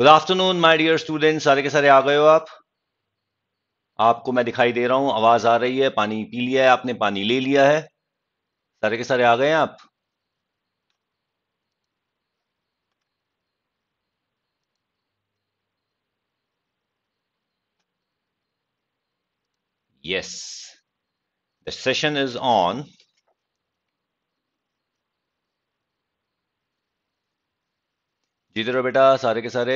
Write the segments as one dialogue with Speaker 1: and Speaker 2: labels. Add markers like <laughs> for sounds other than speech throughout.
Speaker 1: Good afternoon my dear student सारे के सारे आ गए हो आप आपको मैं दिखाई दे रहा हूं आवाज आ रही है पानी पी लिया है आपने पानी ले लिया है सारे के सारे आ गए हैं आप yes the session is on जीते रहो बेटा सारे के सारे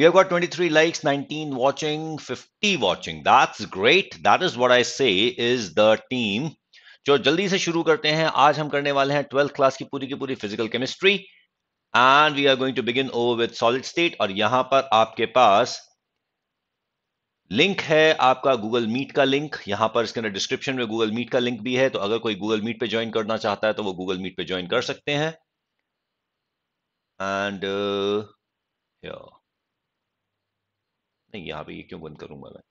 Speaker 1: We have got 23 likes, 19 watching, 50 watching. That's great. That is what I say is the team. जो जल्दी से शुरू करते हैं आज हम करने वाले हैं ट्वेल्थ क्लास की पूरी की पूरी physical chemistry and we are going to begin over with solid state और यहां पर आपके पास लिंक है आपका गूगल मीट का लिंक यहां पर इसके अंदर डिस्क्रिप्शन में गूगल मीट का लिंक भी है तो अगर कोई गूगल मीट पे ज्वाइन करना चाहता है तो वो गूगल मीट पे ज्वाइन कर सकते हैं एंड uh, yeah. नहीं यहां पे ये क्यों बंद करूंगा मैं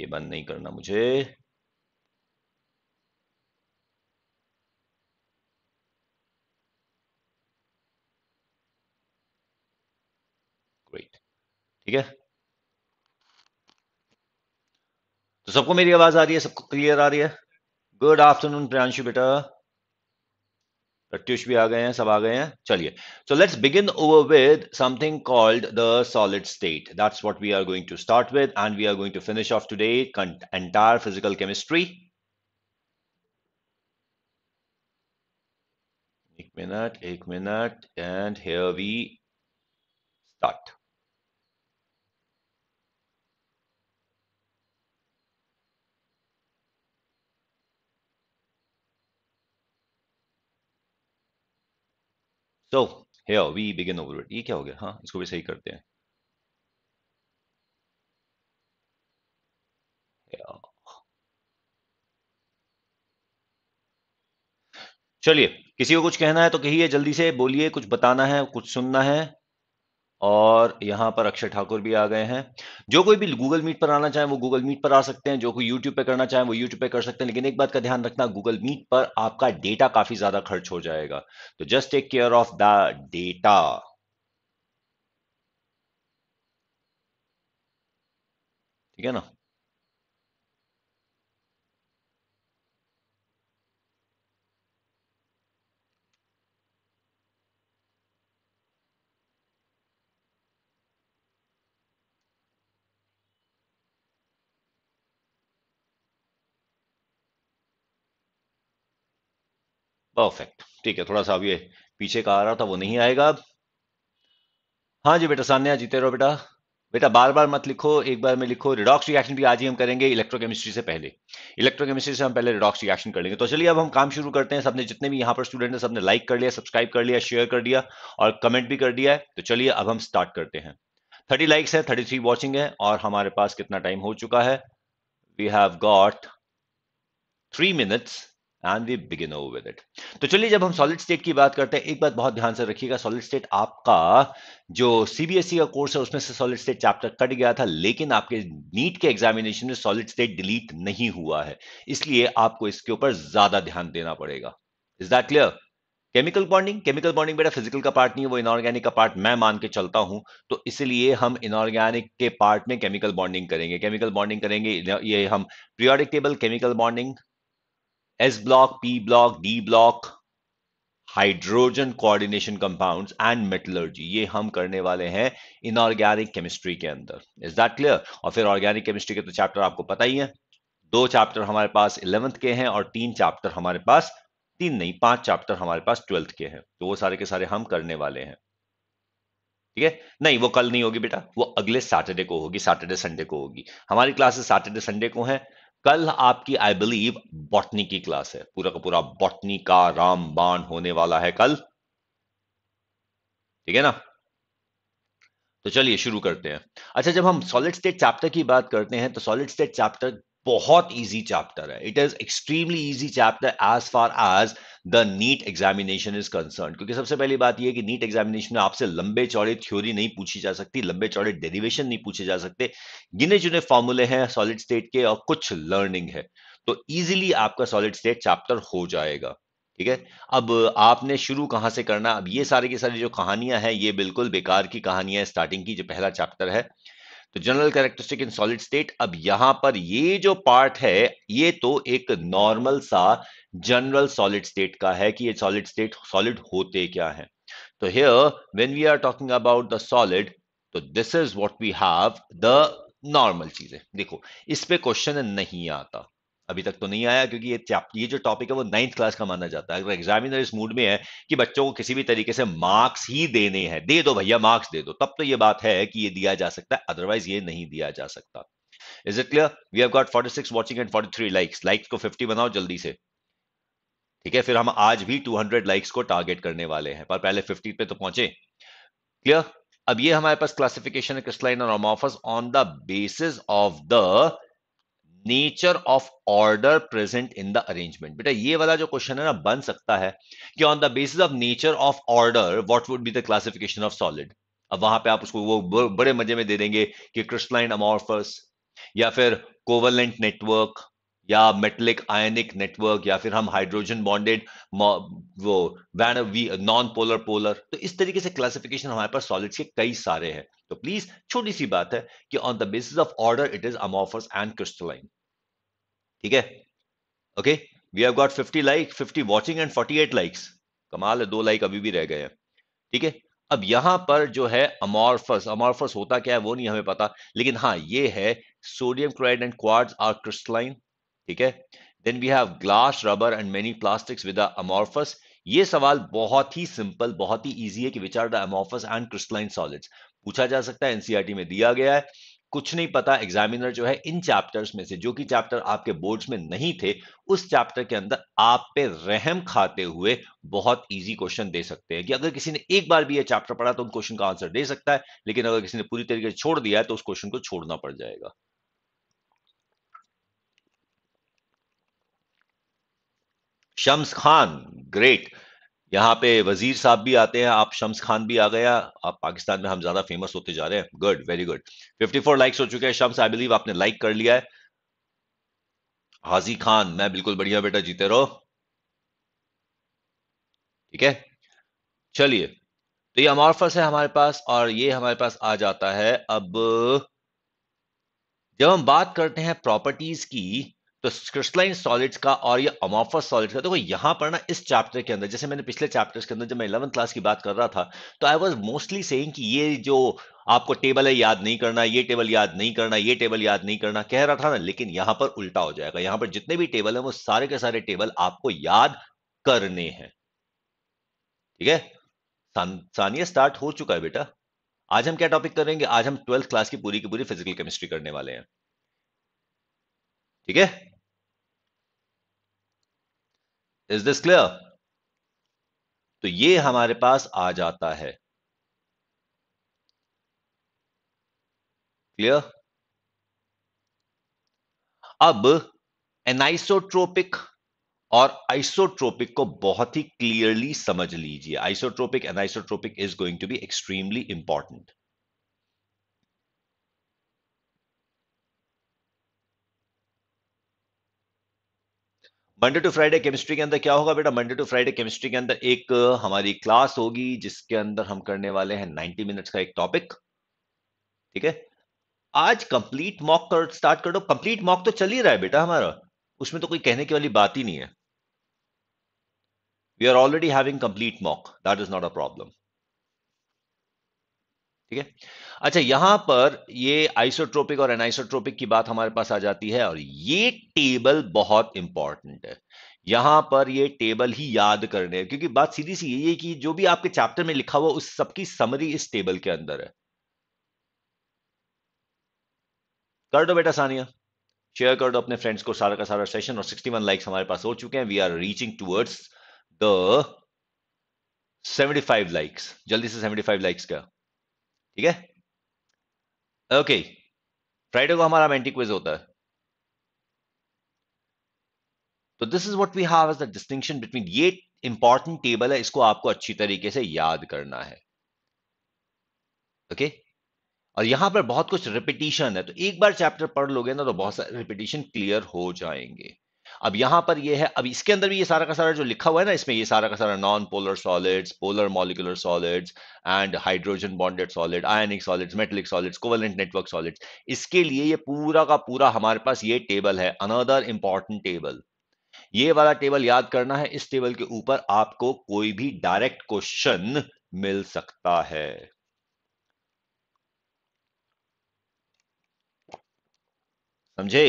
Speaker 1: ये बंद नहीं करना मुझे ठीक है तो सबको मेरी आवाज आ रही है सबको क्लियर आ रही है गुड आफ्टरनून प्रियांशु बेटा प्रत्युष भी आ गए हैं सब आ गए हैं चलिए so let's begin over with something called the solid state that's what we are going to start with and we are going to finish off today entire physical chemistry एक minute एक minute and here we start so here we begin overweight ये क्या हो गया हाँ इसको भी सही करते हैं चलिए किसी को कुछ कहना है तो कहिए जल्दी से बोलिए कुछ बताना है कुछ सुनना है और यहां पर अक्षय ठाकुर भी आ गए हैं जो कोई भी गूगल मीट पर आना चाहे वो गूगल मीट पर आ सकते हैं जो कोई यूट्यूब पे करना चाहे वो यूट्यूब पे कर सकते हैं लेकिन एक बात का ध्यान रखना गूगल मीट पर आपका डेटा काफी ज्यादा खर्च हो जाएगा तो just take care of the data ठीक है ना परफेक्ट ठीक है थोड़ा सा अब ये पीछे का आ रहा था वो नहीं आएगा अब हाँ जी बेटा सान्या जीते रहो बेटा बेटा बार बार मत लिखो एक बार में लिखो रिडॉक्स रिएक्शन भी आज ही हम करेंगे इलेक्ट्रोकेमिस्ट्री से पहले इलेक्ट्रोकेमिस्ट्री से हम पहले रिडॉक्स रिएक्शन कर लेंगे तो चलिए अब हम काम शुरू करते हैं सबने जितने भी यहाँ पर स्टूडेंट हैं सबने लाइक कर लिया सब्सक्राइब कर लिया शेयर कर दिया और कमेंट भी कर दिया है तो चलिए अब हम स्टार्ट करते हैं थर्टी लाइक्स है थर्टी थ्री वॉचिंग है और हमारे पास कितना टाइम हो चुका है we have got three minutes and we begin over with it तो चलिए जब हम सॉलिड स्टेट की बात करते हैं एक बात बहुत ध्यान से रखिएगा सॉलिड स्टेट आपका जो सीबीएसई e का कोर्स है उसमें से सॉलिड स्टेट चैप्टर कट गया था लेकिन आपके नीट के एग्जामिनेशन में सॉलिड स्टेट डिलीट नहीं हुआ है इसलिए आपको इसके ऊपर ज्यादा ध्यान देना पड़ेगा is that clear chemical bonding chemical bonding बेटा फिजिकल का पार्ट नहीं है वो इनऑर्गेनिक का पार्ट मैं मान के चलता हूं तो इसलिए हम इनऑर्गेनिक के पार्ट में केमिकल बॉन्डिंग करेंगे केमिकल बॉन्डिंग करेंगे ये हम periodic table chemical bonding S block, P block, D block, hydrogen coordination compounds and metallurgy ये हम करने वाले हैं इनऑर्गेनिक केमिस्ट्री के अंदर इज दैट क्लियर और फिर ऑर्गेनिक केमिस्ट्री के तो चैप्टर आपको पता ही है दो चैप्टर हमारे पास इलेवंथ के हैं और तीन चैप्टर हमारे पास तीन नहीं पांच चैप्टर हमारे पास ट्वेल्थ के हैं तो वो सारे के सारे हम करने वाले हैं ठीक है नहीं वो कल नहीं होगी बेटा वो अगले सैटरडे को होगी सैटरडे संडे को होगी हमारी क्लासेस सैटरडे संडे को है कल आपकी आई बिलीव बॉटनी की क्लास है पूरा का पूरा बॉटनी का रामबाण होने वाला है कल ठीक है ना तो चलिए शुरू करते हैं अच्छा जब हम सॉलिड स्टेट चैप्टर की बात करते हैं तो सॉलिड स्टेट चैप्टर बहुत इजी चैप्टर है it is extremely easy chapter as far as the NEET examination is concern क्योंकि सबसे पहली बात यह कि नीट एग्जामिनेशन में आपसे लंबे चौड़े थ्योरी नहीं पूछी जा सकती लंबे चौड़े डेरिवेशन नहीं पूछे जा सकते गिने चुने फॉर्मूले हैं सॉलिड स्टेट के और कुछ लर्निंग है तो इजिली आपका सॉलिड स्टेट चैप्टर हो जाएगा ठीक है अब आपने शुरू कहां से करना अब ये सारे की सारी जो कहानियां हैं ये बिल्कुल बेकार की कहानियां स्टार्टिंग की जो पहला चैप्टर है तो general characteristic in solid state अब यहां पर ये जो पार्ट है ये तो एक नॉर्मल सा जनरल सॉलिड स्टेट का है कि ये सॉलिड स्टेट सॉलिड होते क्या है तो here when we are talking about the solid तो this is what we have the normal चीजें देखो इस पे क्वेश्चन नहीं आता अभी तक तो नहीं आया क्योंकि ये ये जो टॉपिक है वो नाइन्थ क्लास का माना जाता है अगर एग्जामिनर इस मूड में है कि बच्चों को किसी भी तरीके से मार्क्स ही देने हैं दे दो भैया मार्क्स दे दो तब तो ये बात है कि ये दिया जा सकता है अदरवाइज ये नहीं दिया जा सकता is it clear we have got six watching and three likes likes को फिफ्टी बनाओ जल्दी से ठीक है फिर हम आज भी टू हंड्रेड लाइक्स को टारगेट करने वाले हैं पर पहले फिफ्टी पे तो पहुंचे क्लियर अब ये हमारे पास क्लासिफिकेशन है क्रिस्टलाइन और on the basis of the nature of order present in the arrangement बेटा ये वाला जो क्वेश्चन है ना बन सकता है कि on the basis of nature of order what would be the classification of solid अब वहां पे आप उसको वो बड़े मजे में दे देंगे कि क्रिस्टलाइन अमॉर्फस या फिर कोवलेंट नेटवर्क या मेटलिक आयनिक नेटवर्क या फिर हम हाइड्रोजन बॉन्डेड वो नॉन पोलर पोलर तो इस तरीके से क्लासिफिकेशन हमारे पास सॉलिड्स के कई सारे हैं तो प्लीज छोटी सी बात है कि on the basis of order it is amorphous and crystalline ठीक है okay we have got 50 like 50 watching and 48 likes कमाल है दो लाइक अभी भी रह गए हैं ठीक है अब यहां पर जो है अमॉर्फस अमॉर्फस होता क्या है वो नहीं हमें पता लेकिन हाँ ये है sodium chloride and quartz are crystalline ठीक है then we have glass rubber and many plastics with amorphous ये सवाल बहुत ही सिंपल बहुत ही इजी है कि which are the amorphous and crystalline solids पूछा जा सकता है एनसीईआरटी e में दिया गया है कुछ नहीं पता एग्जामिनर जो है इन चैप्टर्स में से जो कि चैप्टर आपके बोर्ड्स में नहीं थे उस चैप्टर के अंदर आप पे रहम खाते हुए बहुत इजी क्वेश्चन दे सकते हैं कि अगर किसी ने एक बार भी यह चैप्टर पढ़ा तो उन क्वेश्चन का आंसर दे सकता है लेकिन अगर किसी ने पूरी तरीके से छोड़ दिया है तो उस क्वेश्चन को छोड़ना पड़ जाएगा शम्स खान ग्रेट यहाँ पे वजीर साहब भी आते हैं आप शम्स खान भी आ गया आप पाकिस्तान में हम ज्यादा फेमस होते जा रहे हैं गुड वेरी गुड 54 लाइक्स हो चुके हैं शम्स आई बिलीव आपने लाइक कर लिया है हाजी खान मैं बिल्कुल बढ़िया बेटा जीते रहो ठीक है चलिए तो ये अमॉर्फस है हमारे पास और ये हमारे पास आ जाता है अब जब हम बात करते हैं प्रॉपर्टीज की तो क्रिस्टलाइन सॉलिड्स का और ये अमोफस सॉलिड्स का देखो तो पर ना इस चैप्टर के अंदर जैसे मैंने पिछले चैप्टर्स के अंदर जब मैं इलेवंथ क्लास की बात कर रहा था तो आई वॉज मोस्टली सेइंग कि ये जो आपको टेबल है याद नहीं करना ये टेबल याद नहीं करना ये टेबल याद नहीं करना कह रहा था ना लेकिन यहां पर उल्टा हो जाएगा यहां पर जितने भी टेबल है वो सारे के सारे टेबल आपको याद करने हैं ठीक है सानिया स्टार्ट हो चुका है बेटा आज हम क्या टॉपिक करेंगे आज हम ट्वेल्थ क्लास की पूरी की पूरी फिजिकल केमिस्ट्री करने वाले हैं ठीक है इज दिस क्लियर तो ये हमारे पास आ जाता है क्लियर अब एनाइसोट्रोपिक और आइसोट्रोपिक को बहुत ही क्लियरली समझ लीजिए isotropic anisotropic is going to be extremely important Monday to Friday chemistry के अंदर क्या होगा बेटा मंडे टू फ्राइडे केमिस्ट्री के अंदर एक uh, हमारी क्लास होगी जिसके अंदर हम करने वाले हैं 90 मिनट्स का एक टॉपिक ठीक है आज कंप्लीट मॉक कर स्टार्ट कर दो कंप्लीट मॉक तो चल ही रहा है बेटा हमारा उसमें तो कोई कहने की वाली बात ही नहीं है we are already having complete mock that is not a problem ठीक है अच्छा यहां पर ये आइसोट्रोपिक और एनाइसोट्रोपिक की बात हमारे पास आ जाती है और ये टेबल बहुत इंपॉर्टेंट है यहां पर ये टेबल ही याद करने है क्योंकि बात सीधी सी है कि जो भी आपके चैप्टर में लिखा हुआ उस सबकी समरी इस टेबल के अंदर है कर दो बेटा सानिया शेयर कर दो अपने फ्रेंड्स को सारा का सारा सेशन और 61 लाइक्स हमारे पास हो चुके हैं we are reaching towards the 75 likes जल्दी से 75 लाइक्स का ठीक है ओके फ्राइडे को हमारा मेंटी क्विज होता है तो this is what we have as the distinction between ये इंपॉर्टेंट टेबल है इसको आपको अच्छी तरीके से याद करना है ओके okay? और यहां पर बहुत कुछ रिपीटिशन है तो एक बार चैप्टर पढ़ लोगे ना तो बहुत सारे रिपीटिशन क्लियर हो जाएंगे अब यहां पर ये है अब इसके अंदर भी ये सारा का सारा जो लिखा हुआ है ना इसमें ये सारा का सारा non polar solids polar molecular solids and hydrogen bonded solid ionic solids metallic solids covalent network solids इसके लिए ये पूरा का पूरा हमारे पास ये टेबल है अनदर इंपॉर्टेंट टेबल ये वाला टेबल याद करना है इस टेबल के ऊपर आपको कोई भी डायरेक्ट क्वेश्चन मिल सकता है समझे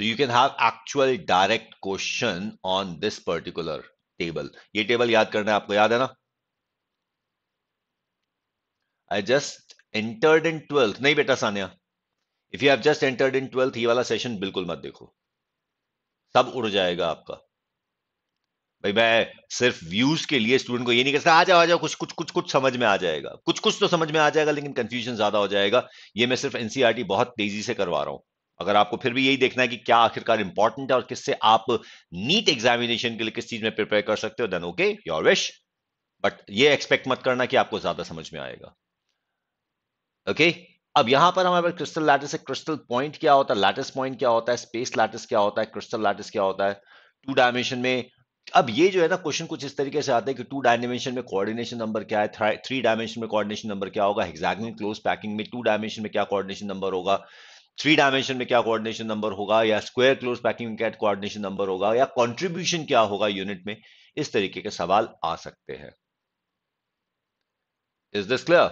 Speaker 1: so you can have actual direct question on this particular table ye table yaad karna hai aapko yaad hai na i just entered in 12th nahi beta sania if you have just entered in 12th ye wala session bilkul mat dekho सब उड़ जाएगा आपका भाई मैं सिर्फ views के लिए student को ये नहीं कहता आ जाओ आ जाओ कुछ कुछ कुछ कुछ समझ में आ जाएगा कुछ कुछ तो समझ में आ जाएगा लेकिन कंफ्यूजन ज्यादा हो जाएगा ये मैं सिर्फ एनसीईआरटी बहुत तेजी से करवा रहा हूं अगर आपको फिर भी यही देखना है कि क्या आखिरकार इंपॉर्टेंट है और किससे आप नीट एग्जामिनेशन के लिए किस चीज में प्रिपेयर कर सकते हो then okay your wish but ये एक्सपेक्ट मत करना कि आपको ज्यादा समझ में आएगा ओके okay? अब यहां पर हमारे पास क्रिस्टल लैटिस है क्रिस्टल पॉइंट क्या होता है लैटिस पॉइंट क्या होता है स्पेस लैटिस क्या होता है क्रिस्टल लैटिस क्या होता है टू डायमेंशन में अब ये जो है ना क्वेश्चन कुछ इस तरीके से आता है कि टू डायमेंशन में कोऑर्डिनेशन नंबर क्या है थ्री डायमेंशन में कोऑर्डिनेशन नंबर क्या होगा हेक्सागोनल क्लोज पैकिंग में टू डायमेंशन में क्या कोऑर्डिनेशन नंबर होगा थ्री डायमेंशन में क्या कोऑर्डिनेशन नंबर होगा या स्क्वायर क्लोज पैकिंग क्या कोऑर्डिनेशन नंबर होगा या कंट्रीब्यूशन क्या होगा यूनिट में इस तरीके के सवाल आ सकते हैं इज दिस क्लियर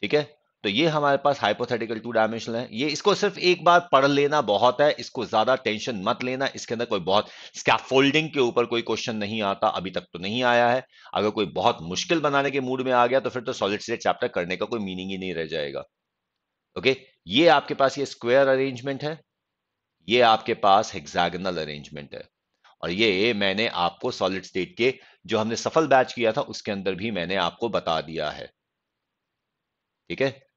Speaker 1: ठीक है तो ये हमारे पास हाइपोथेटिकल टू डायमेंशन है ये इसको सिर्फ एक बार पढ़ लेना बहुत है इसको ज्यादा टेंशन मत लेना इसके अंदर कोई बहुत स्कैफोल्डिंग के ऊपर कोई क्वेश्चन नहीं आता अभी तक तो नहीं आया है अगर कोई बहुत मुश्किल बनाने के मूड में आ गया तो फिर तो सॉलिड स्टेट चैप्टर करने का कोई मीनिंग ही नहीं रह जाएगा ओके ये आपके पास ये स्क्वायर अरेंजमेंट है ये आपके पास हेक्सागनल अरेंजमेंट है और ये मैंने आपको सॉलिड स्टेट के जो हमने सफल बैच किया था उसके अंदर भी मैंने आपको बता दिया है ठीक है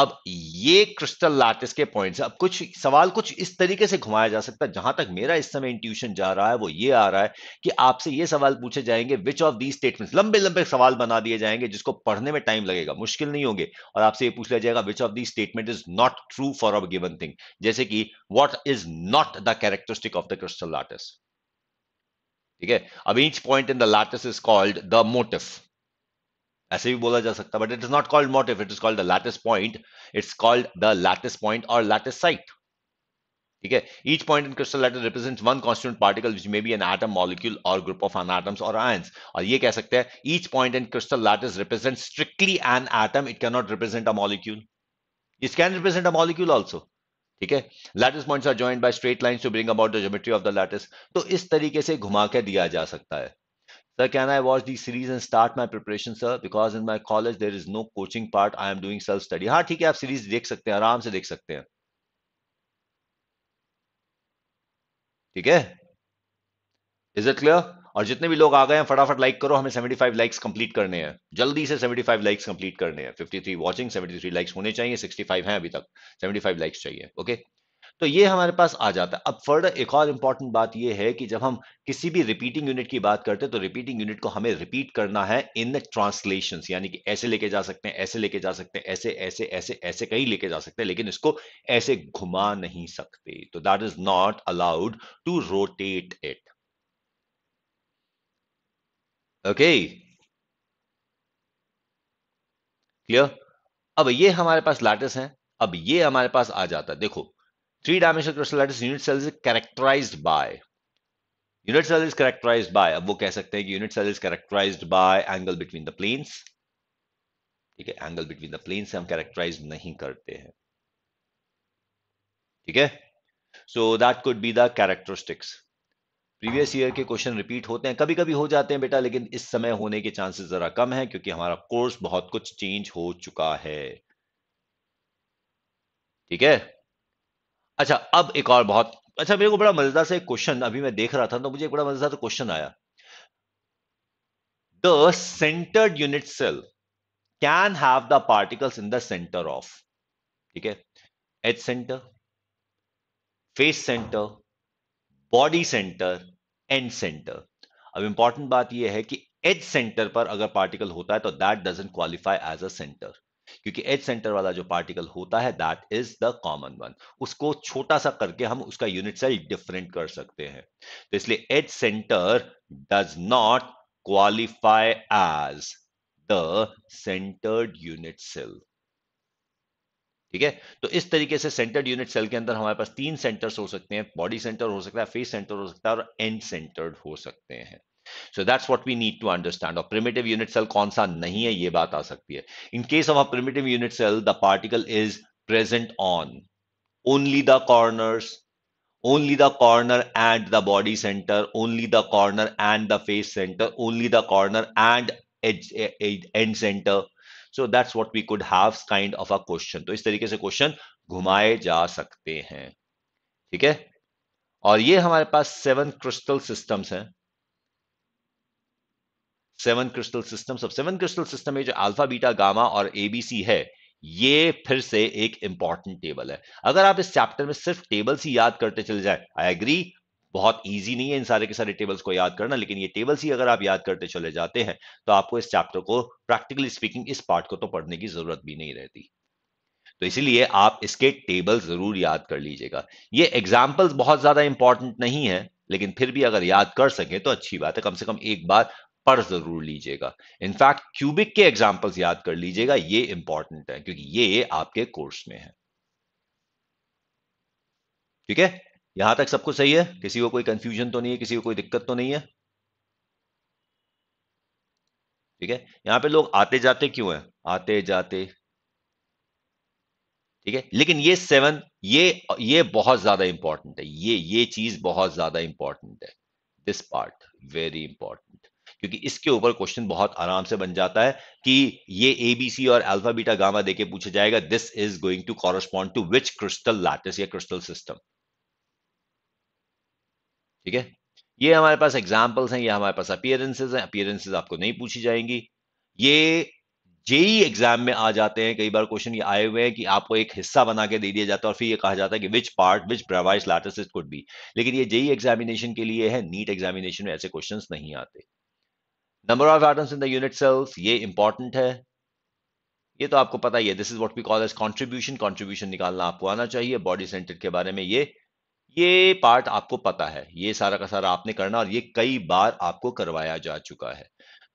Speaker 1: अब ये क्रिस्टल लैटिस के पॉइंट्स अब कुछ सवाल कुछ इस तरीके से घुमाया जा सकता है जहां तक मेरा इस समय इंट्यूशन जा रहा है वो ये आ रहा है कि आपसे ये सवाल पूछे जाएंगे विच ऑफ दी स्टेटमेंट्स लंबे लंबे सवाल बना दिए जाएंगे जिसको पढ़ने में टाइम लगेगा मुश्किल नहीं होंगे और आपसे ये पूछ लिया जाएगा which of the statement is not true for a given thing जैसे कि what is not the characteristic of the crystal lattice ठीक है अब each point in the lattice is called the motif ऐसे भी बोला जा सकता है but it is not called motive it is called the lattice point it's called the lattice point और लैटिस साइट ठीक है each point in crystal lattice represents one constituent particle which may be an atom molecule or group of an atoms or ions और ये कह सकते हैं each point in crystal lattice represent strictly an atom it can not represent a molecule it can represent a molecule also ठीक है lattice points are joined by straight lines to bring about the geometry of the lattice तो इस तरीके से घुमा के दिया जा सकता है Sir, can I watch these series and start my preparation, sir? Because in my college there is no coaching part. I am doing self study. हाँ ठीक है आप सीरीज देख सकते हैं आराम से देख सकते हैं ठीक है इज इट क्लियर और जितने भी लोग आ गए हैं फटाफट लाइक करो हमें 75 लाइक्स कंप्लीट करने हैं जल्दी से 75 लाइक्स कंप्लीट करने हैं 53 वाचिंग 73 लाइक्स होने चाहिए 65 हैं अभी तक 75 लाइक्स चाहिए ओके okay? तो ये हमारे पास आ जाता है अब फर्दर एक और इंपॉर्टेंट बात ये है कि जब हम किसी भी रिपीटिंग यूनिट की बात करते हैं तो रिपीटिंग यूनिट को हमें रिपीट करना है इन ट्रांसलेशन यानी कि ऐसे लेके जा सकते हैं ऐसे लेके जा सकते हैं ऐसे ऐसे ऐसे ऐसे कहीं लेके जा सकते हैं लेकिन इसको ऐसे घुमा नहीं सकते तो that is not allowed to rotate it okay clear अब ये हमारे पास लैटिस हैं अब ये हमारे पास आ जाता है देखो three dimensional crystallites unit cell is characterize by unit cell is characterize by अब वो कह सकते हैं कि unit cell is characterize by angle between the planes ठीक है एंगल बिटवीन द प्लेन से हम कैरेक्टराइज नहीं करते हैं ठीक है so that could be the characteristics previous year के क्वेश्चन रिपीट होते हैं कभी कभी हो जाते हैं बेटा लेकिन इस समय होने के चांसेस जरा कम है क्योंकि हमारा कोर्स बहुत कुछ चेंज हो चुका है ठीक है अच्छा अब एक और बहुत अच्छा मेरे को बड़ा मजेदार से क्वेश्चन अभी मैं देख रहा था तो मुझे एक बड़ा मजेदार क्वेश्चन आया the centred unit cell can have the particles in the centre of ठीक है each centre face centre body centre and centre अब इंपॉर्टेंट बात यह है कि एज सेंटर पर अगर पार्टिकल होता है तो that doesn't qualify as a centre क्योंकि एज सेंटर वाला जो पार्टिकल होता है that is the common one उसको छोटा सा करके हम उसका यूनिट सेल डिफरेंट कर सकते हैं तो इसलिए edge centre does not qualify as the centred unit cell ठीक है तो इस तरीके से सेंटर्ड यूनिट सेल के अंदर हमारे पास तीन सेंटर्स हो सकते हैं बॉडी सेंटर हो सकता है फेस सेंटर हो सकता है और एंड सेंटर्ड हो सकते हैं so that's what we need to understand और प्रिमिटिव यूनिट सेल कौन सा नहीं है ये बात आ सकती है in case of a primitive unit cell the particle is present on only the corners only the corner and the body center only the corner and the face center only the corner and edge, edge end center so that's what we could have kind of a question तो इस तरीके से question घुमाए जा सकते हैं ठीक है और ये हमारे पास सेवन क्रिस्टल सिस्टम्स हैं सेवन क्रिस्टल सिस्टम सब सेवन क्रिस्टल सिस्टम में जो अल्फा बीटा गामा और एबीसी है ये फिर से एक इंपॉर्टेंट टेबल है अगर आप इस चैप्टर में सिर्फ टेबल्स ही याद करते चले जाए आई एग्री बहुत इजी नहीं है इन सारे के सारे टेबल्स को याद करना लेकिन ये टेबल्स ही अगर आप याद करते चले जाते हैं तो आपको इस चैप्टर को प्रैक्टिकली स्पीकिंग इस पार्ट को तो पढ़ने की जरूरत भी नहीं रहती तो इसीलिए आप इसके टेबल जरूर याद कर लीजिएगा ये एग्जाम्पल्स बहुत ज्यादा इंपॉर्टेंट नहीं है लेकिन फिर भी अगर याद कर सके तो अच्छी बात है कम से कम एक बार पर जरूर लीजिएगा इनफैक्ट क्यूबिक के एग्जाम्पल्स याद कर लीजिएगा ये इंपॉर्टेंट है क्योंकि ये आपके कोर्स में है ठीक है यहां तक सब कुछ सही है किसी को कोई कंफ्यूजन तो नहीं है किसी को कोई दिक्कत तो नहीं है ठीक है यहां पे लोग आते जाते क्यों है आते जाते ठीक है लेकिन ये सेवन ये ये बहुत ज्यादा इंपॉर्टेंट है ये ये चीज बहुत ज्यादा इंपॉर्टेंट है दिस पार्ट वेरी इंपॉर्टेंट क्योंकि इसके ऊपर क्वेश्चन बहुत आराम से बन जाता है कि ये एबीसी और अल्फा बीटा गामा देके पूछा जाएगा this is going to correspond to which crystal lattice या क्रिस्टल सिस्टम ठीक है ये हमारे पास एग्जाम्पल्स हैं ये हमारे पास अपियरेंसेज हैं अपियरेंसेज आपको नहीं पूछी जाएंगी ये जेई एग्जाम में आ जाते हैं कई बार क्वेश्चन ये आए हुए हैं कि आपको एक हिस्सा बना के दे दिया जाता है और फिर ये कहा जाता है कि which part which Bravais lattice could be लेकिन ये जेई एग्जामिनेशन के लिए है नीट एग्जामिनेशन में ऐसे क्वेश्चंस नहीं आते number of atoms in the unit cells ये इंपॉर्टेंट है ये तो आपको पता ही है this is what we call as contribution contribution निकालना आपको आना चाहिए बॉडी सेंटर के बारे में ये ये पार्ट आपको पता है ये सारा का सारा आपने करना और ये कई बार आपको करवाया जा चुका है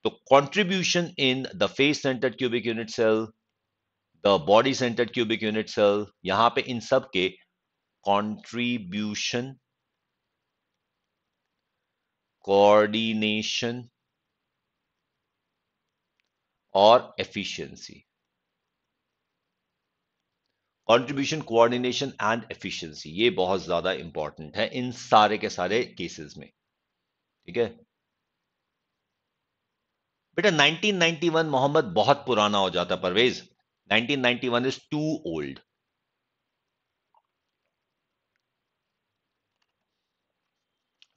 Speaker 1: तो contribution in the face centred cubic unit cell the body centred cubic unit cell यहां पे इन सब के कॉन्ट्रीब्यूशन कोऑर्डिनेशन और efficiency contribution coordination and efficiency ये बहुत ज्यादा इंपॉर्टेंट है इन सारे के सारे केसेस में ठीक है बेटा 1991 मोहम्मद बहुत पुराना हो जाता Parvez 1991 is too old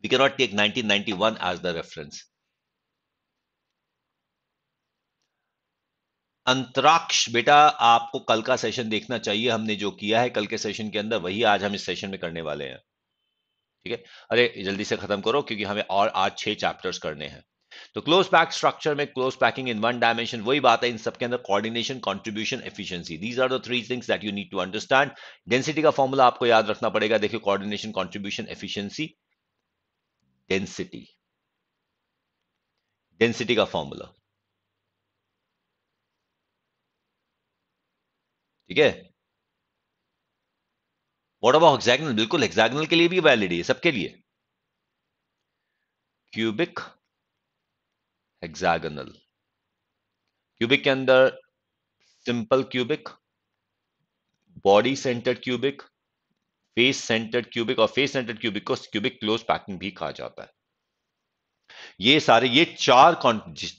Speaker 1: we can not take 1991 as the reference Antariksh बेटा आपको कल का सेशन देखना चाहिए हमने जो किया है कल के सेशन के अंदर वही आज हम इस सेशन में करने वाले हैं ठीक है अरे जल्दी से खत्म करो क्योंकि हमें और आज छह चैप्टर्स करने हैं तो क्लोज पैक स्ट्रक्चर में close packing in one dimension वही बात है इन सबके अंदर coordination contribution efficiency these are the three things that you need to understand density का फॉर्मूला आपको याद रखना पड़ेगा देखिए coordination contribution efficiency density density का फॉर्मूला ठीक है वॉट अबाउट हेक्सागोनल बिल्कुल हेक्सागोनल के लिए भी वैलिड है सबके लिए क्यूबिक एक्सैगनल क्यूबिक के अंदर simple cubic body centred cubic face centred cubic और फेस सेंटर्ड क्यूबिक को क्यूबिक क्लोज पैकिंग भी कहा जाता है ये सारे ये चार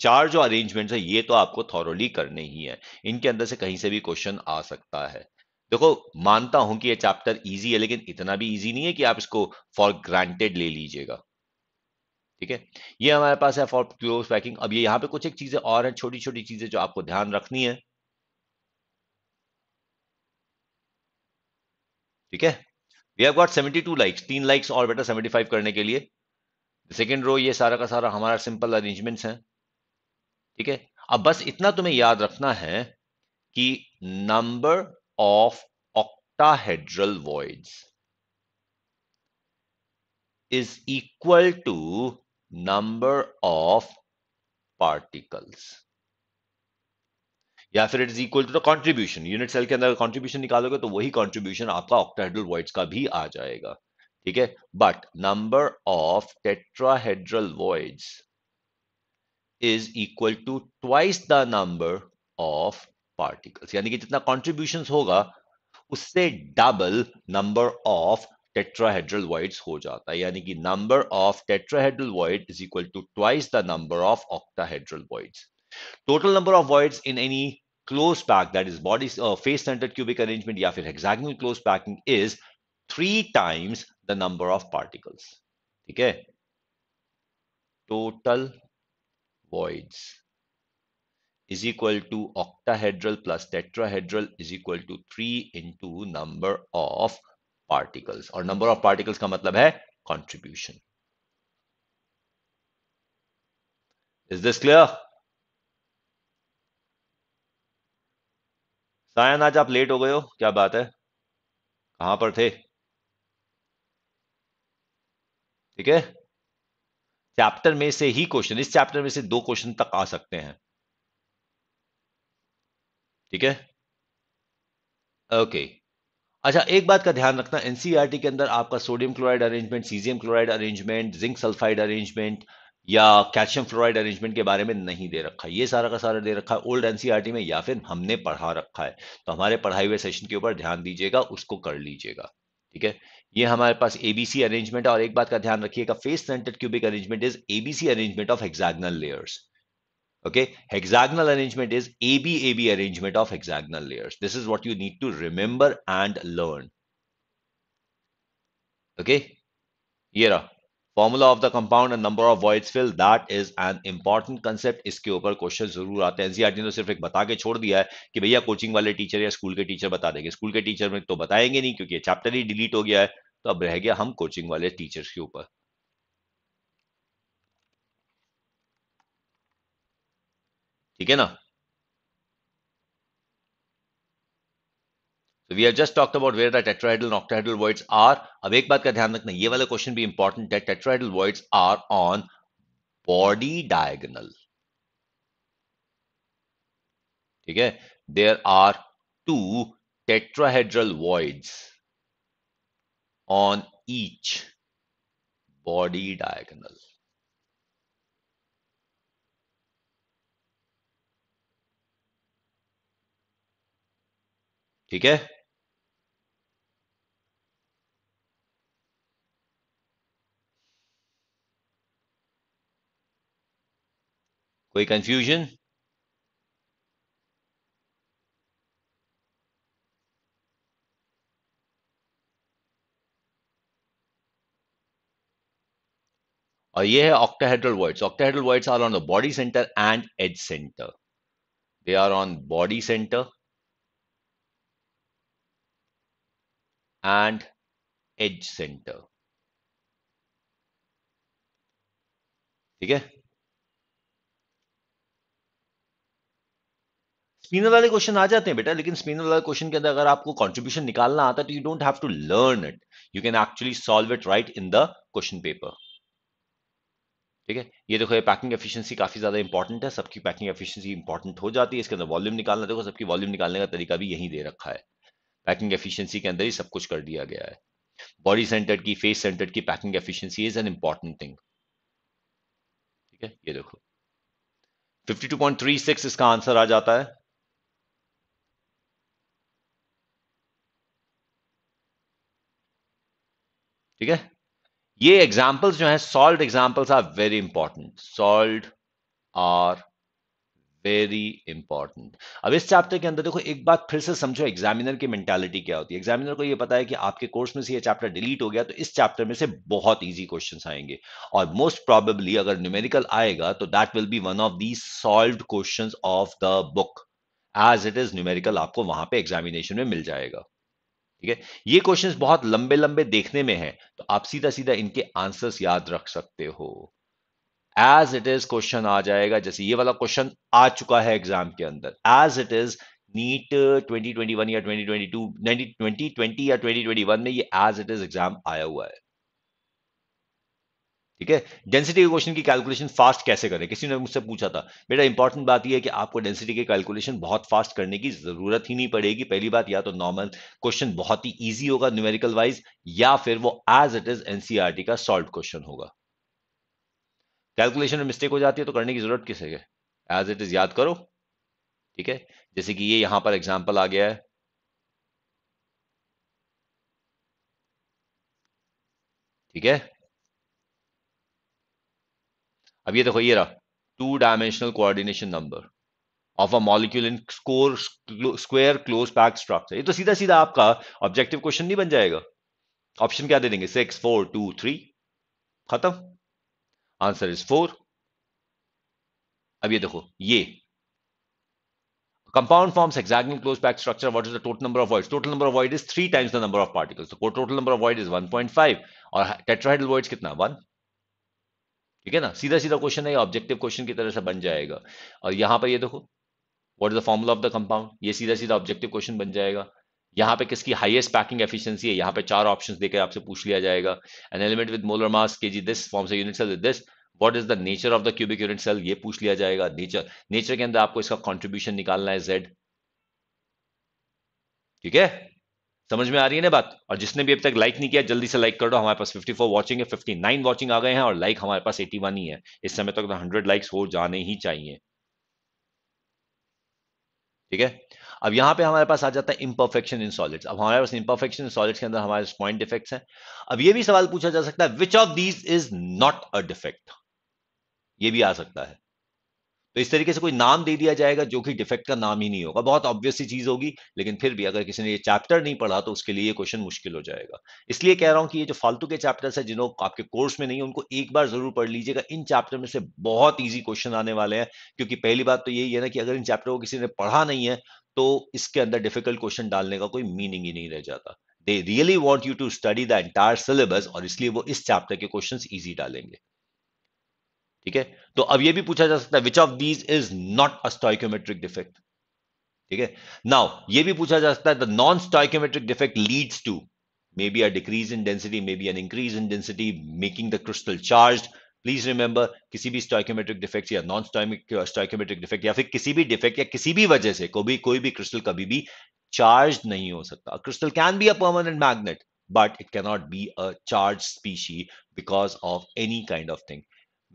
Speaker 1: चार जो अरेंजमेंट्स है ये तो आपको थॉरली करने ही है इनके अंदर से कहीं से भी क्वेश्चन आ सकता है देखो मानता हूं कि ये चैप्टर इजी है लेकिन इतना भी इजी नहीं है कि आप इसको फॉर ग्रांटेड ले लीजिएगा ठीक है ये हमारे पास है फॉर क्लोज पैकिंग अब ये यहां पे कुछ एक चीजें और हैं छोटी छोटी चीजें जो आपको ध्यान रखनी है ठीक है वी हैव गॉट 72 लाइक्स तीन लाइक्स और सेवेंटी 75 करने के लिए सेकेंड रो ये सारा का सारा हमारा सिंपल अरेंजमेंट्स हैं ठीक है अब बस इतना तुम्हें याद रखना है कि number of octahedral void is equal to number of particles या फिर it is equal to the contribution unit cell के अंदर कॉन्ट्रीब्यूशन निकालोगे तो वही कॉन्ट्रीब्यूशन आपका ऑक्टाहेड्रल वॉइड्स का भी आ जाएगा ठीक है but number of tetrahedral voids is equal to twice the number of particles यानी कि जितना कॉन्ट्रीब्यूशन होगा उससे double number of tetrahedral voids हो जाता है यानी कि number of tetrahedral void is equal to twice the number of octahedral voids. Total number of voids in any closed pack, that is body uh, face centered cubic arrangement या फिर hexagonal closed packing is three times the number of particles ठीक है total voids is equal to octahedral plus tetrahedral is equal to 3 into number of particles और number of particles का मतलब है contribution is this clear Sion आज आप late हो गए हो क्या बात है कहां पर थे ठीक है चैप्टर में से ही क्वेश्चन इस चैप्टर में से दो क्वेश्चन तक आ सकते हैं ठीक है ओके अच्छा एक बात का ध्यान रखना एनसीईआरटी e के अंदर आपका sodium chloride arrangement caesium chloride arrangement zinc sulphide arrangement या कैल्शियम फ्लोराइड अरेंजमेंट के बारे में नहीं दे रखा है ये सारा का सारा दे रखा है ओल्ड एनसीईआरटी e में या फिर हमने पढ़ा रखा है तो हमारे पढ़ाई हुए सेशन के ऊपर ध्यान दीजिएगा उसको कर लीजिएगा ठीक है ये हमारे पास एबीसी अरेंजमेंट और एक बात का ध्यान रखिएगा face centred cubic arrangement is ABC arrangement of hexagonal layers okay hexagonal arrangement is AB AB arrangement of hexagonal layers this is what you need to remember and learn okay ये रहा formula of the compound and number of voids fill that is an important concept इसके ऊपर question जरूर आते हैं NCERT ने तो सिर्फ एक बता के छोड़ दिया है कि भैया कोचिंग वाले टीचर या स्कूल के टीचर बता देंगे स्कूल के टीचर में तो बताएंगे नहीं क्योंकि चैप्टर ही डिलीट हो गया है तो अब रह गया हम कोचिंग वाले टीचर्स के ऊपर ठीक है ना we are just talked about where the tetrahedral voids are अब एक बात का ध्यान रखना ये वाला क्वेश्चन भी इंपॉर्टेंट है tetrahedral voids are on body diagonal ठीक है there are two tetrahedral voids on each body diagonal. ठीक है कोई कंफ्यूजन और ये है octahedral voids octahedral voids are on the body centre and edge centre they are on body centre and edge center ठीक है स्पिनर वाले question आ जाते हैं बेटा लेकिन स्पिनर वाले क्वेश्चन के अंदर अगर आपको कंट्रीब्यूशन निकालना आता है तो you don't have to learn it you can actually solve it right in the question paper ठीक है ये देखो ये पैकिंग एफिशिएंसी काफ़ी ज़्यादा इंपॉर्टेंट है सबकी पैकिंग एफिशिएंसी इंपॉर्टेंट हो जाती है इसके अंदर वॉल्यूम निकालना देखो सबकी वॉल्यूम निकालने का तरीका भी यही दे रखा है पैकिंग एफिशियंसी के अंदर ही सब कुछ कर दिया गया है बॉडी सेंटर्ड की फेस सेंटर्ड की packing efficiency is an important thing ठीक है ये देखो 52.36 इसका आंसर आ जाता है ठीक है ये एग्जाम्पल्स जो है solve examples are very important solve are very important अब इस चैप्टर के अंदर देखो एक बात फिर से समझो एग्जामिनर की मेंटालिटी क्या होती है एग्जामिनर को ये पता है कि आपके कोर्स में से ये चैप्टर डिलीट हो गया तो इस चैप्टर में से बहुत इजी क्वेश्चंस आएंगे और मोस्ट प्रॉबेबली अगर न्यूमेरिकल आएगा तो that will be one of the solve question of the book as it is numerical आपको वहां पे एग्जामिनेशन में मिल जाएगा ठीक है ये क्वेश्चंस बहुत लंबे लंबे देखने में हैं तो आप सीधा सीधा इनके आंसर्स याद रख सकते हो एज इट इज क्वेश्चन आ जाएगा जैसे ये वाला क्वेश्चन आ चुका है एग्जाम के अंदर एज इट इज नीट 2021 या 2022 2020 या 2021 में ये एज इट इज एग्जाम आया हुआ है ठीक है डेंसिटी के क्वेश्चन की कैलकुलेशन फास्ट कैसे करें किसी ने मुझसे पूछा था बेटा इंपॉर्टेंट बात यह है कि आपको डेंसिटी के कैलकुलेशन बहुत फास्ट करने की जरूरत ही नहीं पड़ेगी पहली बात या तो नॉर्मल क्वेश्चन बहुत ही ईजी होगा न्यूमेरिकल वाइज या फिर वो एज इट इज एनसीआरटी का सॉल्व क्वेश्चन होगा कैलकुलेशन में मिस्टेक हो जाती है तो करने की जरूरत किसे है एज इट इज याद करो ठीक है जैसे कि ये यहां पर एग्जाम्पल आ गया है ठीक है अब ये देखो ये रहा two dimensional coordination number of a molecule in score square close pack structure ये तो सीधा सीधा आपका ऑब्जेक्टिव क्वेश्चन नहीं बन जाएगा ऑप्शन क्या दे देंगे सिक्स फोर टू थ्री खत्म आंसर इज फोर अब ये देखो ये compound forms exactly close pack structure what is the total number of void total number of void is three times the number of particles total number of void is one point five और tetrahedral voids कितना one ठीक है ना सीधा सीधा question है objective question की तरह से बन जाएगा और यहां पर ये देखो what is the formula of the compound ये सीधा सीधा ऑब्जेक्टिव क्वेश्चन बन जाएगा यहाँ पे किसकी हाईएस्ट पैकिंग एफिशिएंसी है यहाँ पे चार ऑप्शन देकर आपसे पूछ लिया जाएगा an element with molar mass k g this forms unit cell this what is the nature of the cubic unit cell ये पूछ लिया जाएगा नेचर नेचर के अंदर आपको इसका कॉन्ट्रीब्यूशन निकालना है जेड ठीक है समझ में आ रही है ना बात और जिसने भी अब तक लाइक नहीं किया जल्दी से लाइक कर दो हमारे पास 54 वॉचिंग है 59 वॉचिंग आ गए हैं और लाइक हमारे पास 81 ही है इस समय तक तो 100 लाइक्स हो जाने ही चाहिए ठीक है अब यहां पे हमारे पास आ जाता है इम्परफेक्शन इन सॉलिड्स अब हमारे पास इम्परफेक्शन इन सॉलिड्स के अंदर हमारे पॉइंट डिफेक्ट्स हैं अब ये भी सवाल पूछा जा सकता है which of these is not a defect ये भी आ सकता है तो इस तरीके से कोई नाम दे दिया जाएगा जो कि डिफेक्ट का नाम ही नहीं होगा बहुत ऑब्वियस चीज होगी लेकिन फिर भी अगर किसी ने ये चैप्टर नहीं पढ़ा तो उसके लिए क्वेश्चन मुश्किल हो जाएगा इसलिए कह रहा हूं कि ये जो फालतू के चैप्टर्स है जिन्हों आपके कोर्स में नहीं है उनको एक बार जरूर पढ़ लीजिएगा इन चैप्टर में से बहुत ईजी क्वेश्चन आने वाले हैं क्योंकि पहली बात तो यही है ना कि अगर इन चैप्टर को किसी ने पढ़ा नहीं है तो इसके अंदर डिफिकल्ट क्वेश्चन डालने का कोई मीनिंग ही नहीं रह जाता they really want you to study the entire syllabus और इसलिए वो इस चैप्टर के क्वेश्चन ईजी डालेंगे ठीक है तो अब यह भी पूछा जा सकता है which of these is not a stoichiometric defect ठीक है नाउ यह भी पूछा जा सकता है the non stoichiometric defect leads to may be a decrease in density may be an increase in density making the crystal charge please remember किसी भी स्टॉइक्योमेट्रिक डिफेक्ट या नॉन स्टॉइक्योमेट्रिक डिफेक्ट या फिर किसी भी डिफेक्ट या किसी भी वजह से को भी कोई भी क्रिस्टल कभी भी चार्ज नहीं हो सकता crystal can be a permanent magnet but it cannot be a charge species because of any kind of thing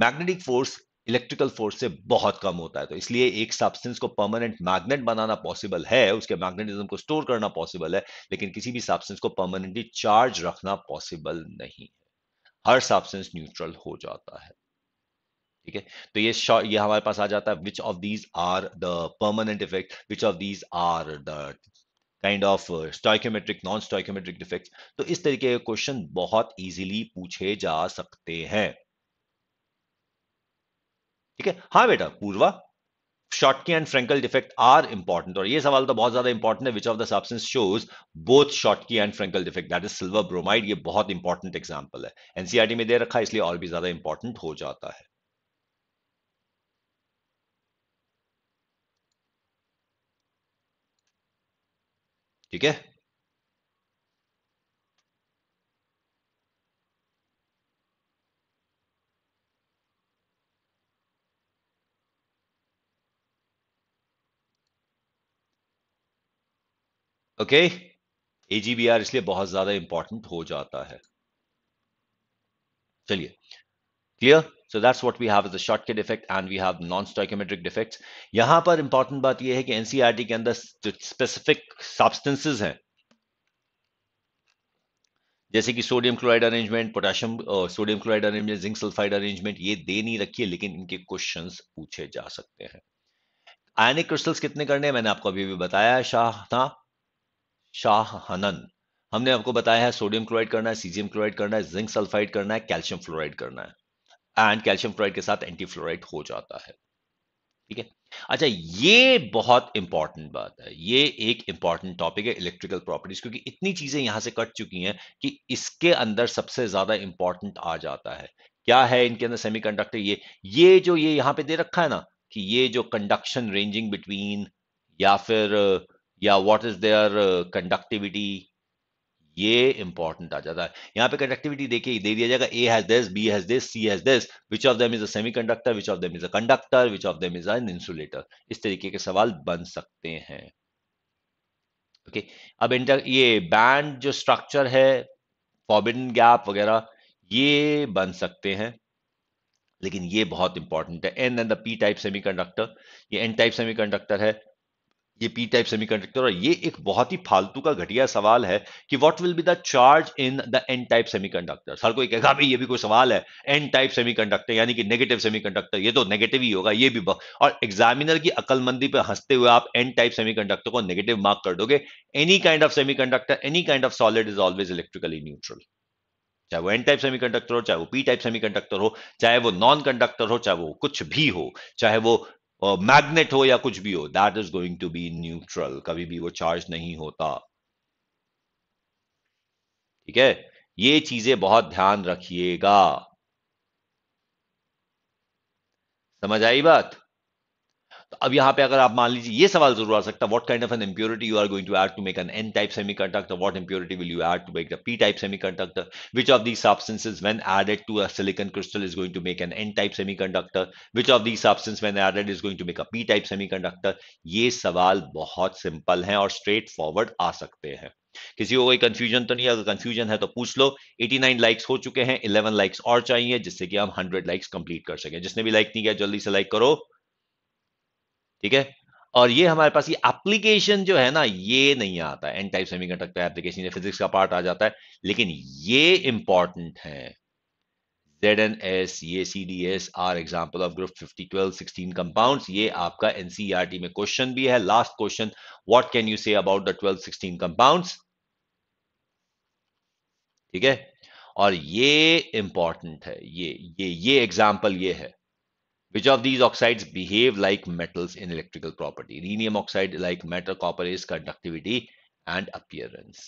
Speaker 1: magnetic force electrical force से बहुत कम होता है तो इसलिए एक सब्सटेंस को परमानेंट मैग्नेट बनाना पॉसिबल है उसके मैग्नेटिज्म को स्टोर करना पॉसिबल है लेकिन किसी भी सब्सटेंस को परमानेंटली चार्ज रखना पॉसिबल नहीं हर सब्सटेंस न्यूट्रल हो जाता है ठीक है तो ये ये हमारे पास आ जाता है which of these are the permanent effect which of these are the kind of stoichiometric non stoichiometric defect तो इस तरीके के क्वेश्चन बहुत इजीली पूछे जा सकते हैं ठीक है हाँ बेटा Purva Schottky and Frenkel defect are important और ये सवाल तो बहुत ज्यादा इंपॉर्टेंट है which of the substance shows both Schottky and Frenkel defect that is silver bromide ये बहुत इंपॉर्टेंट एग्जाम्पल है एनसीआरटी e में दे रखा है इसलिए और भी ज्यादा इंपॉर्टेंट हो जाता है ठीक है ओके एजीबीआर इसलिए बहुत ज्यादा इंपॉर्टेंट हो जाता है चलिए clear so that's what we have is the Schottky effect and we have non stoichiometric defects यहां पर इंपॉर्टेंट बात यह है कि एनसीआरटी e के अंदर स्पेसिफिक सब्सटेंसेस हैं जैसे कि sodium chloride arrangement potassium sodium chloride arrangement zinc sulphide arrangement ये दे नहीं रखी है लेकिन इनके क्वेश्चन पूछे जा सकते हैं आयनिक क्रिस्टल्स कितने करने मैंने आपको अभी भी बताया शाह था शाह हनन हमने आपको बताया है सोडियम क्लोराइड करना है सीजियम क्लोराइड करना है जिंक सल्फाइड करना है कैल्शियम फ्लोराइड करना है एंड कैल्शियम फ्लोराइड के साथ एंटी फ्लोराइड हो जाता है ठीक है अच्छा ये बहुत इंपॉर्टेंट बात है ये एक इंपॉर्टेंट टॉपिक है इलेक्ट्रिकल प्रॉपर्टीज क्योंकि इतनी चीजें यहां से कट चुकी हैं कि इसके अंदर सबसे ज्यादा इंपॉर्टेंट आ जाता है क्या है इनके अंदर सेमी ये ये जो ये यहां पे दे रखा है ना कि ये जो कंडक्शन रेंजिंग बिटवीन या फिर uh, या व्हाट इज देयर कंडक्टिविटी ये इंपॉर्टेंट आ जाता है यहां पे कंडक्टिविटी देखिए दे दिया जाएगा A has this B has this C has this which of them is a semiconductor which of them is a conductor which of them is an insulator इस तरीके के सवाल बन सकते हैं ओके okay? अब इंटर ये बैंड जो स्ट्रक्चर है फॉबिन गैप वगैरह ये बन सकते हैं लेकिन ये बहुत इंपॉर्टेंट है n and the p type semiconductor ये एन टाइप सेमीकंडक्टर है ये पी टाइप सेमीकंडक्टर और ये एक बहुत ही फालतू का घटिया सवाल है कि what will be the charge in the n type semiconductor हर कोई कहेगा भाई ये भी कोई सवाल है एन टाइप सेमीकंडक्टर यानी कि नेगेटिव सेमीकंडक्टर ये तो नेगेटिव ही होगा ये भी और एग्जामिनर की अकलमंदी पर हंसते हुए आप एन टाइप सेमी को नेगेटिव मार्क कर दोगे any kind of semi any kind of solid is always electrically neutral चाहे वो एन टाइप सेमीकंडक्टर हो चाहे वो पी टाइप सेमीकंडक्टर हो चाहे वो नॉन कंडक्टर हो चाहे वो कुछ भी हो चाहे वो मैग्नेट हो या कुछ भी हो that is going to be neutral कभी भी वो चार्ज नहीं होता ठीक है ये चीजें बहुत ध्यान रखिएगा समझ आई बात अब यहां पे अगर आप मान लीजिए ये सवाल जरूर आ सकता है what kind of an impurity you are going to add to make an n type semiconductor what impurity will you add to make the p type semiconductor which of these substances when added to a silicon crystal is going to make an n type semiconductor which of these substances when added is going to make a p type semiconductor ये सवाल बहुत simple हैं और straight forward आ सकते हैं किसी को कोई कंफ्यूजन तो नहीं अगर कंफ्यूजन है तो पूछ लो 89 लाइक्स हो चुके हैं 11 लाइक्स और चाहिए जिससे कि हम 100 लाइक्स कंप्लीट कर सके जिसने भी लाइक नहीं किया जल्दी से लाइक करो ठीक है और ये हमारे पास ये एप्लीकेशन जो है ना ये नहीं आता n type conductor application physics का पार्ट आ जाता है लेकिन ये इंपॉर्टेंट है जेड एन एस ये C D S are example of group fifty twelve sixteen compound ये आपका एनसीईआरटी e में क्वेश्चन भी है last question what can you say about the twelve sixteen compound ठीक है और ये इंपॉर्टेंट है ये ये ये एग्जाम्पल ये है Which of these oxides behave like metals in electrical property? Rhenium oxide like metal, copper is conductivity and appearance.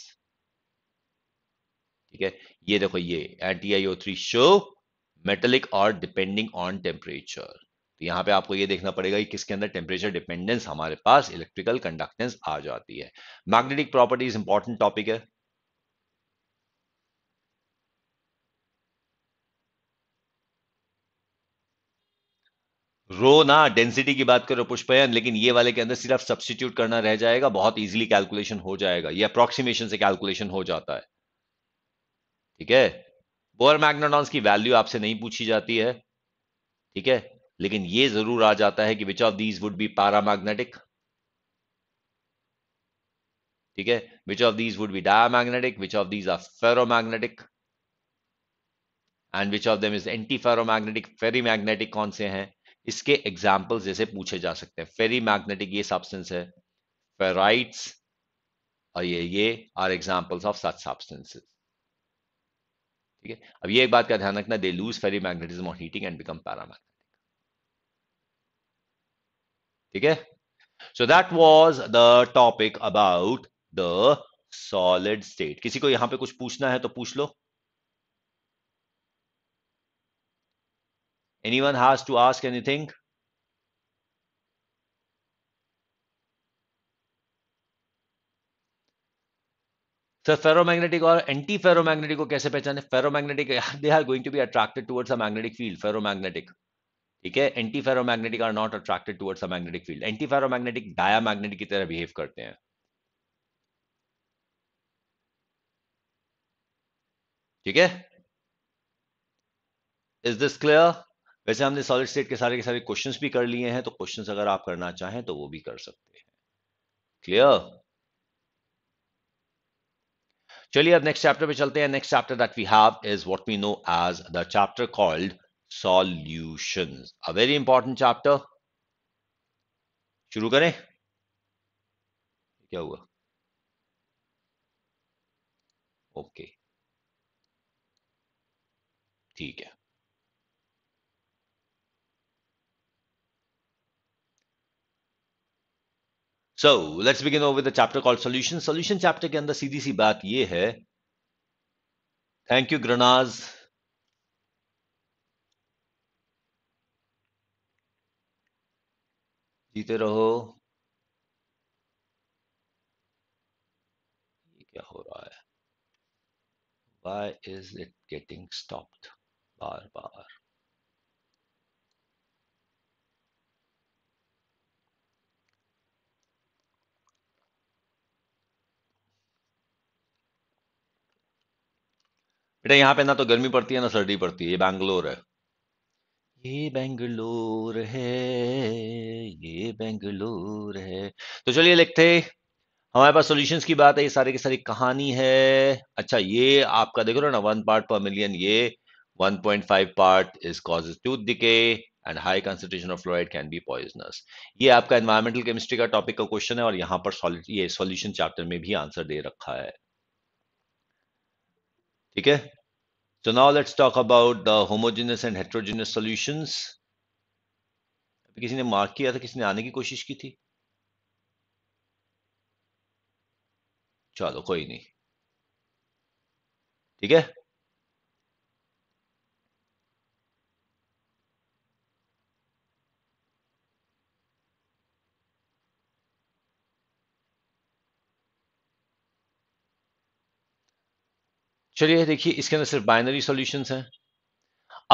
Speaker 1: ठीक है ये देखो ये anti IO three show metallic और डिपेंडिंग ऑन टेम्परेचर तो यहाँ पे आपको ये देखना पड़ेगा कि किसके अंदर टेम्परेचर डिपेंडेंस हमारे पास इलेक्ट्रिकल कंडक्टेंस आ जाती है मैग्नेटिक प्रॉपर्टीज इंपॉर्टेंट टॉपिक है रो ना डेंसिटी की बात करो पुष्पयन लेकिन ये वाले के अंदर सिर्फ सब्सटीट्यूट करना रह जाएगा बहुत इजीली कैलकुलेशन हो जाएगा ये अप्रोक्सीमेशन से कैलकुलेशन हो जाता है ठीक है बोअर मैग्नोडॉन्स की वैल्यू आपसे नहीं पूछी जाती है ठीक है लेकिन ये जरूर आ जाता है कि which of these would be magnetic ठीक है which of these would be diamagnetic which of these are ferromagnetic and which of them is antimagnetic ferrimagnetic कौन से हैं इसके एग्जाम्पल जैसे पूछे जा सकते हैं फेरी मैग्नेटिक ये सब्सटेंस है फेराइट्स और ये ये are examples of such substances ठीक है अब ये एक बात का ध्यान रखना they lose ferrimagnetism on heating and become paramagnetic ठीक है so that was the topic about the solid state किसी को यहां पे कुछ पूछना है तो पूछ लो Anyone has to ask anything? Sir ferromagnetic और एंटी फेरोमैग्नेटिक को कैसे पहचाने ferromagnetic they are going to be attracted towards a magnetic field ferromagnetic ठीक है antiferromagnetic are not attracted towards a magnetic field antiferromagnetic diamagnetic की तरह behave करते हैं ठीक है इज दिस क्लियर वैसे हमने सॉलिड स्टेट के सारे के सारे क्वेश्चन भी कर लिए हैं तो क्वेश्चन अगर आप करना चाहें तो वो भी कर सकते हैं क्लियर चलिए अब नेक्स्ट चैप्टर पे चलते हैं next chapter that we have is what we know as the chapter called solutions a very important chapter शुरू करें क्या हुआ ओके ठीक है so let's begin over the chapter called solution solution chapter के अंदर सीधी सी बात यह है थैंक यू ग्रनाज जीते रहो ये क्या हो रहा है why is it getting stopped बार बार बेटा यहाँ पे ना तो गर्मी पड़ती है ना सर्दी पड़ती है ये बैंगलोर है ये बेंगलोर है ये बेंगलोर है तो चलिए लिखते हमारे पास सॉल्यूशंस की बात है ये सारे की सारी कहानी है अच्छा ये आपका देखो ना वन पार्ट पर मिलियन ये 1.5 part is cause tooth decay and high concentration of fluoride can be poisonous ये आपका एनवायरमेंटल केमिस्ट्री का टॉपिक का क्वेश्चन है और यहाँ पर ये सॉल्यूशन चैप्टर में भी आंसर दे रखा है ठीक है तो now let's talk about the homogeneous and heterogeneous solutions किसी ने मार्क किया था किसी ने आने की कोशिश की थी चलो कोई नहीं ठीक है चलिए देखिए इसके अंदर सिर्फ बाइनरी सोल्यूशन है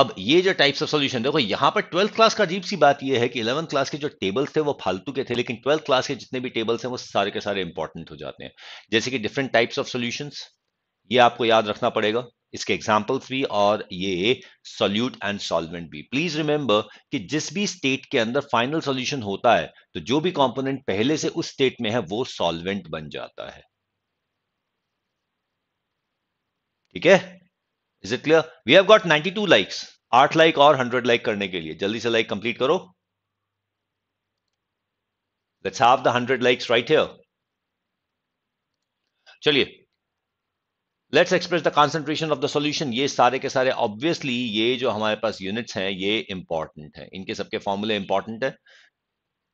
Speaker 1: अब ये जो टाइप्स ऑफ सॉल्यूशन देखो यहां पर ट्वेल्थ क्लास का अजीब सी बात ये है कि इलेवंथ क्लास के जो टेबल्स थे वो फालतू के थे लेकिन ट्वेल्थ क्लास के जितने भी टेबल्स हैं वो सारे के सारे इंपॉर्टेंट हो जाते हैं जैसे कि डिफरेंट टाइप्स ऑफ सॉल्यूशंस ये आपको याद रखना पड़ेगा इसके एग्जाम्पल्स भी और ये सोल्यूट एंड सॉल्वेंट भी प्लीज रिमेंबर कि जिस भी स्टेट के अंदर फाइनल सोल्यूशन होता है तो जो भी कॉम्पोनेंट पहले से उस स्टेट में है वो सॉल्वेंट बन जाता है ठीक है is it clear we have got 92 likes आठ लाइक और हंड्रेड लाइक करने के लिए जल्दी से लाइक कंप्लीट करो let's have the hundred likes right here चलिए let's express the concentration of the solution ये सारे के सारे ऑब्वियसली ये जो हमारे पास यूनिट्स हैं ये इंपॉर्टेंट है इनके सबके फॉर्मूले इंपॉर्टेंट है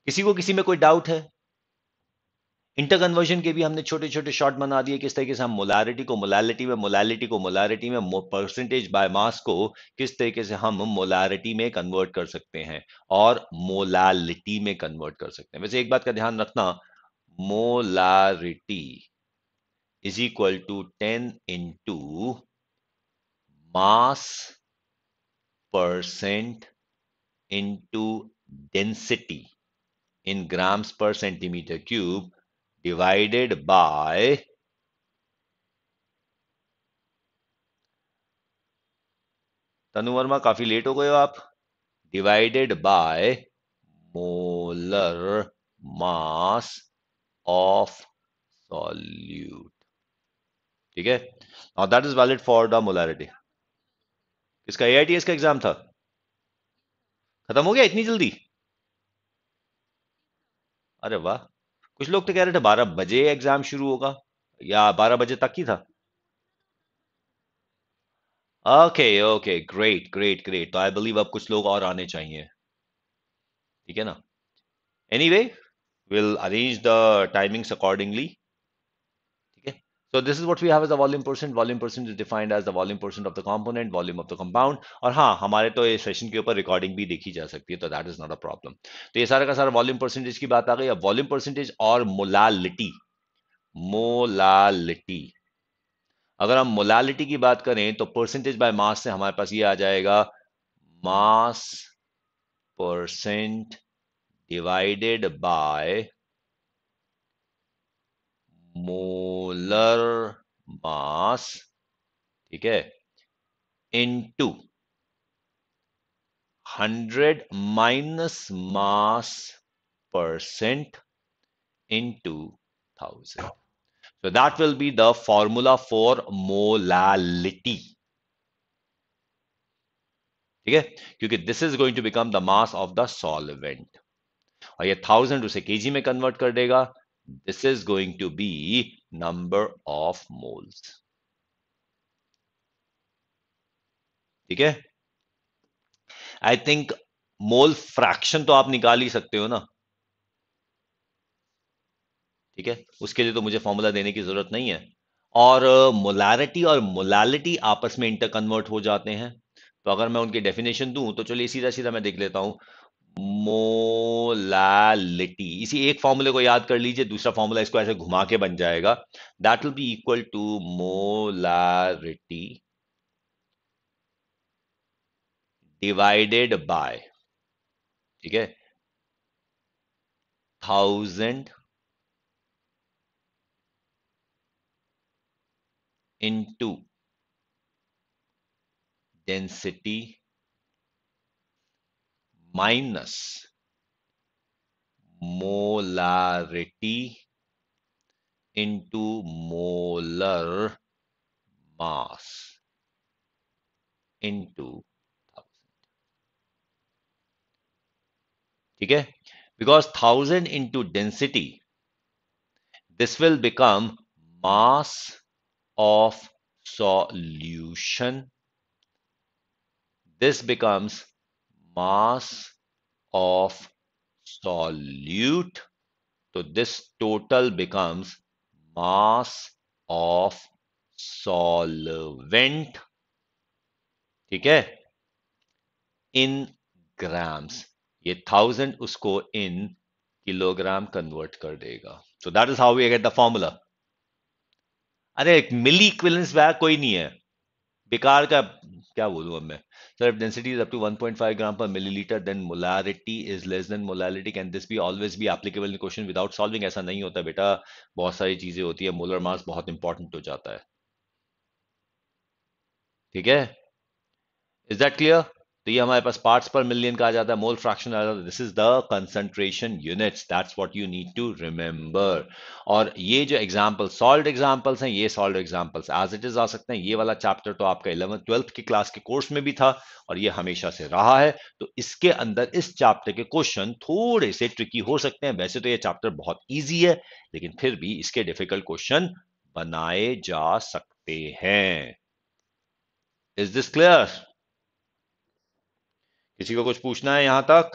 Speaker 1: किसी को किसी में कोई डाउट है इंटर कन्वर्जन के भी हमने छोटे छोटे शॉर्ट बना दिए किस तरीके से हम मोलारिटी को मोलालिटी में मोलालिटी को मोलारिटी में परसेंटेज बाय मास को किस तरीके से हम मोलारिटी में कन्वर्ट कर सकते हैं और मोलालिटी में कन्वर्ट कर सकते हैं वैसे एक बात का ध्यान रखना molarity is equal to ten into mass percent into density in grams per centimetre cube divided by Tanu Verma काफी लेट हो गए हो आप divided by molar mass of solute ठीक है now that is valid for the molarity इसका AITS का exam था खत्म हो गया इतनी जल्दी अरे वाह कुछ लोग तो कह रहे थे बारह बजे एग्जाम शुरू होगा या बारह बजे तक ही था okay okay great great great तो आई बिलीव अब कुछ लोग और आने चाहिए ठीक है ना anyway will arrange the timings accordingly So this is what we have as a volume percent. Volume percent is defined as the volume percent of the component, volume of the compound. और हाँ हमारे तो ये session के ऊपर recording भी देखी जा सकती है तो that is not a problem. तो ये सारा का सारा volume percentage की बात आ गई अब volume percentage और molality. Molality. अगर हम molality की बात करें तो percentage by mass से हमारे पास ये आ जाएगा mass percent divided by molar mass ठीक है into hundred minus mass percent into thousand so that will be the formula for molality ठीक है क्योंकि this is going to become the mass of the solvent और ये thousand उसे KG में convert कर देगा This is going to be number of moles. ठीक है आई थिंक मोल फ्रैक्शन तो आप निकाल ही सकते हो ना ठीक है उसके लिए तो मुझे फॉर्मूला देने की जरूरत नहीं है और मोलैरिटी uh, और मोलैलिटी आपस में इंटरकन्वर्ट हो जाते हैं तो अगर मैं उनकी डेफिनेशन दूं तो चलिए सीधा सीधा मैं देख लेता हूं मोलालिटी इसी एक फॉर्मूले को याद कर लीजिए दूसरा फॉर्मूला इसको ऐसे घुमा के बन जाएगा that will be equal to molarity divided by ठीक है thousand into density minus molarity into molar mass into thousand. Okay, because 1000 into density this will become mass of solution this becomes mass of solute. So this total becomes mass of solvent. ठीक है in grams ये thousand उसको in kilogram convert कर देगा so that is how we get the formula अरे एक मिली equivalents bag कोई नहीं है बेकार का क्या बोलूँ अब मैं sir if density is up to 1.5 gram per millilitre then molarity is less than molarity can this be always be applicable in question without solving ऐसा नहीं होता बेटा बहुत सारी चीजें होती है मोलर मास बहुत इंपॉर्टेंट हो जाता है ठीक है इज दैट क्लियर तो ये हमारे पास पार्ट्स पर मिलियन का आ जाता है मोल फ्रैक्शन आ जाता है this is the concentration units that's what you need to remember और ये जो एग्जांपल सॉल्ड एग्जांपल्स हैं ये solved examples as it is आ सकते हैं ये वाला चैप्टर तो आपका इलेवन ट्वेल्थ की क्लास के कोर्स में भी था और ये हमेशा से रहा है तो इसके अंदर इस चैप्टर के क्वेश्चन थोड़े से ट्रिकी हो सकते हैं वैसे तो ये चैप्टर बहुत ईजी है लेकिन फिर भी इसके डिफिकल्ट क्वेश्चन बनाए जा सकते हैं इज दिस क्लियर किसी को कुछ पूछना है यहां तक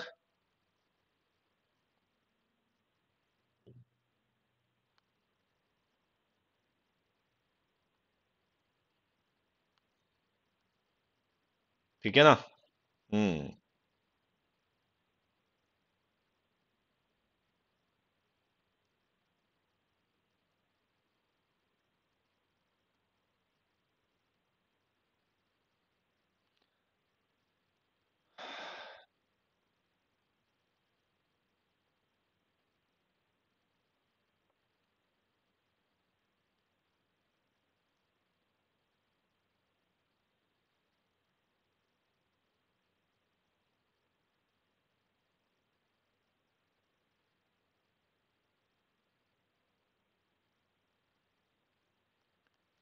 Speaker 2: ठीक है ना हम्म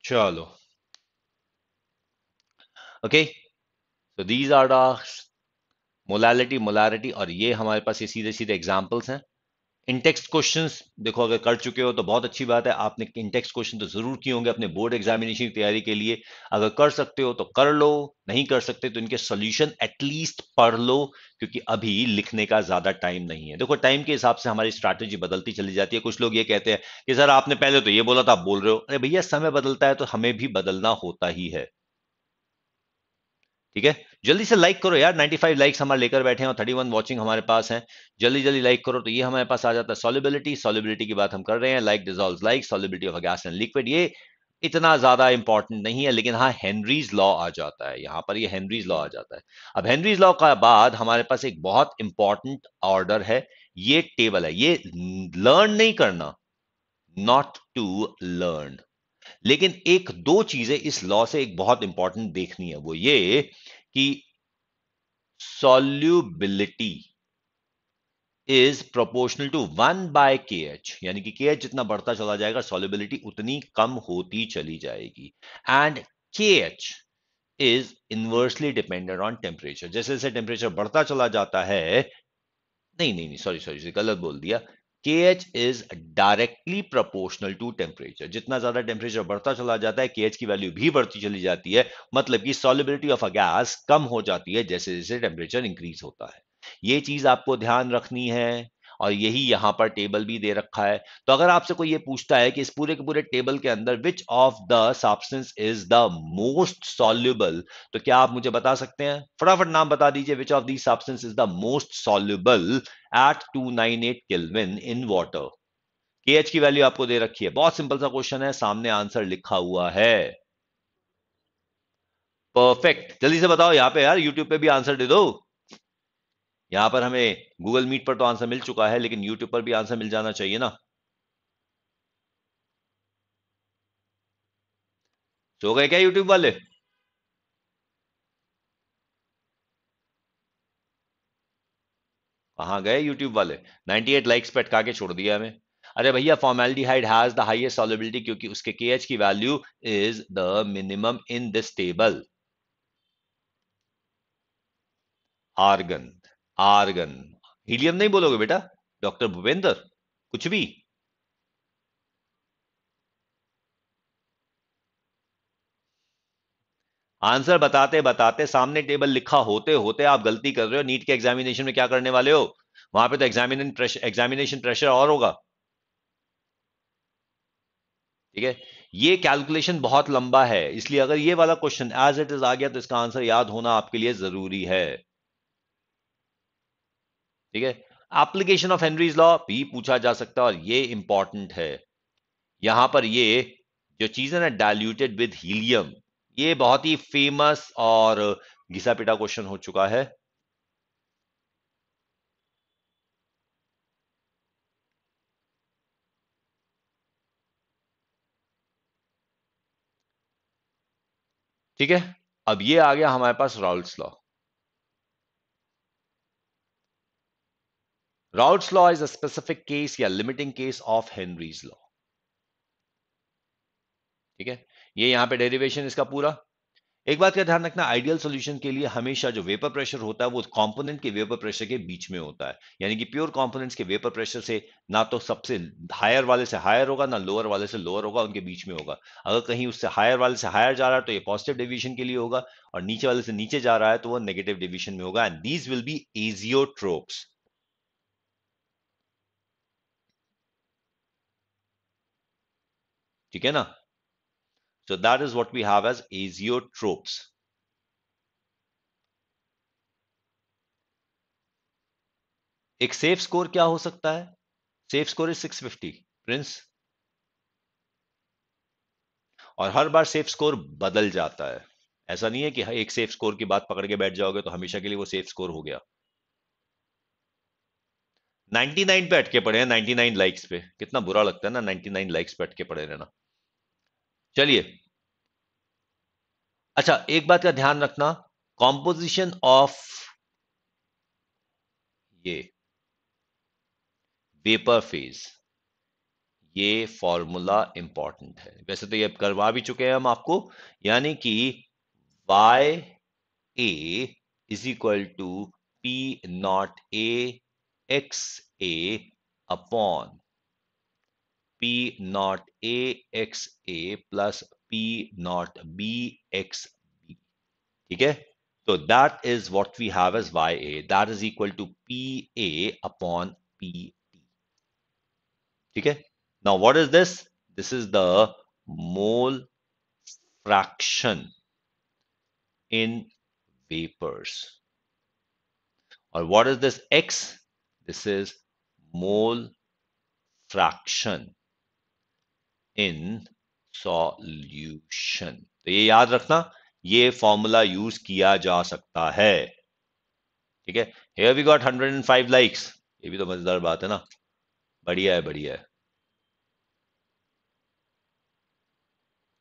Speaker 1: चलो ओके तो दीज आर मोलैलिटी मोलैरिटी और ये हमारे पास ये सीधे सीधे एग्जाम्पल्स हैं इंटेक्स क्वेश्चन देखो अगर कर चुके हो तो बहुत अच्छी बात है आपने इंटेक्स क्वेश्चन तो जरूर किए होंगे अपने बोर्ड एग्जामिनेशन की तैयारी के लिए अगर कर सकते हो तो कर लो नहीं कर सकते तो इनके सोल्यूशन एटलीस्ट पढ़ लो क्योंकि अभी लिखने का ज्यादा टाइम नहीं है देखो टाइम के हिसाब से हमारी स्ट्रैटेजी बदलती चली जाती है कुछ लोग ये कहते हैं कि सर आपने पहले तो ये बोला था आप बोल रहे हो अरे भैया समय बदलता है तो हमें भी बदलना होता ही है ठीक है जल्दी से लाइक करो यार 95 लाइक्स हमारे लेकर बैठे हैं और थर्टी वॉचिंग हमारे पास है जल्दी जल्दी लाइक करो तो ये हमारे पास आ जाता है सॉलिबिलिटी सॉलिबिलिटी की बात हम कर रहे हैं like dissolve like solubility of gas and liquid ये इतना ज्यादा इंपॉर्टेंट नहीं है लेकिन हाँ हेनरीज लॉ आ जाता है यहां पर ये हेनरीज लॉ आ जाता है अब हेनरीज लॉ का बाद हमारे पास एक बहुत इंपॉर्टेंट ऑर्डर है ये टेबल है ये लर्न नहीं करना नॉट टू लर्न लेकिन एक दो चीजें इस लॉ से एक बहुत इंपॉर्टेंट देखनी है वो ये कि solubility is proportional to one by K H यानी कि के एच जितना बढ़ता चला जाएगा सॉल्युबिलिटी उतनी कम होती चली जाएगी and K H is inversely dependent on temperature जैसे जैसे टेम्परेचर बढ़ता चला जाता है नहीं नहीं नहीं सॉरी सॉरी गलत बोल दिया K H is directly proportional to temperature जितना ज्यादा टेम्परेचर बढ़ता चला जाता है के एच की वैल्यू भी बढ़ती चली जाती है मतलब कि सॉलिबिलिटी ऑफ अ गैस कम हो जाती है जैसे जैसे टेम्परेचर इंक्रीज होता है ये चीज आपको ध्यान रखनी है और यही यहाँ पर टेबल भी दे रखा है तो अगर आपसे कोई ये पूछता है कि इस पूरे के पूरे टेबल के अंदर which of the substance is the most soluble तो क्या आप मुझे बता सकते हैं फटाफट नाम बता दीजिए which of the substance is the most soluble at two nine eight kelvin in water K H की वैल्यू आपको दे रखी है बहुत सिंपल सा क्वेश्चन है सामने आंसर लिखा हुआ है परफेक्ट जल्दी से बताओ यहां पे यार यूट्यूब पे भी आंसर दे दो यहां पर हमें गूगल मीट पर तो आंसर मिल चुका है लेकिन यूट्यूब पर भी आंसर मिल जाना चाहिए ना सो तो गए क्या यूट्यूब वाले कहा गए यूट्यूब वाले 98 लाइक्स पटका अटका के छोड़ दिया हमें अरे भैया formaldehyde has the highest solubility क्योंकि उसके के एच की value is the minimum in this table argon argon helium नहीं बोलोगे बेटा डॉक्टर भूपेंद्र कुछ भी आंसर बताते बताते सामने टेबल लिखा होते होते आप गलती कर रहे हो नीट के एग्जामिनेशन में क्या करने वाले हो वहां पे तो एग्जामिनेशन प्रेशर एग्जामिनेशन प्रेशर और होगा ठीक है ये कैलकुलेशन बहुत लंबा है इसलिए अगर ये वाला क्वेश्चन एज इट इज आ गया तो इसका आंसर याद होना आपके लिए जरूरी है ठीक है एप्लीकेशन ऑफ हेनरीज लॉ भी पूछा जा सकता है और ये इंपॉर्टेंट है यहां पर ये जो चीजें है ना डायल्यूटेड विद हीलियम ये बहुत ही फेमस और घिसा पिटा क्वेश्चन हो चुका है ठीक है अब ये आ गया हमारे पास Raoult's law Rout's law is a specific case या limiting case of Henry's law ठीक है ये यहां पे डेरिवेशन इसका पूरा एक बात का ध्यान रखना आइडियल सॉल्यूशन के लिए हमेशा जो वेपर प्रेशर होता है वो कंपोनेंट के वेपर प्रेशर के बीच में होता है यानी कि प्योर कंपोनेंट्स के वेपर प्रेशर से ना तो सबसे हायर वाले से हायर होगा ना लोअर वाले से लोअर होगा उनके बीच में होगा अगर कहीं उससे हायर वाले से हायर जा रहा है तो ये पॉजिटिव डिविजन के लिए होगा और नीचे वाले से नीचे जा रहा है तो वो नेगेटिव डिविजन में होगा and these will be azeotropes ठीक है ना so that is what we have azeotropes एक सेफ स्कोर क्या हो सकता है सेफ स्कोर इज 650 प्रिंस और हर बार सेफ स्कोर बदल जाता है ऐसा नहीं है कि हाँ, एक सेफ स्कोर की बात पकड़ के बैठ जाओगे तो हमेशा के लिए वो सेफ स्कोर हो गया 99 पे अटके पड़े हैं 99 लाइक्स पे कितना बुरा लगता है ना 99 लाइक्स पे अटके पड़े रहना चलिए अच्छा एक बात का ध्यान रखना कॉम्पोजिशन ऑफ ये वेपर फेज ये फॉर्मूला इंपॉर्टेंट है वैसे तो ये करवा भी चुके हैं हम आपको यानी कि y a is equal to P naught A X A upon P naught AXA plus P naught BXB. Okay. So that is what we have as YA. That is equal to PA upon PT. Okay. Now, what is this? This is the mole fraction in vapors. Or what is this X? This is mole fraction in solution तो ये याद रखना ये formula use किया जा सकता है ठीक है हेयर वी गॉट 105 लाइक्स ये भी तो मजेदार बात है ना बढ़िया है बढ़िया है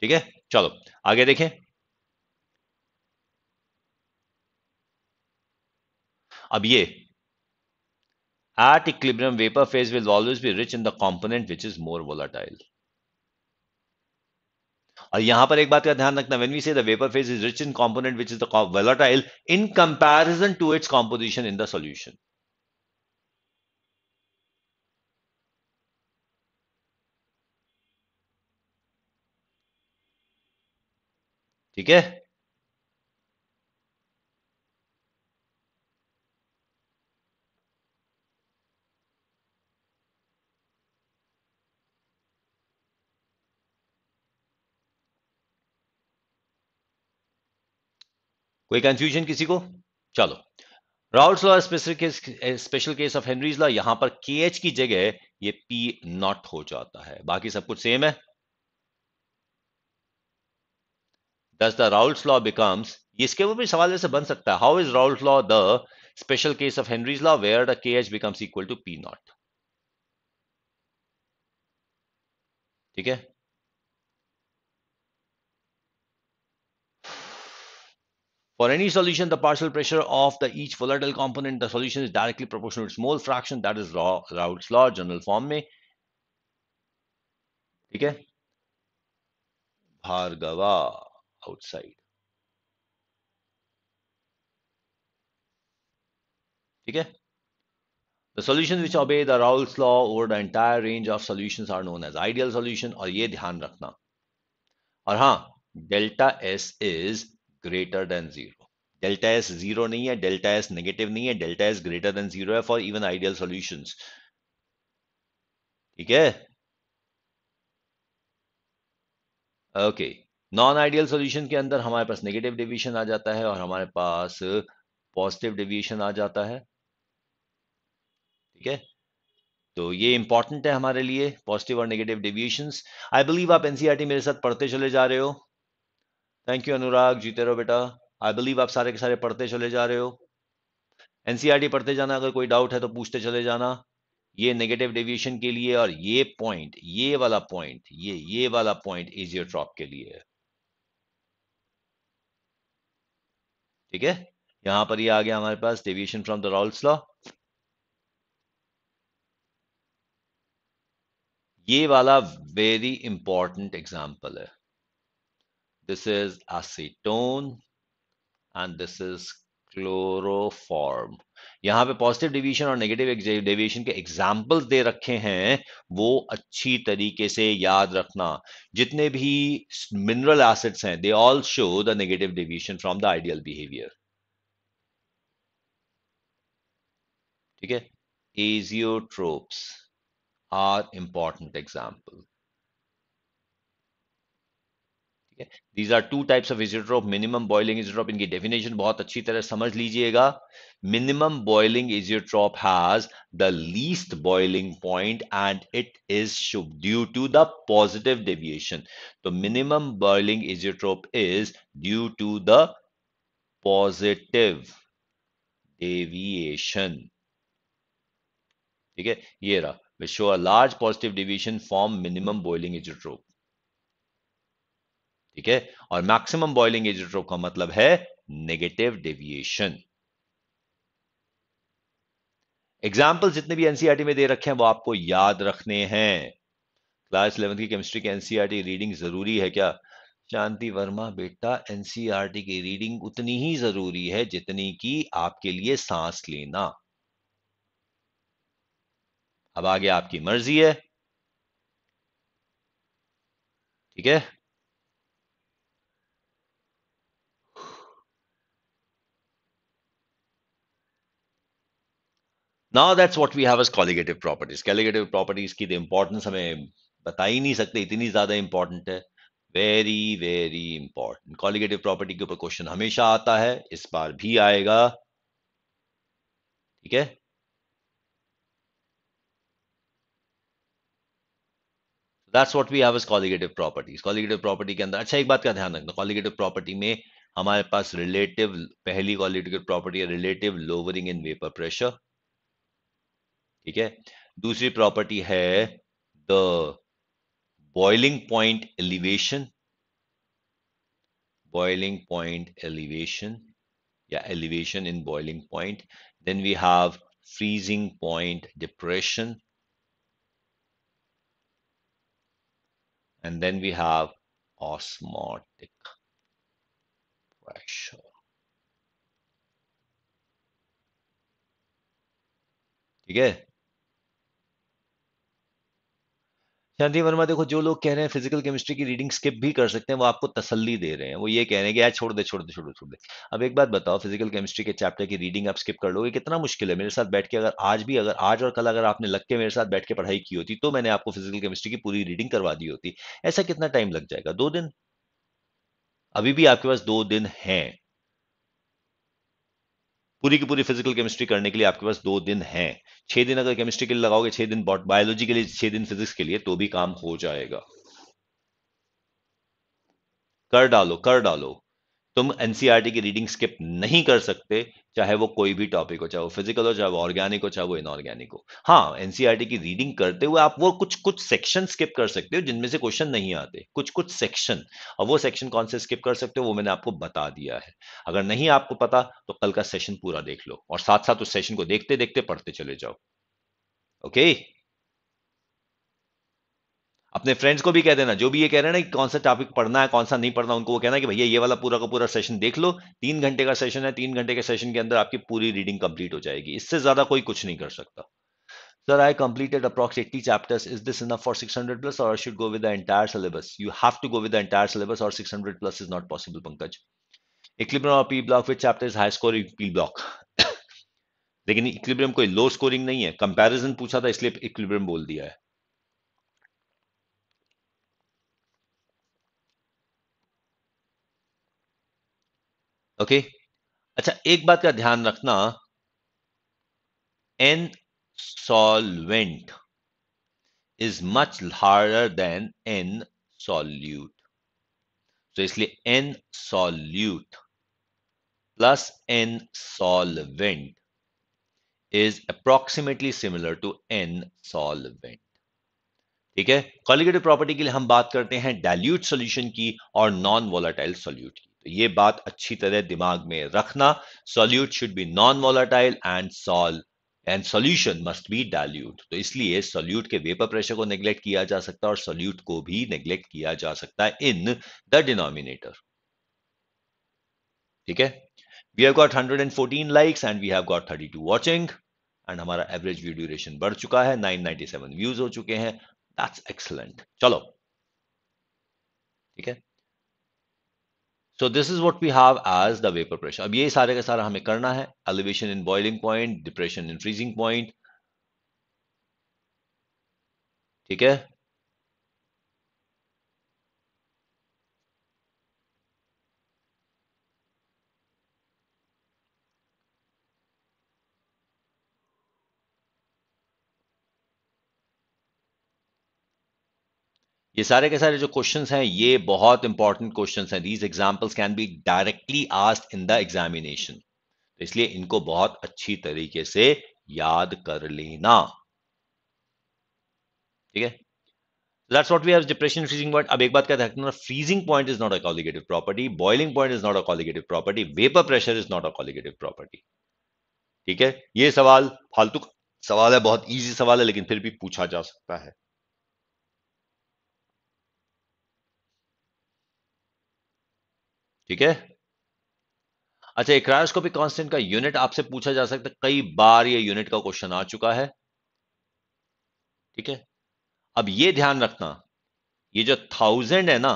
Speaker 1: ठीक है चलो आगे देखें अब ये at equilibrium vapour phase will always be rich in the component which is more volatile और यहां पर एक बात का ध्यान रखना when we say vapour phase is rich in component which is volatile in comparison to its composition in the solution ठीक है कोई कंफ्यूजन किसी को चलो Raoult's law special case of Henry's law यहां पर के एच की जगह ये पी नॉट हो जाता है बाकी सब कुछ सेम है दस द राउल्स लॉ बिकम्स इसके ऊपर भी सवाल जैसे बन सकता है how is Raoult's law the special case of Henry's law where the K H becomes equal to P naught ठीक है For any solution, the partial pressure of the each volatile component, the solution is directly proportional to its mole fraction. That is Raoult's law, general form. में ठीक है Bhargava outside The solutions which obey the Raoult's law over the entire range of solutions are known as ideal solution Or ye dhyan रखना Or ha, delta S is greater than zero Delta S zero नहीं है delta S negative नहीं है delta S greater than zero है for even ideal solutions. ठीक है okay non ideal solution के अंदर हमारे पास नेगेटिव डिविएशन आ जाता है और हमारे पास पॉजिटिव डिविएशन आ जाता है ठीक है तो ये इंपॉर्टेंट है हमारे लिए पॉजिटिव और नेगेटिव डिविएशंस आई बिलीव आप एनसीईआरटी e मेरे साथ पढ़ते चले जा रहे हो थैंक यू अनुराग जीते रहो बेटा आई बिलीव आप सारे के सारे पढ़ते चले जा रहे हो एनसीईआरटी e पढ़ते जाना अगर कोई डाउट है तो पूछते चले जाना ये नेगेटिव डेविएशन के लिए और ये पॉइंट ये वाला पॉइंट ये ये वाला पॉइंट ड्रॉप के लिए है ठीक है यहां पर ये आ गया हमारे पास deviation from the Raoult's law ये वाला वेरी इंपॉर्टेंट एग्जाम्पल है This is acetone and this is chloroform यहाँ पे पॉजिटिव डिवीजन और नेगेटिव डेविएशन के एग्जाम्पल्स दे रखे हैं वो अच्छी तरीके से याद रखना जितने भी मिनरल एसिड्स हैं they all show the negative deviation from the ideal behaviour ठीक है azeotropes are important example these are two types of azeotrope minimum boiling azeotrope इनकी डेफिनेशन बहुत अच्छी तरह समझ लीजिएगा minimum boiling azeotrope has the least boiling point and it is due to the positive deviation तो minimum boiling azeotrope is due to the positive deviation ठीक है ये रहा which show a large positive deviation form minimum boiling azeotrope ठीक है और maximum boiling एजिट्रोप का मतलब है नेगेटिव डेविएशन एग्जाम्पल जितने भी एनसीईआरटी e में दे रखे हैं वो आपको याद रखने हैं क्लास इलेवंथ की केमिस्ट्री e की एनसीईआरटी रीडिंग जरूरी है क्या शांति वर्मा बेटा एनसीईआरटी e की रीडिंग उतनी ही जरूरी है जितनी कि आपके लिए सांस लेना अब आगे आपकी मर्जी है ठीक है now that's what we have as colligative properties colligative properties की तो इंपॉर्टेंस हमें बता ही नहीं सकते इतनी ज्यादा इंपॉर्टेंट है very very important colligative property के ऊपर क्वेश्चन हमेशा आता है इस बार भी आएगा ठीक है that's what we have is colligative properties colligative property के अंदर अच्छा एक बात का ध्यान रखना कॉलिगेटिव प्रॉपर्टी में हमारे पास रिलेटिव पहली कॉलिगेटिव प्रॉपर्टी है relative lowering in vapour pressure ठीक है दूसरी प्रॉपर्टी है the boiling point elevation boiling point elevation yeah elevation in boiling point then we have freezing point depression and then we have osmotic pressure ठीक है शांति वर्मा देखो जो लोग कह रहे हैं फिजिकल केमिस्ट्री की रीडिंग स्किप भी कर सकते हैं वो आपको तसल्ली दे रहे हैं वो ये कह रहे हैं कि यार छोड़ दे छोड़ दे छोड़ दे छोड़ दे अब एक बात बताओ फिजिकल केमिस्ट्री के चैप्टर की रीडिंग आप स्किप कर लोगे कितना मुश्किल है मेरे साथ बैठ के अगर आज भी अगर आज और कल अगर आपने लग के मेरे साथ बैठ के पढ़ाई की होती तो मैंने आपको फिजिकल केमिस्ट्री की पूरी रीडिंग करवा दी होती ऐसा कितना टाइम लग जाएगा दो दिन अभी भी आपके पास दो दिन हैं पूरी की पूरी फिजिकल केमिस्ट्री करने के लिए आपके पास दो दिन हैं छह दिन अगर केमिस्ट्री के लिए लगाओगे छह दिन बायोलॉजी के लिए छह दिन फिजिक्स के लिए तो भी काम हो जाएगा कर डालो कर डालो तुम एनसीईआरटी e की रीडिंग स्किप नहीं कर सकते चाहे वो कोई भी टॉपिक हो चाहे वो फिजिकल हो चाहे वो ऑर्गेनिक हो चाहे वो इनऑर्गेनिक हो हाँ एनसीईआरटी e की रीडिंग करते हुए आप वो कुछ कुछ सेक्शन स्किप कर सकते हो जिनमें से क्वेश्चन नहीं आते कुछ कुछ सेक्शन अब वो सेक्शन कौन से स्किप कर सकते हो वो मैंने आपको बता दिया है अगर नहीं आपको पता तो कल का सेशन पूरा देख लो और साथ साथ उस सेशन को देखते देखते पढ़ते चले जाओ ओके अपने फ्रेंड्स को भी कह देना जो भी ये कह रहे हैं ना कि कौन सा टॉपिक पढ़ना है कौन सा नहीं पढ़ना उनको वो कहना कि भैया ये वाला पूरा का पूरा सेशन देख लो तीन घंटे का सेशन है तीन घंटे के सेशन के अंदर आपकी पूरी रीडिंग कंप्लीट हो जाएगी इससे ज्यादा कोई कुछ नहीं कर सकता sir I completed approx eighty chapters is this enough for six hundred plus और should go with entire syllabus you have to go with the entire syllabus और six hundred plus is not possible Pankaj equilibrium और P block with chapter is high scoring P block लेकिन equilibrium कोई low scoring नहीं है comparison पूछा था इसलिए equilibrium बोल दिया है ओके अच्छा एक बात का ध्यान रखना n solvent is much harder than n solute तो इसलिए n solute plus n solvent is approximately similar to n solvent ठीक है कॉलिगेटिव प्रॉपर्टी के लिए हम बात करते हैं डायल्यूट सॉल्यूशन की और नॉन वोलाटाइल सॉल्यूट की ये बात अच्छी तरह दिमाग में रखना solute should be non volatile and solve and solution must be dilute तो इसलिए सॉल्यूट के वेपर प्रेशर को नेग्लेक्ट किया जा सकता है और सॉल्यूट को भी नेग्लेक्ट किया जा सकता है इन द डिनोमिनेटर ठीक है we have got 114 likes and we have got 32 watching and हमारा एवरेज व्यू ड्यूरेशन बढ़ चुका है 997 व्यूज हो चुके हैं दैट्स एक्सलेंट चलो ठीक है so this is what we have as the vapour pressure अब ये सारे का सारा हमें करना है elevation in boiling point depression in freezing point ठीक है ये सारे के सारे जो क्वेश्चन हैं ये बहुत इंपॉर्टेंट क्वेश्चन हैं these examples can be directly asked in the examination इसलिए इनको बहुत अच्छी तरीके से याद कर लेना ठीक है That's what we have depression freezing point. अब एक बात कहते हैं freezing point is not a colligative property boiling point is not a colligative property vapour pressure is not a colligative property ठीक है ये सवाल फालतू सवाल है बहुत ईजी सवाल है लेकिन फिर भी पूछा जा सकता है ठीक है अच्छा एक क्रायोस्कोपिक कांस्टेंट का यूनिट आपसे पूछा जा सकता है कई बार ये यूनिट का क्वेश्चन आ चुका है ठीक है अब ये ध्यान रखना ये जो थाउजेंड है ना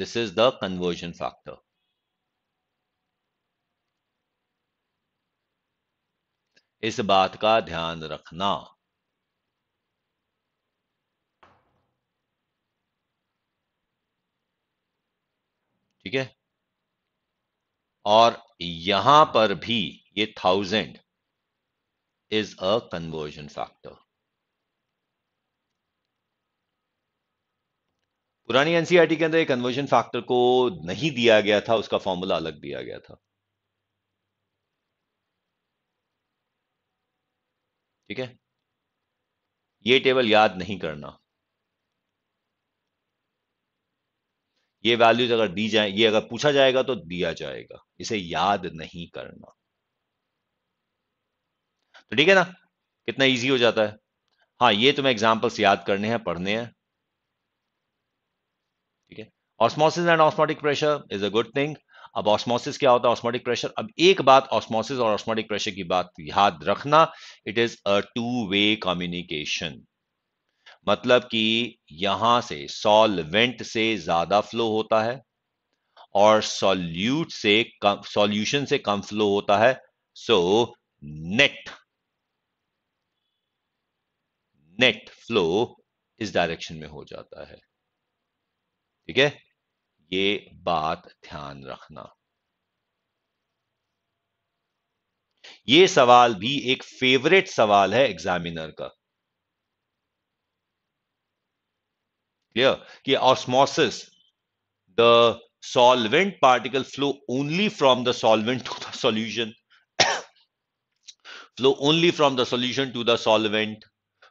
Speaker 1: this is the conversion factor इस बात का ध्यान रखना ठीक है और यहां पर भी ये thousand is a conversion factor पुरानी एनसीईआरटी e के अंदर ये कन्वर्जन फैक्टर को नहीं दिया गया था उसका फॉर्मूला अलग दिया गया था ठीक है ये टेबल याद नहीं करना ये वैल्यूज अगर दी जाए ये अगर पूछा जाएगा तो दिया जाएगा इसे याद नहीं करना तो ठीक है ना कितना इजी हो जाता है हाँ ये तुम्हें एग्जाम्पल्स याद करने हैं पढ़ने हैं ठीक है osmosis and osmotic pressure is a good thing अब ऑस्मोसिस क्या होता है ऑस्मोटिक प्रेशर अब एक बात ऑस्मोसिस और ऑस्मोटिक प्रेशर की बात याद रखना it is a two way communication मतलब कि यहां से सॉल्वेंट से ज्यादा फ्लो होता है और सॉल्यूट से सॉल्यूशन से कम फ्लो होता है सो नेट नेट फ्लो इस डायरेक्शन में हो जाता है ठीक है ये बात ध्यान रखना ये सवाल भी एक फेवरेट सवाल है एग्जामिनर का clear कि osmosis the solvent particle flow only from the solvent to the solution flow only from the solution to the solvent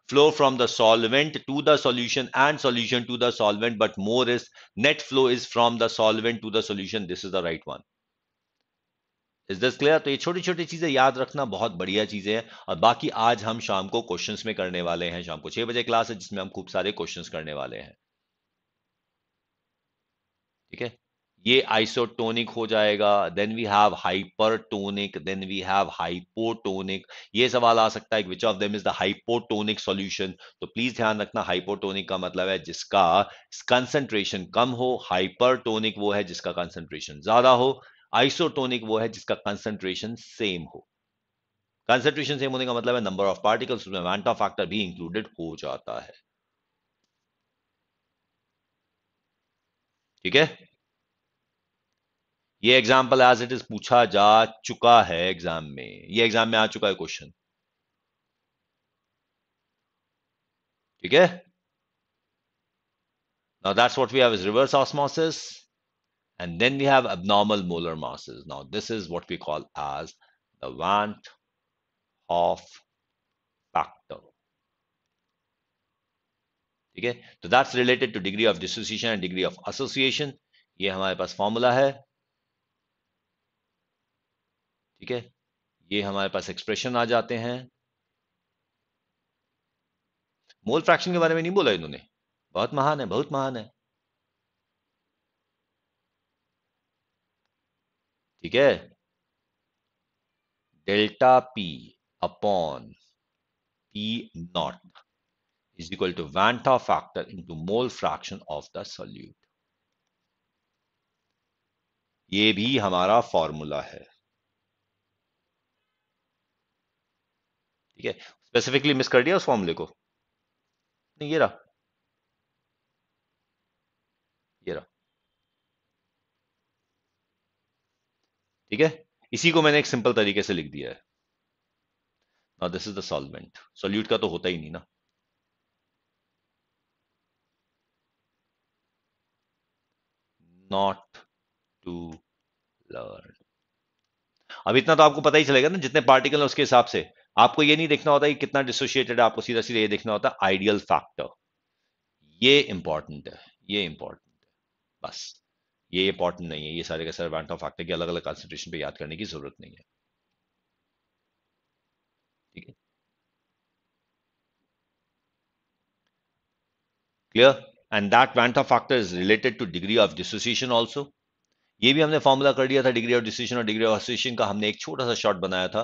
Speaker 1: flow from the solvent to the solution and solution to the solvent but more is net flow is from the solvent to the solution this is the right one is this clear to ye छोटी छोटी cheeze yaad rakhna bahut badhiya cheeze hai aur baki aaj hum sham ko questions mein karne wale hain sham ko 6 baje class hai jisme hum khub sare questions karne wale hain ठीक है ये isotonic हो जाएगा then we have hypertonic then we have hypotonic ये सवाल आ सकता है which of them is the hypotonic solution तो प्लीज ध्यान रखना हाइपोटोनिक का मतलब है जिसका कंसंट्रेशन कम हो हाइपरटोनिक वो है जिसका कंसंट्रेशन ज्यादा हो आइसोटोनिक वो है जिसका कंसंट्रेशन सेम हो कंसंट्रेशन सेम होने का मतलब है नंबर ऑफ पार्टिकल्स उसमें फैक्टर भी इंक्लूडेड हो जाता है ठीक है ये एग्जाम्पल एज इट इज पूछा जा चुका है एग्जाम में ये एग्जाम में आ चुका है क्वेश्चन ठीक है now that's what we have is reverse osmosis and then we have abnormal molar masses now this is what we call as the van't Hoff ठीक है तो that's related to degree of dissociation and degree of association ये हमारे पास formula है ठीक है ये हमारे पास एक्सप्रेशन आ जाते हैं मोल फ्रैक्शन के बारे में नहीं बोला इन्होंने बहुत महान है बहुत महान है ठीक है delta P upon P naught is equal to Van T factor into mole fraction of the solute. ये भी हमारा फॉर्मूला है ठीक है स्पेसिफिकली मिस कर दिया उस फॉर्मूले को नहीं ये रहा ये रहा ठीक है इसी को मैंने एक सिंपल तरीके से लिख दिया है this is the solvent solute का तो होता ही नहीं ना not to learn अब इतना तो आपको पता ही चलेगा ना जितने पार्टिकल है उसके हिसाब से आपको ये नहीं देखना होता कि कितना डिसोशिएटेड है आपको सीधा सीधा ये देखना होता है आइडियल फैक्टर ये इंपॉर्टेंट है ये इंपॉर्टेंट है बस ये इंपॉर्टेंट नहीं है ये सारे का सारे ऑफ फैक्टर के अलग अलग कॉन्सेंट्रेशन पे याद करने की जरूरत नहीं है ठीक है clear and that van't Hoff factor is related to degree of dissociation also ये भी हमने फॉर्मूला कर लिया था डिग्री ऑफ डिसोसिएशन और डिग्री ऑफ एसोसिएशन का हमने एक छोटा सा शॉर्ट बनाया था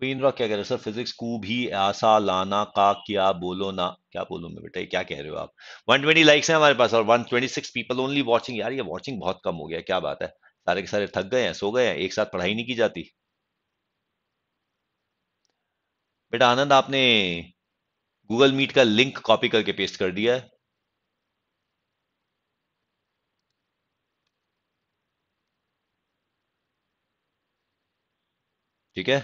Speaker 1: क्वीन रॉक क्या कह रहे हो सर फिजिक्स को भी आशा लाना का क्या बोलो ना क्या बोलो मैं बेटा क्या कह रहे हो आप 120 लाइक्स हैं हमारे पास और 126 पीपल ओनली वाचिंग यार ये वाचिंग बहुत कम हो गया क्या बात है सारे के सारे थक गए हैं सो गए हैं एक साथ पढ़ाई नहीं की जाती बेटा आनंद आपने गूगल मीट का लिंक कॉपी करके पेस्ट कर दिया है ठीक है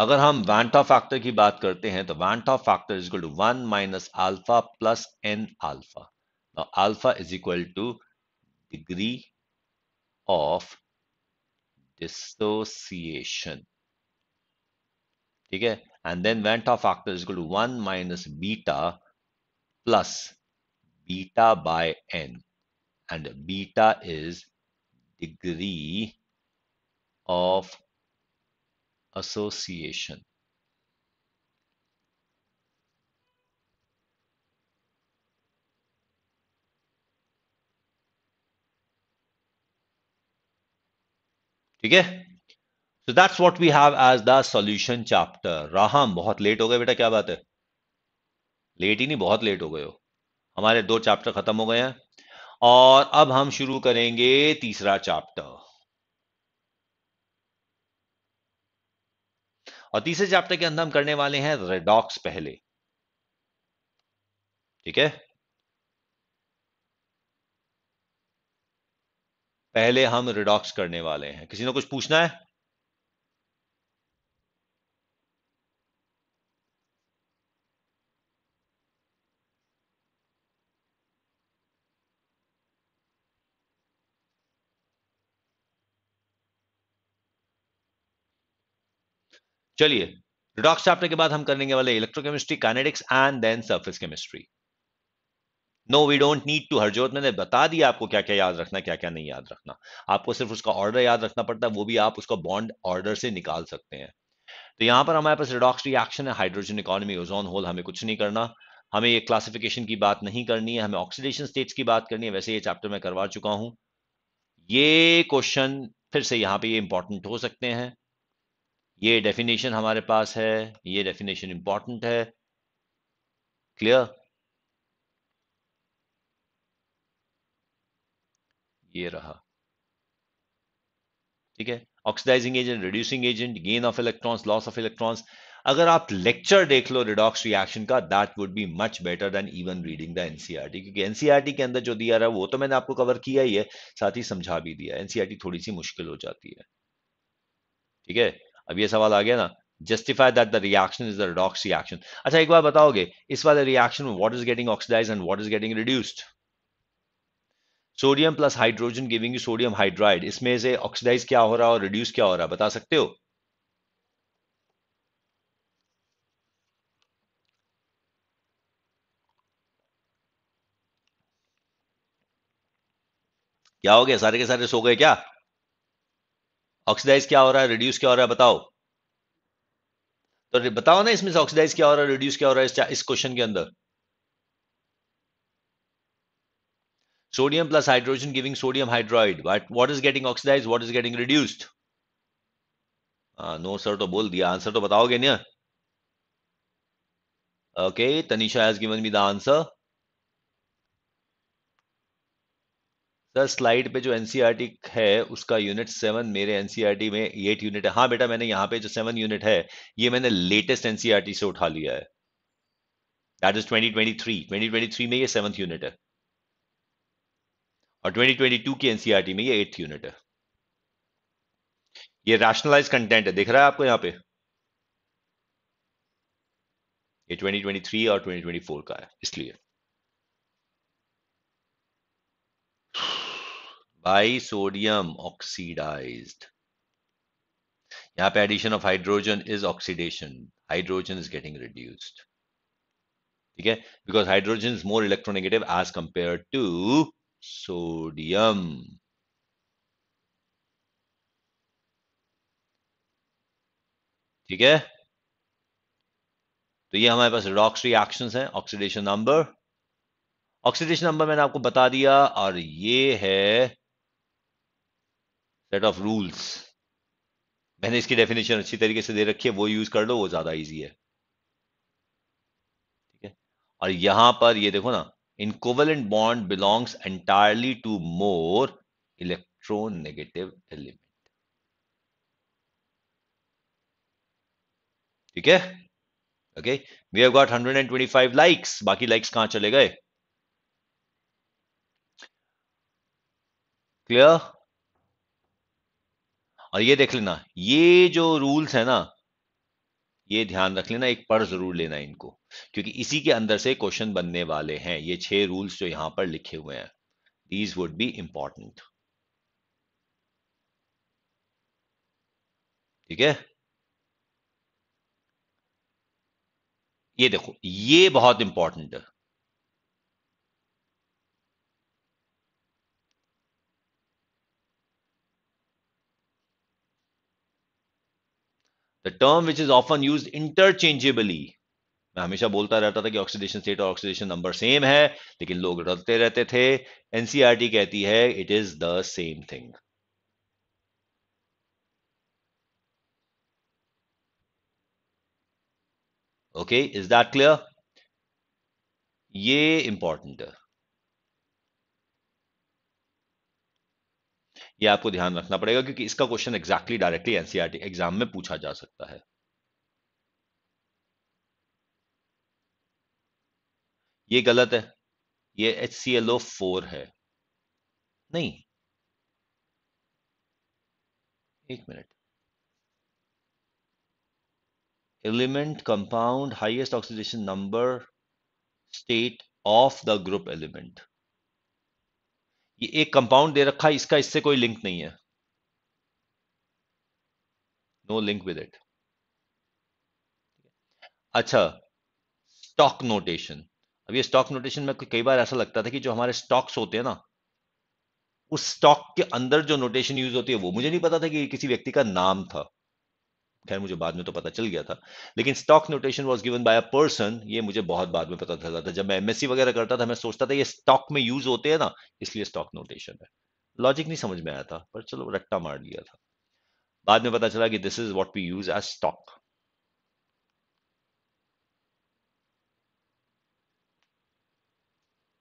Speaker 1: अगर हम वैंटा फैक्टर की बात करते हैं तो van't Hoff factor is equal to one minus alpha plus n alpha alpha is equal to degree of dissociation ठीक है and then van't Hoff factor is equal to one minus beta plus beta by n and beta is degree of association. ठीक है so that's what we have as the solution chapter Raham बहुत late हो गए बेटा क्या बात है late ही नहीं बहुत लेट हो गए हो हमारे दो चैप्टर खत्म हो गए हैं और अब हम शुरू करेंगे तीसरा चैप्टर और तीसरे चैप्टर के अंदर हम करने वाले हैं रेडॉक्स पहले ठीक है पहले हम रिडॉक्स करने वाले हैं किसी ने कुछ पूछना है चलिए रिडॉक्स चैप्टर के बाद हम करेंगे वाले electrochemistry kinetics and then surface chemistry no we don't need to Harjot मैंने बता दिया आपको क्या क्या याद रखना क्या क्या नहीं याद रखना आपको सिर्फ उसका ऑर्डर याद रखना पड़ता है वो भी आप उसका बॉन्ड ऑर्डर से निकाल सकते हैं तो यहां पर हमारे पास रिडॉक्स रिएक्शन है हाइड्रोजन इकोनॉमी ओजोन होल हमें कुछ नहीं करना हमें ये क्लासिफिकेशन की बात नहीं करनी है हमें ऑक्सीडेशन स्टेट्स की बात करनी है वैसे ये चैप्टर में करवा चुका हूं ये क्वेश्चन फिर से यहाँ पे ये इंपॉर्टेंट हो सकते हैं ये डेफिनेशन हमारे पास है ये डेफिनेशन इंपॉर्टेंट है क्लियर ये रहा ठीक है oxidising agent reducing agent gain of electrons loss of electrons अगर आप लेक्चर देख लो रिडॉक्स रिएक्शन का that would be much better than even reading the NCERT क्योंकि एनसीईआरटी e के अंदर जो दिया रहा है वो तो मैंने आपको कवर किया ही है साथ ही समझा भी दिया एनसीईआरटी e थोड़ी सी मुश्किल हो जाती है ठीक है अब ये सवाल आ गया ना justify that the reaction is the redox reaction अच्छा एक बार बताओगे इस वाले reaction में what is getting oxidized and what is getting reduced sodium plus hydrogen giving you sodium hydride इसमें से oxidize क्या हो रहा है और reduce क्या हो रहा है बता सकते हो क्या हो गया सारे के सारे सो गए क्या ऑक्सीडाइज क्या हो रहा है रिड्यूस क्या हो रहा है बताओ तो बताओ ना इसमें से ऑक्सीडाइज क्या हो रहा है रिड्यूस क्या हो रहा है इस क्वेश्चन के अंदर sodium plus hydrogen giving sodium hydride but what is getting oxidised what is getting reduced no sir तो बोल दिया आंसर तो बताओगे ना okay Tanisha has given me the answer sir slide पे जो एनसीईआरटी e है उसका यूनिट सेवन मेरे एनसीईआरटी e में एट यूनिट है हाँ बेटा मैंने यहाँ पे जो सेवन यूनिट है ये मैंने लेटेस्ट एनसीईआरटी e से उठा लिया है दैट इज 2023 2023 में ये सेवन्थ यूनिट है और 2022 की एनसीईआरटी में ये एट्थ यूनिट है ये रैशनलाइज कंटेंट है दिख रहा है आपको यहाँ पे ये 2023 और 2024 का है इसलिए by सोडियम oxidized यहां पे addition of hydrogen is oxidation hydrogen is getting reduced ठीक है because hydrogen is more electronegative as compare to sodium ठीक है तो ये हमारे पास रॉक्स रिएक्शन है ऑक्सीडेशन नंबर ऑक्सीडेशन नंबर मैंने आपको बता दिया और ये है सेट ऑफ रूल्स मैंने इसकी डेफिनेशन अच्छी तरीके से दे रखी है वो यूज कर लो वो ज्यादा ईजी है ठीक है और यहां पर ये देखो ना in covalent bond belongs entirely to more electron negative element ठीक है okay we have got 125 likes बाकी लाइक्स कहां चले गए क्लियर और ये देख लेना ये जो रूल्स है ना ये ध्यान रख लेना एक पढ़ जरूर लेना इनको क्योंकि इसी के अंदर से क्वेश्चन बनने वाले हैं ये छह रूल्स जो यहां पर लिखे हुए हैं दीज वुड बी इंपॉर्टेंट ठीक है ये देखो ये बहुत इंपॉर्टेंट है the term which is often use interchangeably मैं हमेशा बोलता रहता था कि ऑक्सीडेशन स्टेट और ऑक्सीडेशन नंबर सेम है लेकिन लोग रटते रहते थे एनसीआरटी e कहती है it is the same thing okay is that clear ये इंपॉर्टेंट है ये आपको ध्यान रखना पड़ेगा क्योंकि इसका question exactly directly NCERT exam में पूछा जा सकता है ये गलत है ये H C L O four है नहीं एक minute element compound highest oxidation number state of the group element ये एक कंपाउंड दे रखा है इसका इससे कोई लिंक नहीं है नो लिंक विद इट अच्छा स्टॉक नोटेशन अब ये स्टॉक नोटेशन में कई बार ऐसा लगता था कि जो हमारे स्टॉक्स होते हैं ना उस स्टॉक के अंदर जो नोटेशन यूज होती है वो मुझे नहीं पता था कि किसी व्यक्ति का नाम था खैर मुझे बाद में तो पता चल गया था लेकिन stock notation was given by a person ये मुझे बहुत बाद में पता चला था जब मैं एमएससी वगैरह करता था मैं सोचता था ये स्टॉक में यूज होते हैं ना इसलिए स्टॉक नोटेशन है लॉजिक नहीं समझ में आया था पर चलो रट्टा मार लिया था बाद में पता चला कि this is what we use as stock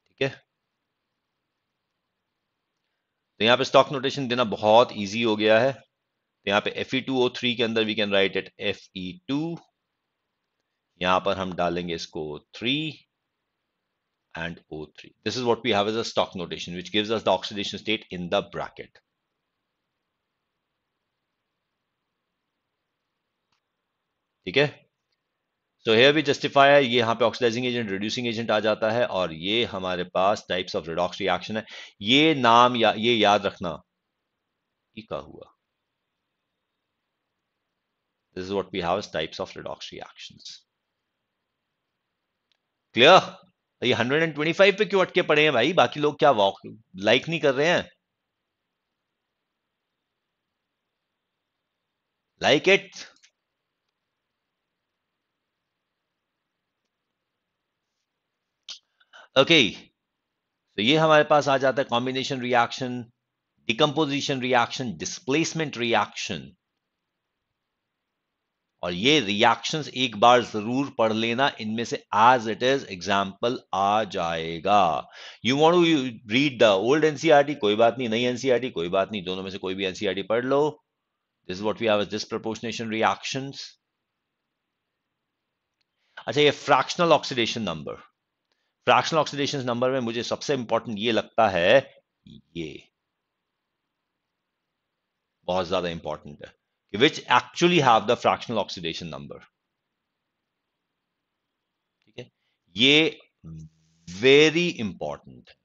Speaker 1: ठीक है तो यहां पे स्टॉक नोटेशन देना बहुत इजी हो गया है तो यहाँ पे Fe2O3 के अंदर we can write it Fe2 यहां पर हम डालेंगे इसको O3 and O3. Three this is what have as a stock notation which gives us the oxidation state in the bracket. ठीक है सो हेयर भी जस्टिफाई है ये यहाँ पे ऑक्सीडाइजिंग एजेंट रिड्यूसिंग एजेंट आ जाता है और ये हमारे पास टाइप्स ऑफ रिडॉक्स रिएक्शन है ये नाम या ये याद रखना का हुआ This is what we have as types of redox reactions. Clear ये 125 पे क्यों अटके पड़े हैं भाई बाकी लोग क्या वॉक लाइक नहीं कर रहे हैं लाइक like इट ओके okay. तो so, ये हमारे पास आ जाता है combination reaction decomposition reaction displacement reaction और ये रिएक्शंस एक बार जरूर पढ़ लेना इनमें से एज इट इज एग्जाम्पल आ जाएगा you want you read the old NCERT कोई बात नहीं नई एनसीआरटी e कोई बात नहीं दोनों में से कोई भी एनसीआरटी e पढ़ लो this what we have disproportionation reaction अच्छा ये fractional oxidation number fractional oxidation number में मुझे सबसे इंपॉर्टेंट ये लगता है ये बहुत ज्यादा इंपॉर्टेंट है which actually have the fractional oxidation number ठीक है ये वेरी इंपॉर्टेंट है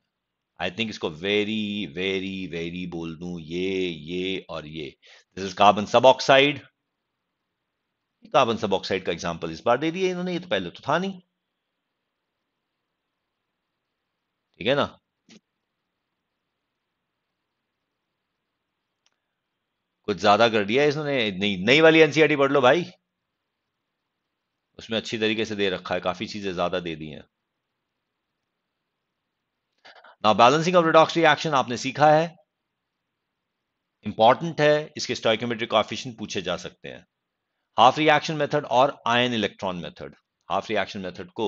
Speaker 1: आई थिंक इसको वेरी वेरी वेरी बोल दू ये ये और ये this is carbon sub oxide carbon sub oxide का एग्जाम्पल इस बार दे दिया इन्होंने ये तो पहले तो था नहीं ठीक है ना कुछ ज्यादा कर दिया इसने नहीं नई वाली एनसीआर e पढ़ लो भाई उसमें अच्छी तरीके से दे रखा है काफी चीजें ज्यादा दे दी हैं ना बैलेंसिंग ऑफ रिडॉक्स रिएक्शन आपने सीखा है इंपॉर्टेंट है इसके स्टॉइकोमेट्रिक ऑफिशन पूछे जा सकते हैं हाफ रिएक्शन मेथड और ion electron method half reaction method को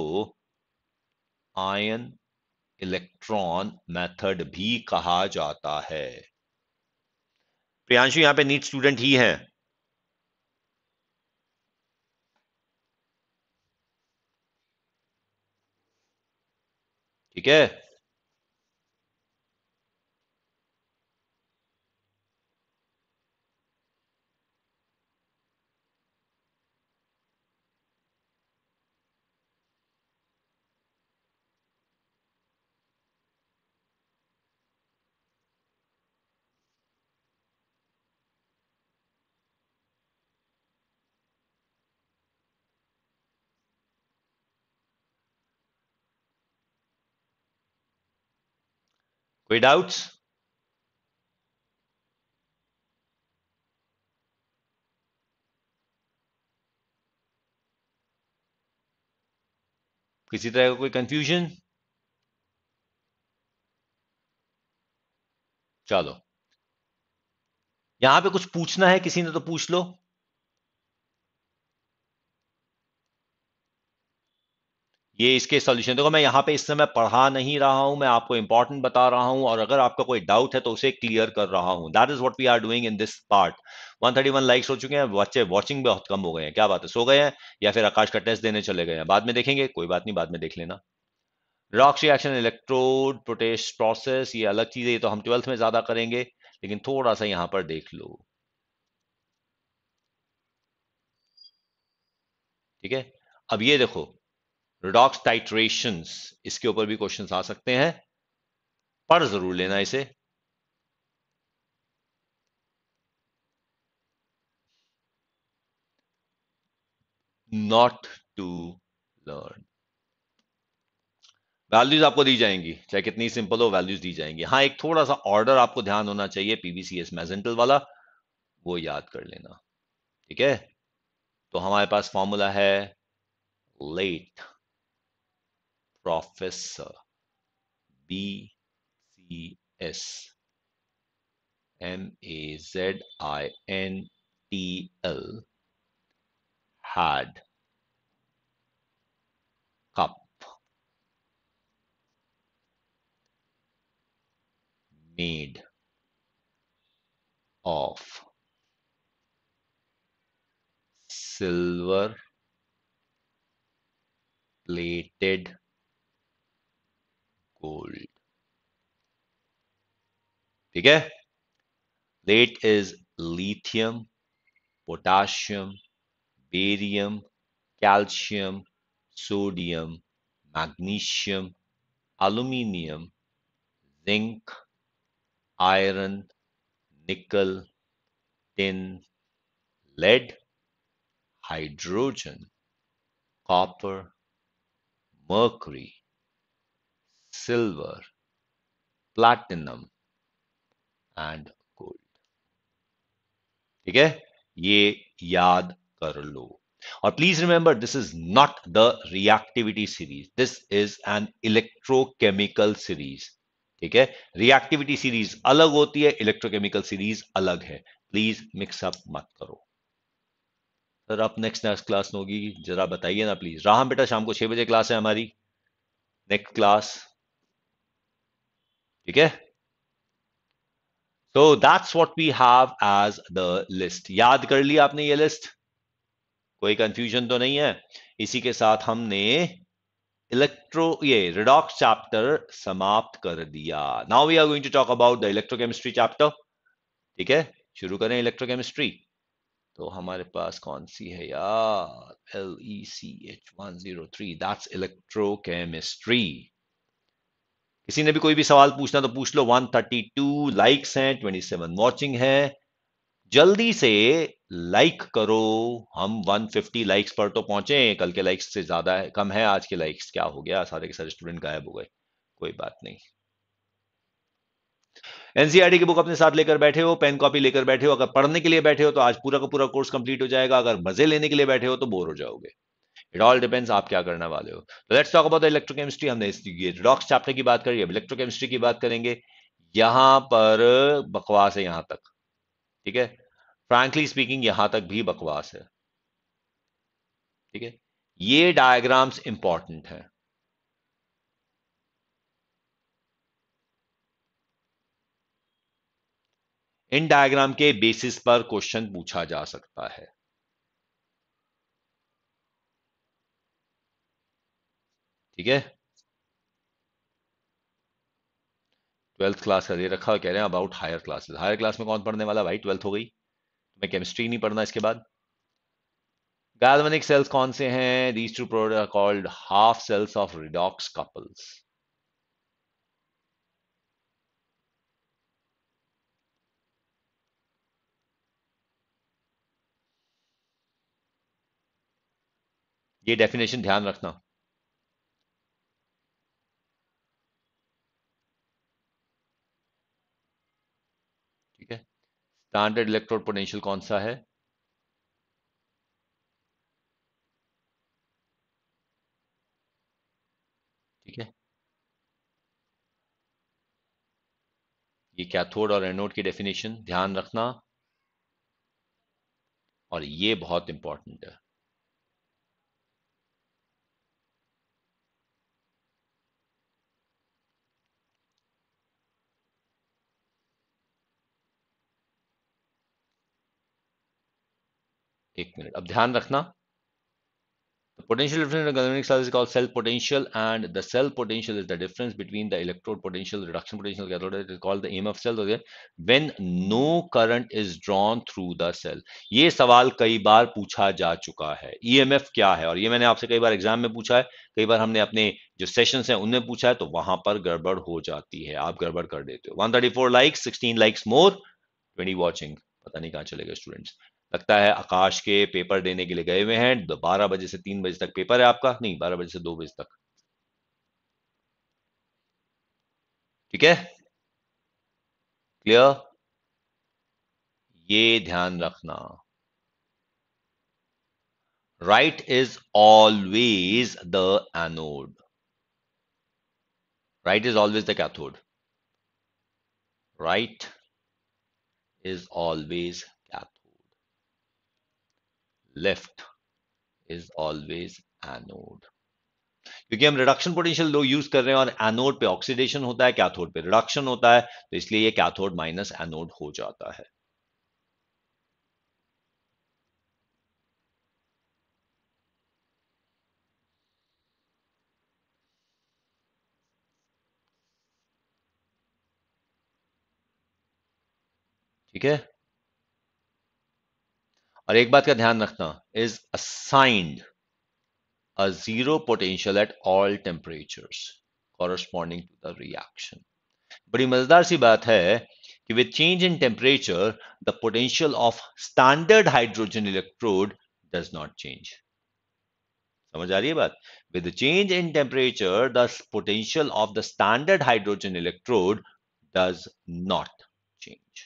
Speaker 1: आयन इलेक्ट्रॉन मेथड भी कहा जाता है प्रियांशु यहां पे नीट स्टूडेंट ही है ठीक है कोई डाउट्स किसी तरह का कोई कंफ्यूजन चलो यहां पे कुछ पूछना है किसी ने तो पूछ लो ये इसके सोल्यूशन देखो मैं यहाँ पे इस समय पढ़ा नहीं रहा हूं मैं आपको इंपॉर्टेंट बता रहा हूं और अगर आपका कोई डाउट है तो उसे क्लियर कर रहा हूं that is what we are doing in this part 131 likes हो चुके हैं बच्चे वॉचिंग बहुत कम हो गए हैं क्या बात है सो गए हैं या फिर आकाश का टेस्ट देने चले गए हैं बाद में देखेंगे कोई बात नहीं बाद में देख लेना redox reaction electrode protest process ये अलग चीज है ये तो हम ट्वेल्थ में ज्यादा करेंगे लेकिन थोड़ा सा यहाँ पर देख लो ठीक है अब ये देखो रिडॉक्स टाइट्रेशन इसके ऊपर भी क्वेश्चन आ सकते हैं पढ़ जरूर लेना इसे नॉट टू लर्न वैल्यूज आपको दी जाएंगी चाहे कितनी सिंपल हो वैल्यूज दी जाएंगी हाँ एक थोड़ा सा ऑर्डर आपको ध्यान होना चाहिए पीबीसीएस मैजेंटल वाला वो याद कर लेना ठीक है तो हमारे पास फॉर्मूला है let professor BCS had cup made of silver plated Gold. Okay? Late is lithium, potassium, barium, calcium, sodium, magnesium, aluminium, zinc, iron, nickel, tin, lead, hydrogen, copper, mercury. silver, platinum and gold ठीक है ये याद कर लो और please remember this is not the reactivity series this is an electrochemical series ठीक है reactivity series अलग होती है इलेक्ट्रोकेमिकल सीरीज अलग है प्लीज मिक्सअप मत करो सर आप नेक्स्ट नेक्स्ट क्लास में होगी जरा बताइए ना प्लीज राम बेटा शाम को छह बजे क्लास है हमारी नेक्स्ट क्लास ठीक है so that's what we have as the list याद कर लिया आपने ये लिस्ट कोई कंफ्यूजन तो नहीं है इसी के साथ हमने इलेक्ट्रो ये रिडॉक्स चैप्टर समाप्त कर दिया now we are going to talk about the electrochemistry chapter ठीक है शुरू करें इलेक्ट्रोकेमिस्ट्री तो हमारे पास कौन सी है यार L E C H one zero three that's electrochemistry किसी ने भी कोई भी सवाल पूछना तो पूछ लो 132 लाइक्स हैं 27 वॉचिंग है जल्दी से लाइक करो हम 150 लाइक्स पर तो पहुंचे कल के लाइक्स से ज्यादा है कम है आज के लाइक्स क्या हो गया सारे के सारे स्टूडेंट गायब हो गए कोई बात नहीं एनसीआरटी e की बुक अपने साथ लेकर बैठे हो पेन कॉपी लेकर बैठे हो अगर पढ़ने के लिए बैठे हो तो आज पूरा का पूरा कोर्स कंप्लीट हो जाएगा अगर मजे लेने के लिए बैठे हो तो बोर हो जाओगे इट ऑल डिपेंड्स आप क्या करने वाले हो तो लेट्स टॉक अबाउट इलेक्ट्रोकेमिस्ट्री हमने रॉक्स चैप्टर की बात करी अब इलेक्ट्रोकेमिस्ट्री की बात करेंगे यहां पर बकवास है यहां तक ठीक है फ्रेंकली स्पीकिंग यहां तक भी बकवास है ठीक है ये डायग्राम्स इंपॉर्टेंट हैं इन डायग्राम के बेसिस पर क्वेश्चन पूछा जा सकता है ठीक है ट्वेल्थ क्लास का दे रखा कह रहे हैं about higher classes higher class में कौन पढ़ने वाला भाई ट्वेल्थ हो गई मैं केमिस्ट्री नहीं पढ़ना इसके बाद गैल्वेनिक सेल्स कौन से हैं these two product called half cells of redox couples ये डेफिनेशन ध्यान रखना स्टैंडर्ड इलेक्ट्रोड पोटेंशियल कौन सा है ठीक है ये कैथोड और एनोड की डेफिनेशन ध्यान रखना और ये बहुत इंपॉर्टेंट है एक मिनट अब ध्यान रखना potential differential cell potential and the cell potential is the difference between the electrode potential reduction potential called the EMF of cell when no current is drawn through the cell ये सवाल कई बार पूछा जा चुका है ईएमएफ e क्या है और ये मैंने आपसे कई बार एग्जाम में पूछा है कई बार हमने अपने जो सेशन है उनमें पूछा है तो वहां पर गड़बड़ हो जाती है आप गड़बड़ कर देते हो one thirty four likes sixteen likes more twenty watching पता नहीं कहाँ चलेगा स्टूडेंट्स लगता है आकाश के पेपर देने के लिए गए हुए हैं बारह बजे से तीन बजे तक पेपर है आपका नहीं बारह बजे से दो बजे तक ठीक है क्लियर ये ध्यान रखना right is always the anode right is always the cathode right is always left is always anode क्योंकि हम रिडक्शन पोटेंशियल लो यूज कर रहे हैं और एनोड पे ऑक्सीडेशन होता है कैथोड पे रिडक्शन होता है तो इसलिए ये कैथोड माइनस एनोड हो जाता है ठीक है और एक बात का ध्यान रखना is assigned a zero potential at all temperatures corresponding to the reaction बड़ी मजेदार सी बात है कि with change in temperature the potential of standard hydrogen electrode does not change समझ आ रही है बात with change in temperature the potential of the standard hydrogen electrode does not change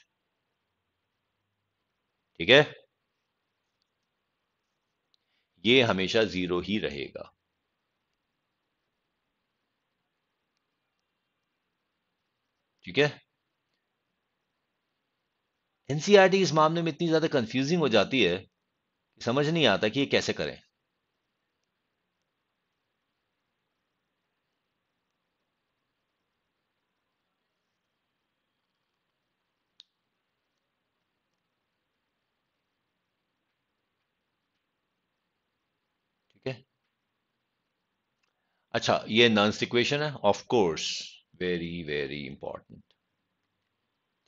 Speaker 1: ठीक है ये हमेशा जीरो ही रहेगा ठीक है एनसीआरटी e इस मामले में इतनी ज्यादा कंफ्यूजिंग हो जाती है समझ नहीं आता कि ये कैसे करें अच्छा ये नंस इक्वेशन है of course very very important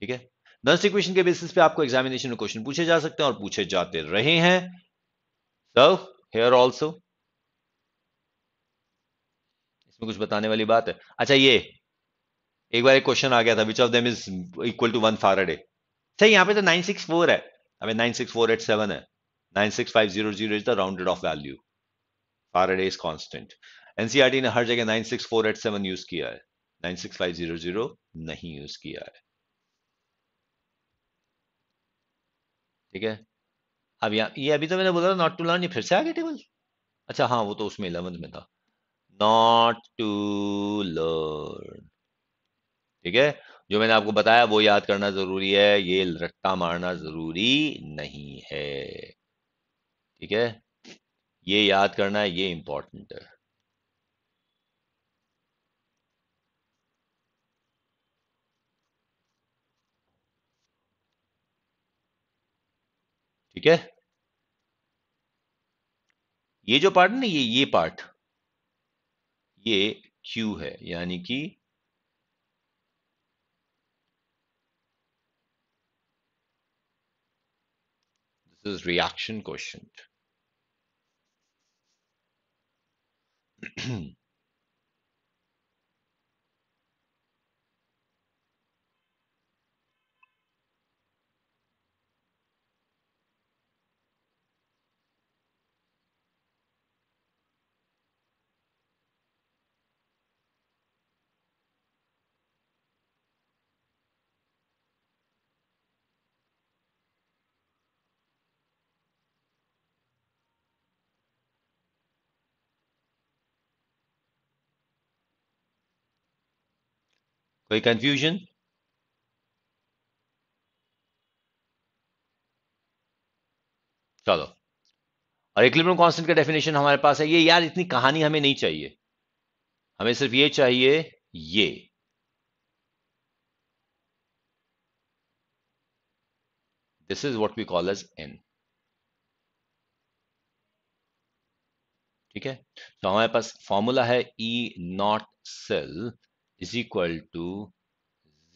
Speaker 1: ठीक है नंस इक्वेशन के बेसिस पे आपको एग्जामिनेशन में क्वेश्चन पूछे जा सकते हैं और पूछे जाते रहे हैं सो हेयर ऑल्सो इसमें कुछ बताने वाली बात है अच्छा ये एक बार एक क्वेश्चन आ गया था which of them is equal to one faraday सही यहां पे तो नाइन सिक्स फोर है अबे सेवन है nine six five zero zero is the rounded off value faraday is constant NCERT e ने हर जगह 96487 यूज किया है 96500 नहीं यूज किया है ठीक है अब यहाँ ये अभी तो मैंने बोला था नॉट टू लर्न ये फिर से आ टेबल अच्छा हाँ वो तो उसमें इलेवंथ में था नॉट टू लर्न ठीक है जो मैंने आपको बताया वो याद करना जरूरी है ये रट्टा मारना जरूरी नहीं है ठीक है ये याद करना ये इंपॉर्टेंट है ठीक है ये जो पार्ट ना ये ये पार्ट ये Q है यानी कि दिस इज रिएक्शन क्वेश्चन
Speaker 2: कोई कंफ्यूजन
Speaker 1: चलो और इक्विलिब्रियम कांस्टेंट का डेफिनेशन हमारे पास है ये यार इतनी कहानी हमें नहीं चाहिए हमें सिर्फ ये चाहिए ये this is what we call as an ठीक है तो हमारे पास फॉर्मूला है E naught cell is equal to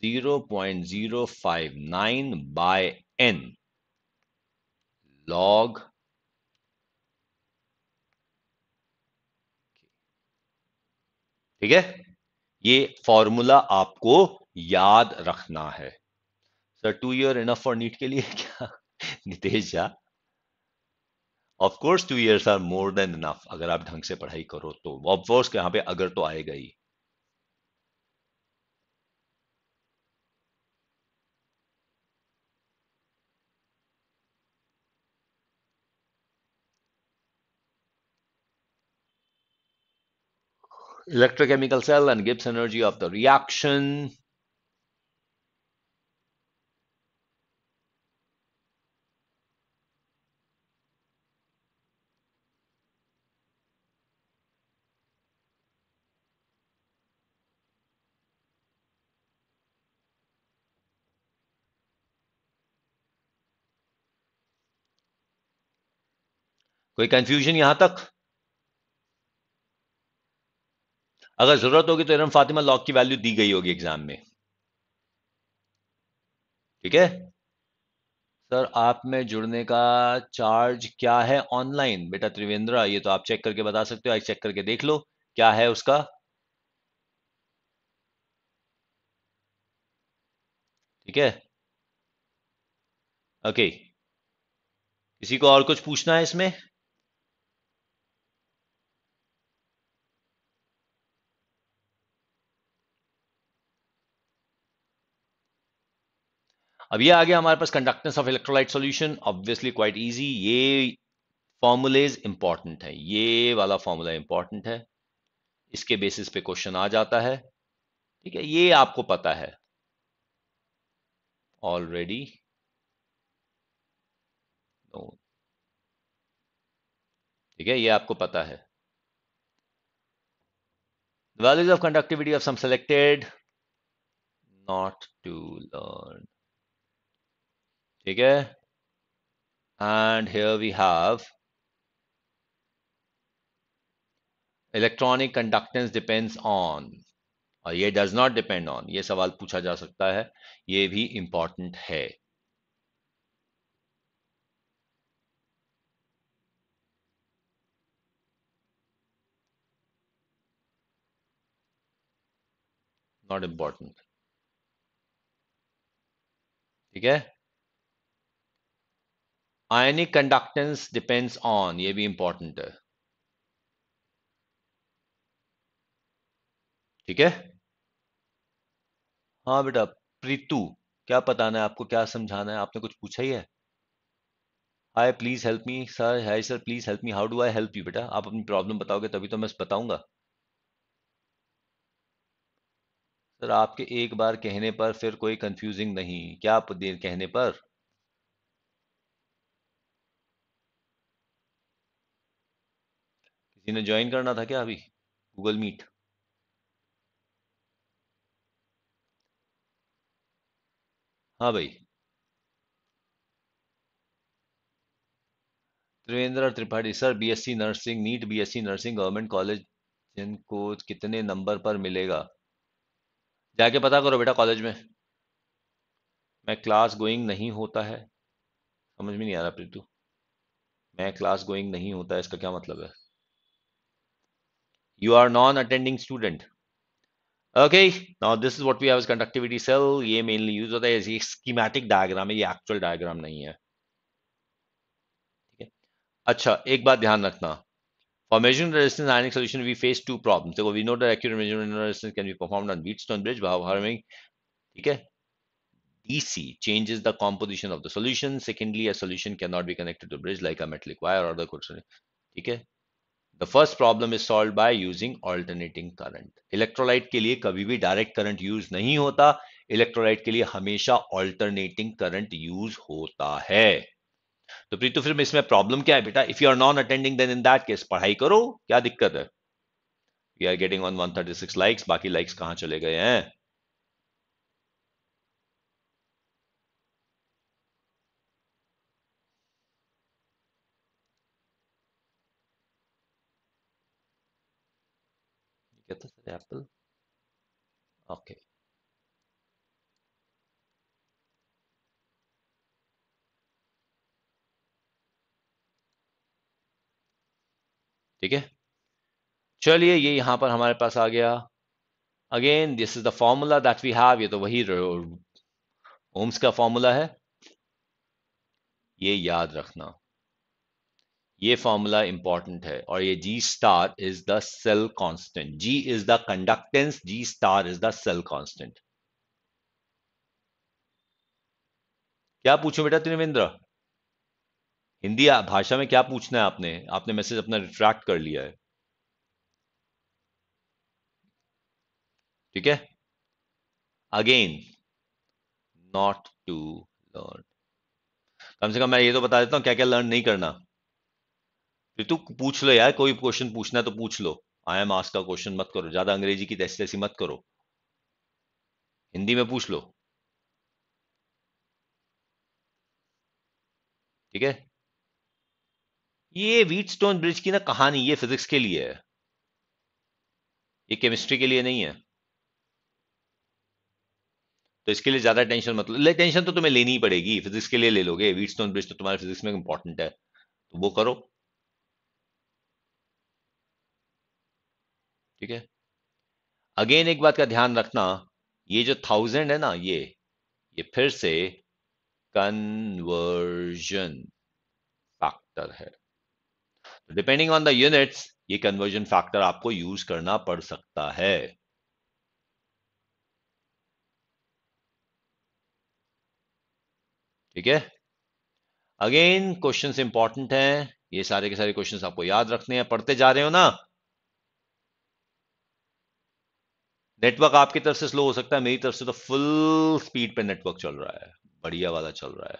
Speaker 1: 0.059 by n log ठीक है ये फॉर्मूला आपको याद रखना है sir two year enough for NEET के लिए <laughs> क्या Nitesh Jha of course two years are more than enough अगर आप ढंग से पढ़ाई करो तो ऑफ यहां पे अगर तो आएगा ही electrochemical cell and Gibbs energy of the reaction. कोई कंफ्यूजन यहां तक अगर जरूरत होगी तो इरम फातिमा लॉक की वैल्यू दी गई होगी एग्जाम में ठीक है सर आप में जुड़ने का चार्ज क्या है ऑनलाइन बेटा त्रिवेंद्रा ये तो आप चेक करके बता सकते हो आज चेक करके देख लो क्या है उसका ठीक है ओके किसी को और कुछ पूछना है इसमें अब ये आ गया हमारे पास conductance of electrolyte solution obviously quite easy ये फॉर्मूलेज इंपॉर्टेंट है ये वाला फॉर्मूला इंपॉर्टेंट है इसके बेसिस पे क्वेश्चन आ जाता है ठीक है ये आपको पता है ऑलरेडी ठीक है ये आपको पता है values of conductivity of some selected not to learn ठीक है and here we have electronic conductance depends on और ये डज नॉट डिपेंड ऑन ये सवाल पूछा जा सकता है ये भी इंपॉर्टेंट है नॉट इंपॉर्टेंट ठीक है आयनिक कंडक्टेंस डिपेंड्स ऑन ये भी इंपॉर्टेंट है ठीक है हाँ बेटा प्रीतु क्या बताना है आपको क्या समझाना है आपने कुछ पूछा ही है hi please help me sir hi sir please help me how do I help you बेटा आप अपनी प्रॉब्लम बताओगे तभी तो मैं बताऊंगा सर आपके एक बार कहने पर फिर कोई कंफ्यूजिंग नहीं क्या आप कहने पर इन्हें ज्वाइन करना था क्या अभी गूगल मीट हाँ भाई Trivendra Tripathi sir BSc nursing NEET BSc nursing government college जिनको कितने नंबर पर मिलेगा जाके पता करो बेटा कॉलेज में मैं क्लास गोइंग नहीं होता है समझ में नहीं आ रहा प्रीतु मैं क्लास गोइंग नहीं होता है इसका क्या मतलब है you are non-attending student okay now this is what we have as conductivity cell ye mainly use hota hai ye schematic diagram hai ye actual diagram nahi hai ठीक है अच्छा एक बात ध्यान रखना for measuring resistance ionic solution we face two problems so we know that accurate measurement of resistance can be performed on wheatstone bridge by harming ठीक है dc changes the composition of the solution secondly a solution cannot be connected to bridge like a metallic wire or the ठीक है the first problem is solve by using alternating current electrolyte के लिए कभी भी direct current use नहीं होता electrolyte के लिए हमेशा ऑल्टरनेटिंग करंट यूज होता है तो प्रीतु फिर इसमें प्रॉब्लम क्या है बेटा if you are non attending then in that case पढ़ाई करो क्या दिक्कत है we are getting on 136 likes बाकी लाइक्स कहां चले गए हैं
Speaker 2: apple okay
Speaker 1: ठीक है चलिए ये यहां पर हमारे पास आ गया again this is the formula that we have ये तो वही ओम्स का फॉर्मूला है ये याद रखना ये फॉर्मूला इंपॉर्टेंट है और ये G star is the cell constant G is the conductance G star is the cell constant क्या पूछो बेटा त्रिवेंद्र हिंदी भाषा में क्या पूछना है आपने आपने मैसेज अपना रिट्रैक्ट कर लिया है ठीक है अगेन नॉट टू लर्न कम से कम मैं ये तो बता देता हूं क्या क्या लर्न नहीं करना रितु तो पूछ लो यार कोई क्वेश्चन पूछना तो पूछ लो आई एम आस्क का क्वेश्चन मत करो ज्यादा अंग्रेजी की तैसी तैसी मत करो हिंदी में पूछ लो ठीक है ये व्हीटस्टोन ब्रिज की ना कहानी ये फिजिक्स के लिए है ये केमिस्ट्री के लिए नहीं है तो इसके लिए ज्यादा टेंशन मतलब ले टेंशन तो तुम्हें लेनी ही पड़ेगी फिजिक्स के लिए ले लोगे व्हीटस्टोन ब्रिज तो तुम्हारे फिजिक्स में इंपॉर्टेंट है तो वो करो ठीक है अगेन एक बात का ध्यान रखना ये जो थाउजेंड है ना ये ये फिर से कन्वर्जन फैक्टर है डिपेंडिंग ऑन द यूनिट्स ये कन्वर्जन फैक्टर आपको यूज करना पड़ सकता है ठीक है अगेन क्वेश्चंस इंपॉर्टेंट हैं ये सारे के सारे क्वेश्चंस आपको याद रखने हैं पढ़ते जा रहे हो ना नेटवर्क आपकी तरफ से स्लो हो सकता है मेरी तरफ से तो फुल स्पीड पे नेटवर्क चल रहा है बढ़िया वाला चल रहा है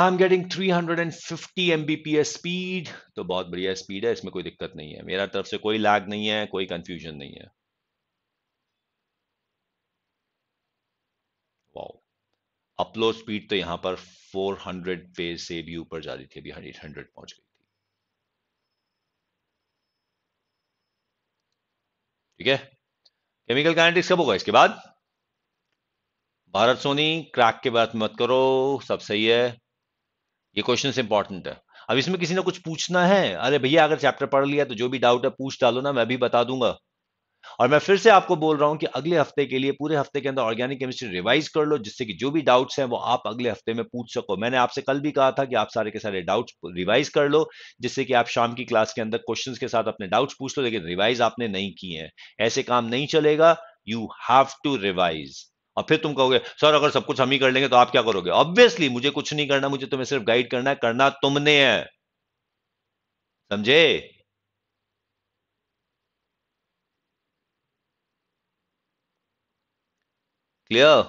Speaker 1: I am getting 350 Mbps speed तो बहुत बढ़िया स्पीड है इसमें कोई दिक्कत नहीं है मेरा तरफ से कोई लैग नहीं है कोई कंफ्यूजन नहीं है अपलोड स्पीड तो यहां पर 400 पे से भी ऊपर जा रही थी अभी हंड्रेड हंड्रेड पहुंच गई थी ठीक है केमिकल काइनेटिक्स कब होगा इसके बाद भारत सोनी क्रैक के बात मत करो सब सही है ये क्वेश्चन इंपॉर्टेंट है अब इसमें किसी ने कुछ पूछना है अरे भैया अगर चैप्टर पढ़ लिया तो जो भी डाउट है पूछ डालो ना मैं भी बता दूंगा और मैं फिर से आपको बोल रहा हूं कि अगले हफ्ते के लिए पूरे हफ्ते के अंदर ऑर्गेनिक केमिस्ट्री रिवाइज कर लो जिससे कि जो भी डाउट्स हैं वो आप अगले हफ्ते में पूछ सको मैंने आपसे कल भी कहा था कि आप सारे के सारे डाउट्स रिवाइज कर लो जिससे कि आप शाम की क्लास के अंदर क्वेश्चन के साथ अपने डाउट्स पूछ लो लेकिन रिवाइज आपने नहीं किए हैं ऐसे काम नहीं चलेगा यू हैव टू रिवाइज और फिर तुम कहोगे सर अगर सब कुछ हम ही कर लेंगे तो आप क्या करोगे ऑब्वियसली मुझे कुछ नहीं करना मुझे तुम्हें सिर्फ गाइड करना है करना तुमने है समझे clear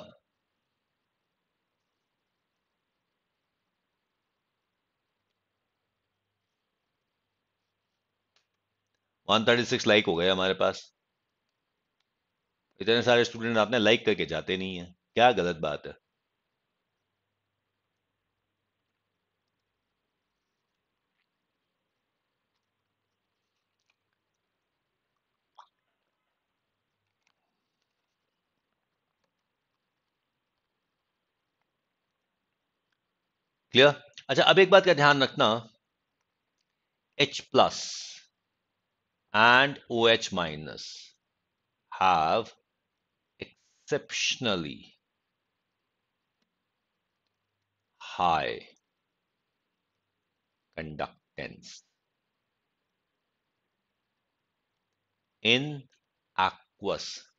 Speaker 1: one thirty six like हो गए हमारे पास इतने सारे स्टूडेंट आपने लाइक करके जाते नहीं है क्या गलत बात है क्लियर अच्छा अब एक बात का ध्यान रखना H and O OH minus have exceptionally high conductance in aqueous medium.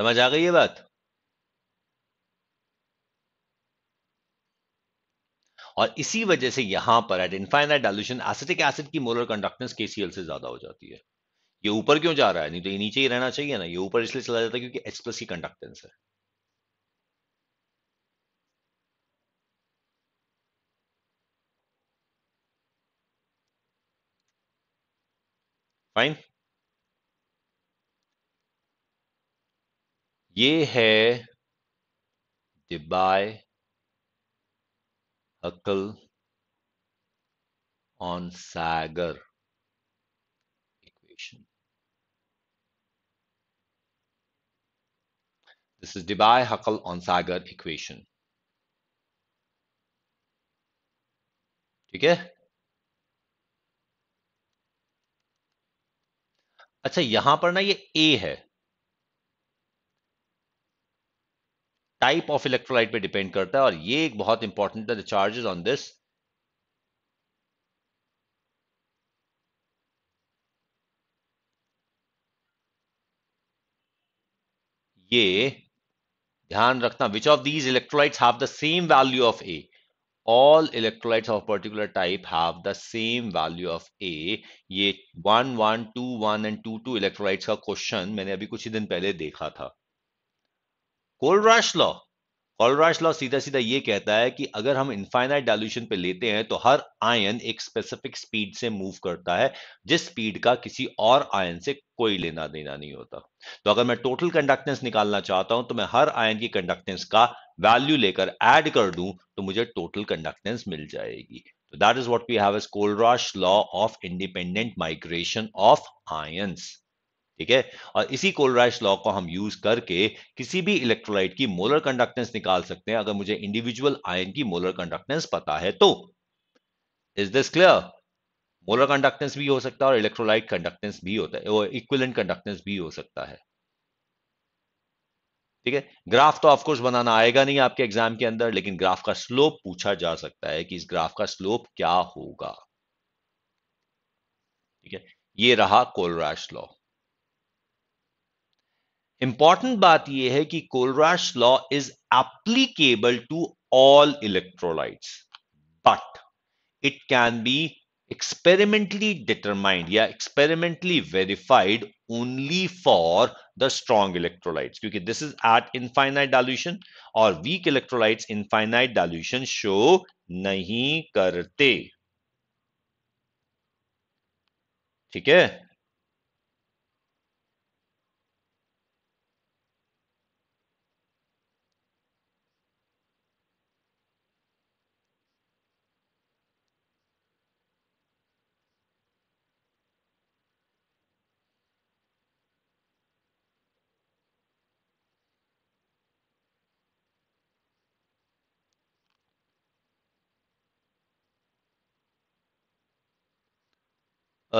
Speaker 1: समझ आ गई ये बात और इसी वजह से यहां पर at infinite dilution acetic acid की मोलर कंडक्टेंस केसीएल से ज्यादा हो जाती है ये ऊपर क्यों जा रहा है नहीं तो ये नीचे ही रहना चाहिए ना ये ऊपर इसलिए चला जाता है क्योंकि एच प्लस की कंडक्टेंस है फाइन ये है Debye Huckel Onsager equation this is Debye Huckel Onsager equation ठीक है अच्छा यहां पर ना ये ए है टाइप ऑफ इलेक्ट्रोलाइट पे डिपेंड करता है और ये एक बहुत इंपॉर्टेंट है द चार्जेस ऑन दिस ये ध्यान रखना which of these electrolytes have the same value of A all electrolytes of particular type have the same value of A ये one one two one and two two electrolyte का question मैंने अभी कुछ ही दिन पहले देखा था कोलराश लॉ कोलराश लॉ सीधा सीधा ये कहता है कि अगर हम इनफाइनाइट डायल्यूशन पे लेते हैं तो हर आयन एक स्पेसिफिक स्पीड से मूव करता है जिस स्पीड का किसी और आयन से कोई लेना देना नहीं होता तो अगर मैं टोटल कंडक्टेंस निकालना चाहता हूं तो मैं हर आयन की कंडक्टेंस का वैल्यू लेकर एड कर दूं तो मुझे टोटल कंडक्टेंस मिल जाएगी तो that is what we have as Kohlrausch law of independent migration of ions ठीक है और इसी कोलराइश लॉ को हम यूज करके किसी भी इलेक्ट्रोलाइट की मोलर कंडक्टेंस निकाल सकते हैं अगर मुझे इंडिविजुअल आयन की मोलर कंडक्टेंस पता है तो is this clear molar conductance भी हो सकता है और इलेक्ट्रोलाइट कंडक्टेंस भी होता है इक्विलेंट कंडक्टेंस भी हो सकता है ठीक है ग्राफ तो ऑफकोर्स बनाना आएगा नहीं आपके एग्जाम के अंदर लेकिन ग्राफ का स्लोप पूछा जा सकता है कि इस ग्राफ का स्लोप क्या होगा ठीक है ये रहा कोलराश लॉ इंपॉर्टेंट बात यह है कि Kohlrausch law is applicable to all electrolyte but it can be experimentally determined या experimentally verified only for the strong electrolyte क्योंकि this is at infinite dilution और weak electrolyte infinite dilution show नहीं करते ठीक है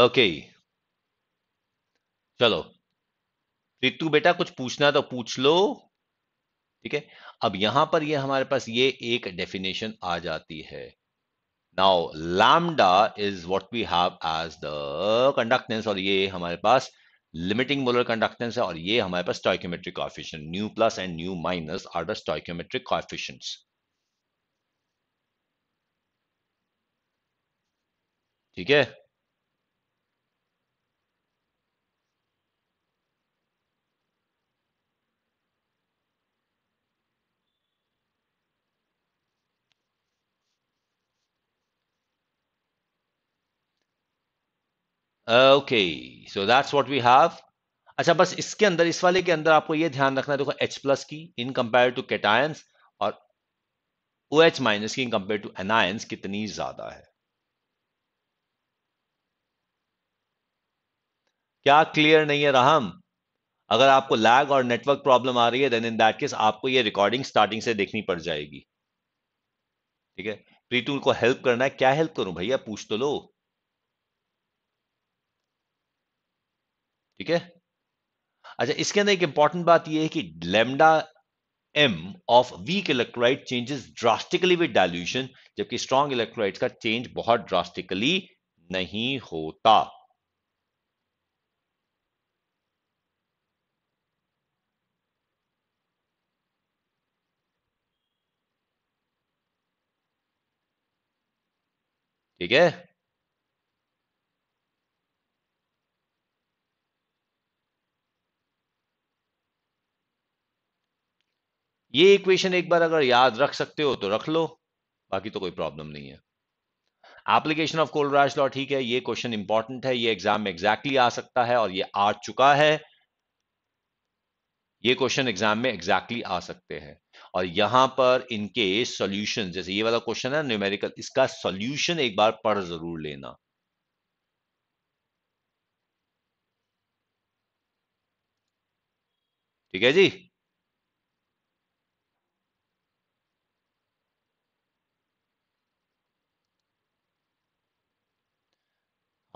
Speaker 1: ओके चलो रितु बेटा कुछ पूछना तो पूछ लो ठीक है अब यहां पर ये हमारे पास ये एक डेफिनेशन आ जाती है now lambda is what we have as the conductance और ये हमारे पास लिमिटिंग मोलर कंडक्टेंस है और ये हमारे पास stoichiometric coefficient nu plus and nu minus are the stoichiometric coefficients ठीक है okay so that's what we have अच्छा बस इसके अंदर इस वाले के अंदर आपको ये ध्यान रखना है देखो एच प्लस की इन कंपेयर टू कैटायंस और ओ एच माइनस की इन कंपेयर टू एनायंस कितनी ज्यादा है क्या क्लियर नहीं है राहम अगर आपको लैग और नेटवर्क प्रॉब्लम आ रही है देन इन दैट केस आपको ये रिकॉर्डिंग स्टार्टिंग से देखनी पड़ जाएगी ठीक है प्रीतुल को हेल्प करना है क्या हेल्प करूं भैया पूछ तो लो ठीक है अच्छा इसके अंदर एक इंपॉर्टेंट बात यह है कि lambda M of weak electrolyte changes drastically with dilution जबकि स्ट्रॉन्ग इलेक्ट्रोलाइट का चेंज बहुत ड्रास्टिकली नहीं होता ठीक है ये इक्वेशन एक बार अगर याद रख सकते हो तो रख लो बाकी तो कोई प्रॉब्लम नहीं है एप्लीकेशन ऑफ कोलराज लॉ ठीक है ये क्वेश्चन इंपॉर्टेंट है ये एग्जाम में एग्जैक्टली exactly आ सकता है और ये आ चुका है ये क्वेश्चन एग्जाम में एग्जैक्टली exactly आ सकते हैं और यहां पर इनके सॉल्यूशन जैसे ये वाला क्वेश्चन है न्यूमेरिकल इसका सॉल्यूशन एक बार पढ़ जरूर लेना ठीक है जी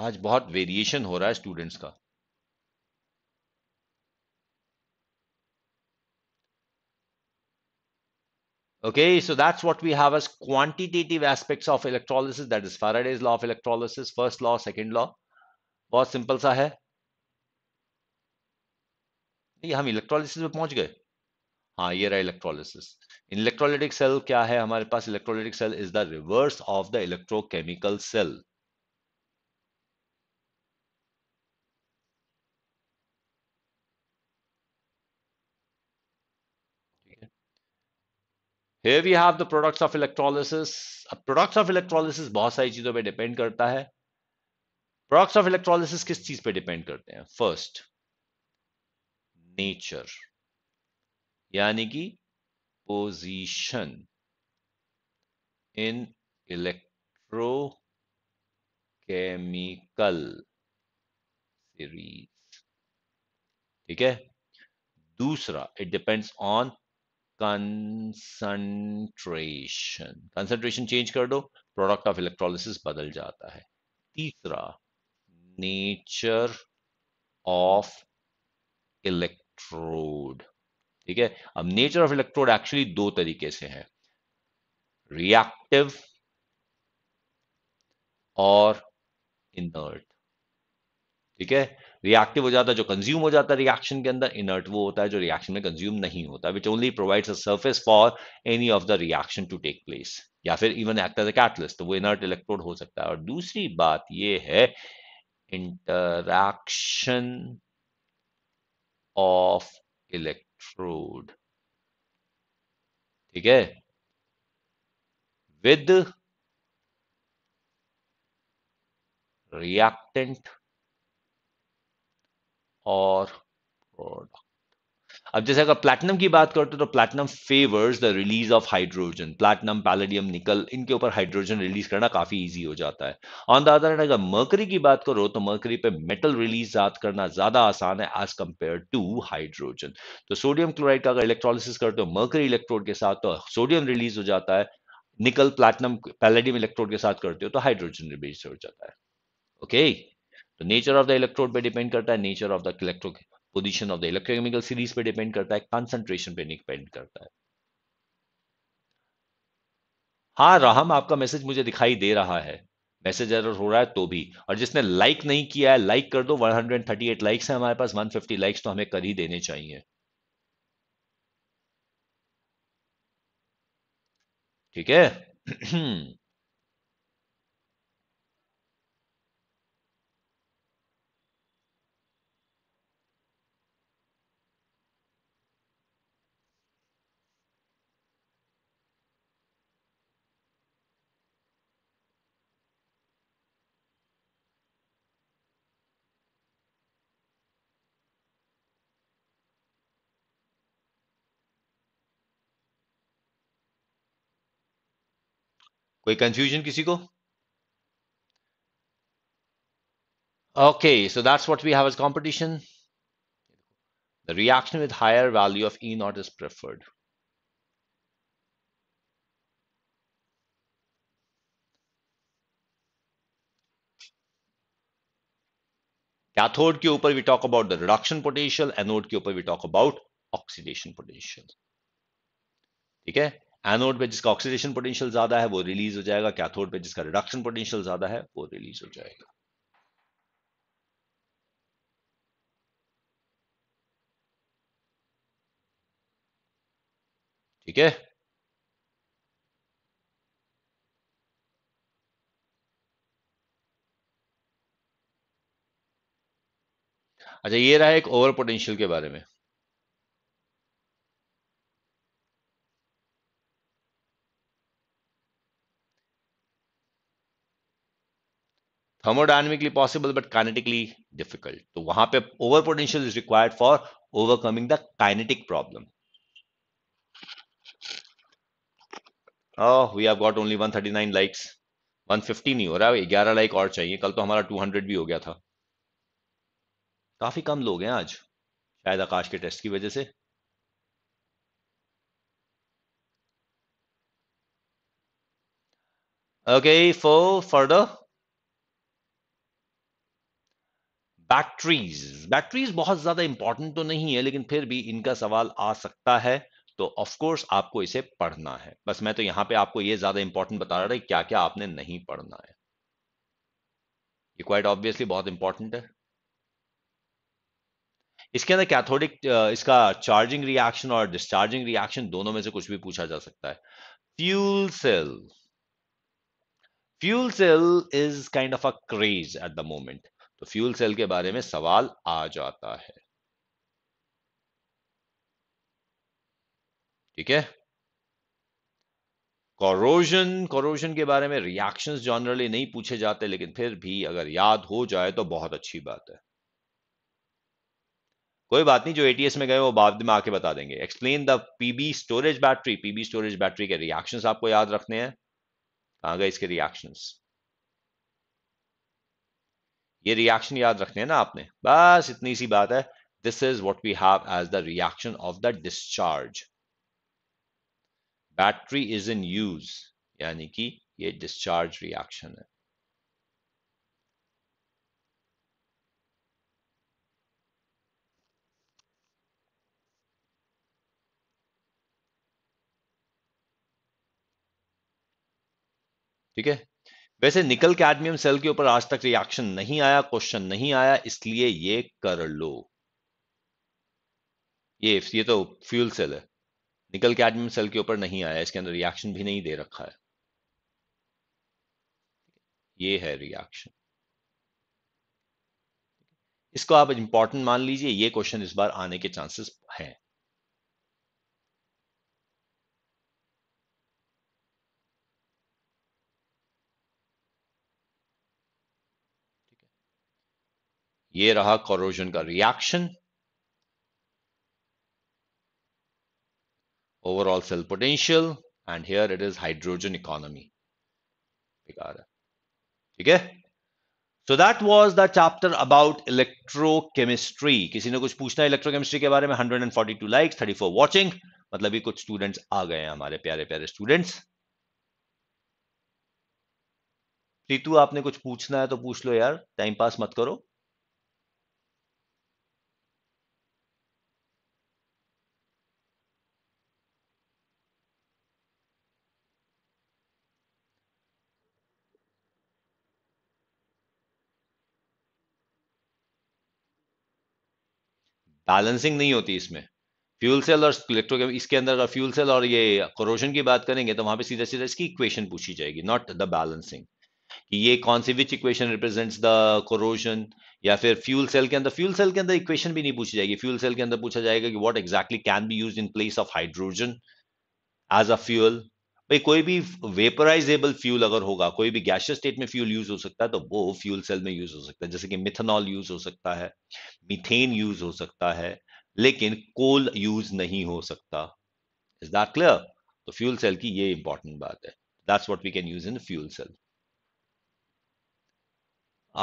Speaker 1: आज बहुत वेरिएशन हो रहा है स्टूडेंट्स का okay so that's what we have as quantitative aspects of electrolysis that is Faraday's law of electrolysis first law second law बहुत सिंपल सा है नहीं हम इलेक्ट्रोलिसिस में पहुंच गए हाँ ये रहा इलेक्ट्रोलिसिस इलेक्ट्रोलिटिक सेल क्या है हमारे पास electrolytic cell is the reverse of the electrochemical cell here we have the products of electrolysis अब प्रोडक्ट्स ऑफ इलेक्ट्रोलिसिस बहुत सारी चीजों पर डिपेंड करता है प्रोडक्ट्स ऑफ इलेक्ट्रोलिसिस किस चीज पे डिपेंड करते हैं फर्स्ट नेचर यानी कि पोजिशन इन इलेक्ट्रोकेमिकल सीरीज ठीक है दूसरा it depends on concentration concentration change कर दो प्रोडक्ट ऑफ इलेक्ट्रोलिसिस बदल जाता है तीसरा नेचर ऑफ इलेक्ट्रोड ठीक है अब नेचर ऑफ इलेक्ट्रोड एक्चुअली दो तरीके से है रिएक्टिव और इनर्ट ठीक है रिएक्टिव हो जाता है जो कंज्यूम हो जाता है रिएक्शन के अंदर इनर्ट वो होता है जो रिएक्शन में कंज्यूम नहीं होता which only provides a surface for any of the reaction to take place या फिर even act as a catalyst तो वो इनर्ट इलेक्ट्रोड हो सकता है और दूसरी बात ये है इंटरक्शन ऑफ इलेक्ट्रोड ठीक है विद रिएक्टेंट और अब जैसे अगर प्लैटिनम की बात करते तो platinum favours the release of hydrogen platinum palladium nickel इनके ऊपर हाइड्रोजन रिलीज करना काफी इजी हो जाता है ऑन द अदर हैंड अगर मर्करी की बात करो तो मर्करी पे मेटल रिलीज करना ज्यादा आसान है एज कंपेयर टू हाइड्रोजन तो सोडियम क्लोराइड का अगर इलेक्ट्रोलिसिस करते हो मर्करी इलेक्ट्रोड के साथ तो सोडियम रिलीज हो जाता है निकल प्लैटिनम पैलेडियम इलेक्ट्रोड के साथ करते हो तो हाइड्रोजन रिलीज हो जाता है ओके okay? तो नेचर ऑफ द इलेक्ट्रोड पे डिपेंड करता है nature of the electro position of the electrochemical series पे डिपेंड करता है कॉन्सेंट्रेशन पे डिपेंड करता है हाँ राहम आपका मैसेज मुझे दिखाई दे रहा है मैसेज अगर हो रहा है तो भी और जिसने लाइक नहीं किया है लाइक कर दो 138 लाइक्स है हमारे पास 150 लाइक्स तो हमें कर ही देने चाहिए ठीक है <clears throat>
Speaker 2: हम्म।
Speaker 1: Okay, so that's what we have as competition. The reaction with higher value of E naught is preferred. Cathode के ऊपर we talk about the reduction potential, anode के ऊपर we talk about oxidation potential. ठीक है anode पे जिसका oxidation potential ज्यादा है वो रिलीज हो जाएगा कैथोड पे जिसका रिडक्शन पोटेंशियल ज्यादा है वो रिलीज हो जाएगा ठीक है अच्छा ये रहा एक ओवर पोटेंशियल के बारे में thermodynamically possible but kinetically difficult तो वहां पे over potential is required for overcoming the kinetic problem we have got only 139 likes 150 नहीं हो रहा है ग्यारह लाइक और चाहिए कल तो हमारा 200 भी हो गया था काफी कम लोग हैं आज शायद आकाश के टेस्ट की वजह से okay for the batteries batteries बहुत ज्यादा इंपॉर्टेंट तो नहीं है लेकिन फिर भी इनका सवाल आ सकता है तो ऑफ कोर्स आपको इसे पढ़ना है बस मैं तो यहां पे आपको ये ज्यादा इंपॉर्टेंट बता रहा था क्या क्या आपने नहीं पढ़ना है ये क्वाइट ऑब्वियसली बहुत इंपॉर्टेंट है इसके अंदर कैथोडिक इसका चार्जिंग रिएक्शन और डिस्चार्जिंग रिएक्शन दोनों में से कुछ भी पूछा जा सकता है fuel cell fuel cell is kind of a craze at the moment तो फ्यूल सेल के बारे में सवाल आ जाता है ठीक है कॉरोजन कॉरोजन के बारे में रिएक्शंस जनरली नहीं पूछे जाते लेकिन फिर भी अगर याद हो जाए तो बहुत अच्छी बात है कोई बात नहीं जो एटीएस में गए वो बाद में आके बता देंगे explain the Pb storage battery Pb storage battery के रिएक्शंस आपको याद रखने हैं कहा गए इसके रिएक्शंस ये रिएक्शन याद रखने ना आपने बस इतनी सी बात है this is what we have as the reaction of the discharge battery is in use यानी कि ये डिस्चार्ज रिएक्शन है ठीक है वैसे निकल के एडमियम सेल के ऊपर आज तक रिएक्शन नहीं आया क्वेश्चन नहीं आया इसलिए ये कर लो ये ये तो फ्यूल सेल है निकल के एडमियम सेल के ऊपर नहीं आया इसके अंदर रिएक्शन भी नहीं दे रखा है ये है रिएक्शन इसको आप इंपॉर्टेंट मान लीजिए ये क्वेश्चन इस बार आने के चांसेस हैं ये रहा कॉरोजन का reaction overall cell potential and here it is hydrogen economy ठीक है so that was the chapter about electrochemistry किसी ने कुछ पूछना है इलेक्ट्रोकेमिस्ट्री के बारे में 142 लाइक्स 34 वॉचिंग मतलब ये कुछ स्टूडेंट्स आ गए हैं हमारे प्यारे प्यारे स्टूडेंट्स रितु आपने कुछ पूछना है तो पूछ लो यार टाइम पास मत करो बैलेंसिंग नहीं होती इसमें फ्यूल सेल और इलेक्ट्रो इसके अंदर अगर फ्यूल सेल और ये क्रोशन की बात करेंगे तो वहां पे सीधा सीधा इसकी इक्वेशन पूछी जाएगी नॉट द बैलेंसिंग कि ये कौन सी which equation represents the corrosion या फिर फ्यूल सेल के अंदर फ्यूल सेल के अंदर इक्वेशन भी नहीं पूछी जाएगी फ्यूल सेल के अंदर पूछा जाएगा कि what exactly can be use in place of hydrogen as a fuel भाई कोई भी वेपराइजेबल फ्यूल अगर होगा कोई भी गैशियस स्टेट में फ्यूल यूज हो सकता है तो वो फ्यूल सेल में यूज हो सकता है जैसे कि मिथेनॉल यूज हो सकता है मीथेन यूज हो सकता है लेकिन कोल यूज नहीं हो सकता इज दैट क्लियर तो फ्यूल सेल की ये इंपॉर्टेंट बात है that's what we can use in fuel cell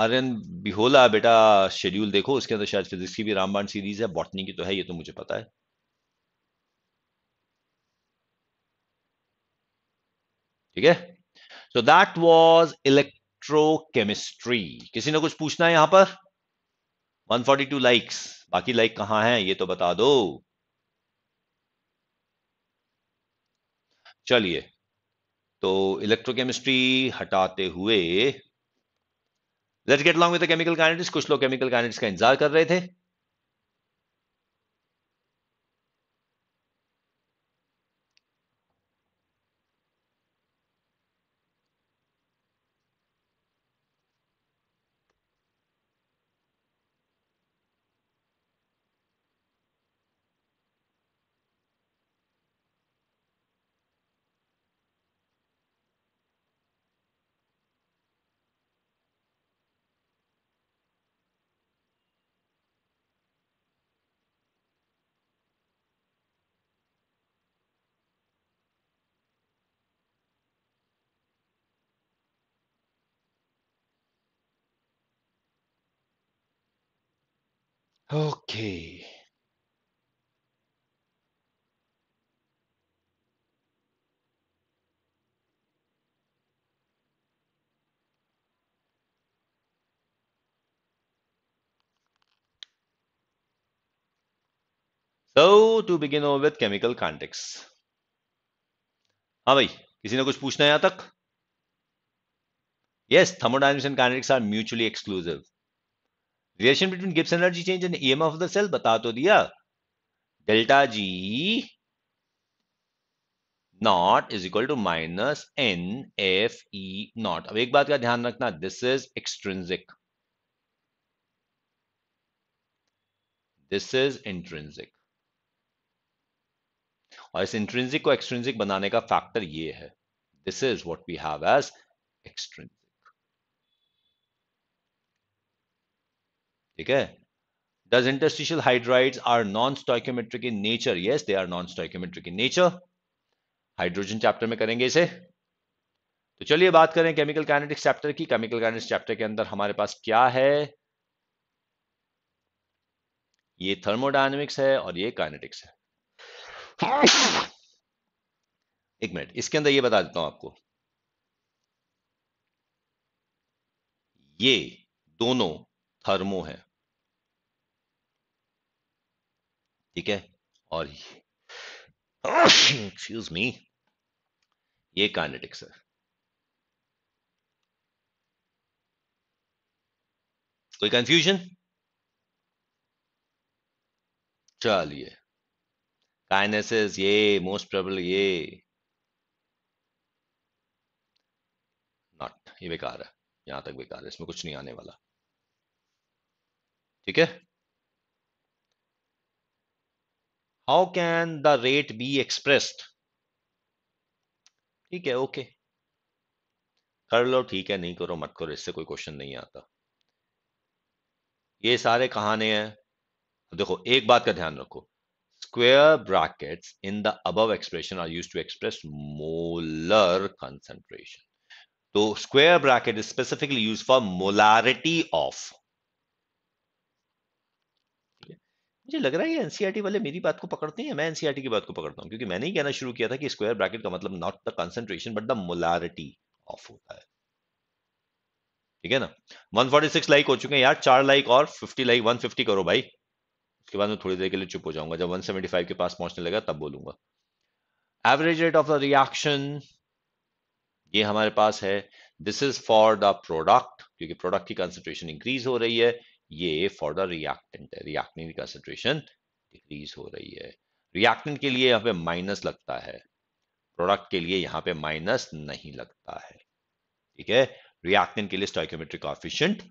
Speaker 1: Aryan Bihola बेटा शेड्यूल देखो उसके अंदर शायद फिजिक्स की भी रामबाण सीरीज है बॉटनी की तो है ये तो मुझे पता है ठीक है सो दैट वॉज इलेक्ट्रोकेमिस्ट्री किसी ने कुछ पूछना है यहां पर 142 लाइक्स बाकी लाइक कहां है ये तो बता दो चलिए तो इलेक्ट्रोकेमिस्ट्री हटाते हुए let's get long with chemical kinetics कुछ लोग केमिकल काइनेटिक्स का इंतजार कर रहे थे
Speaker 2: Okay.
Speaker 1: So to begin over with chemical context. हाँ भाई किसी ने कुछ पूछना है यहां तक yes thermodynamics and kinetics are mutually exclusive reaction between Gibbs energy change and EMF of the cell बता तो दिया delta G naught is equal to minus n F E naught अब एक बात का ध्यान रखना this is extrinsic this is intrinsic और इस इंट्रेंसिक को एक्सट्रेंसिक बनाने का फैक्टर ये है this is what we have as extrinsic ठीक है does interstitial hydride are non stoichiometric in nature yes they are non stoichiometric in nature hydrogen chapter में करेंगे इसे तो चलिए बात करें केमिकल काइनेटिक्स चैप्टर की केमिकल काइनेटिक्स चैप्टर के अंदर हमारे पास क्या है ये थर्मोडायनेमिक्स है और ये काइनेटिक्स है एक मिनट इसके अंदर ये बता देता हूं आपको ये दोनों थर्मो है ठीक है और एक्सक्यूज मी ये काइनेटिक्स <coughs> है कोई कंफ्यूजन चलिए काइनेसिस ये मोस्ट प्रबल ये नॉट ये बेकार है यहां तक बेकार है इसमें कुछ नहीं आने वाला ठीक है how can the rate be expressed ठीक है ओके कर लो ठीक है नहीं करो मत करो इससे कोई क्वेश्चन नहीं आता ये सारे कहानी है देखो एक बात का ध्यान रखो square brackets in the above expression are use to express molar concentration तो square bracket specifically use for molarity of मुझे लग रहा है ये एनसीईआरटी e वाले मेरी बात को पकड़ते हैं मैं एनसीईआरटी e की बात को पकड़ता हूँ क्योंकि मैंने ही कहना शुरू किया था कि स्क्वायर ब्रैकेट का मतलब not the concentration but the molarity of होता है ठीक है ना 146 लाइक हो चुके हैं यार चार लाइक और 50 लाइक 150 करो भाई उसके बाद मैं थोड़ी देर के लिए चुप हो जाऊंगा जब 175 के पास पहुंचने लगा तब बोलूंगा average rate of the reaction ये हमारे पास है this is for the product क्योंकि प्रोडक्ट की कंसेंट्रेशन इंक्रीज हो रही है ये फॉर द रिएक्टेंट है रिएक्टेंट की कंसेंट्रेशन डिक्रीज हो रही है रिएक्टेंट के लिए यहाँ पे माइनस लगता है प्रोडक्ट के लिए यहाँ पे माइनस नहीं लगता है ठीक है रिएक्टेंट के लिए स्टॉइकोमेट्रिक ऑफिशियंट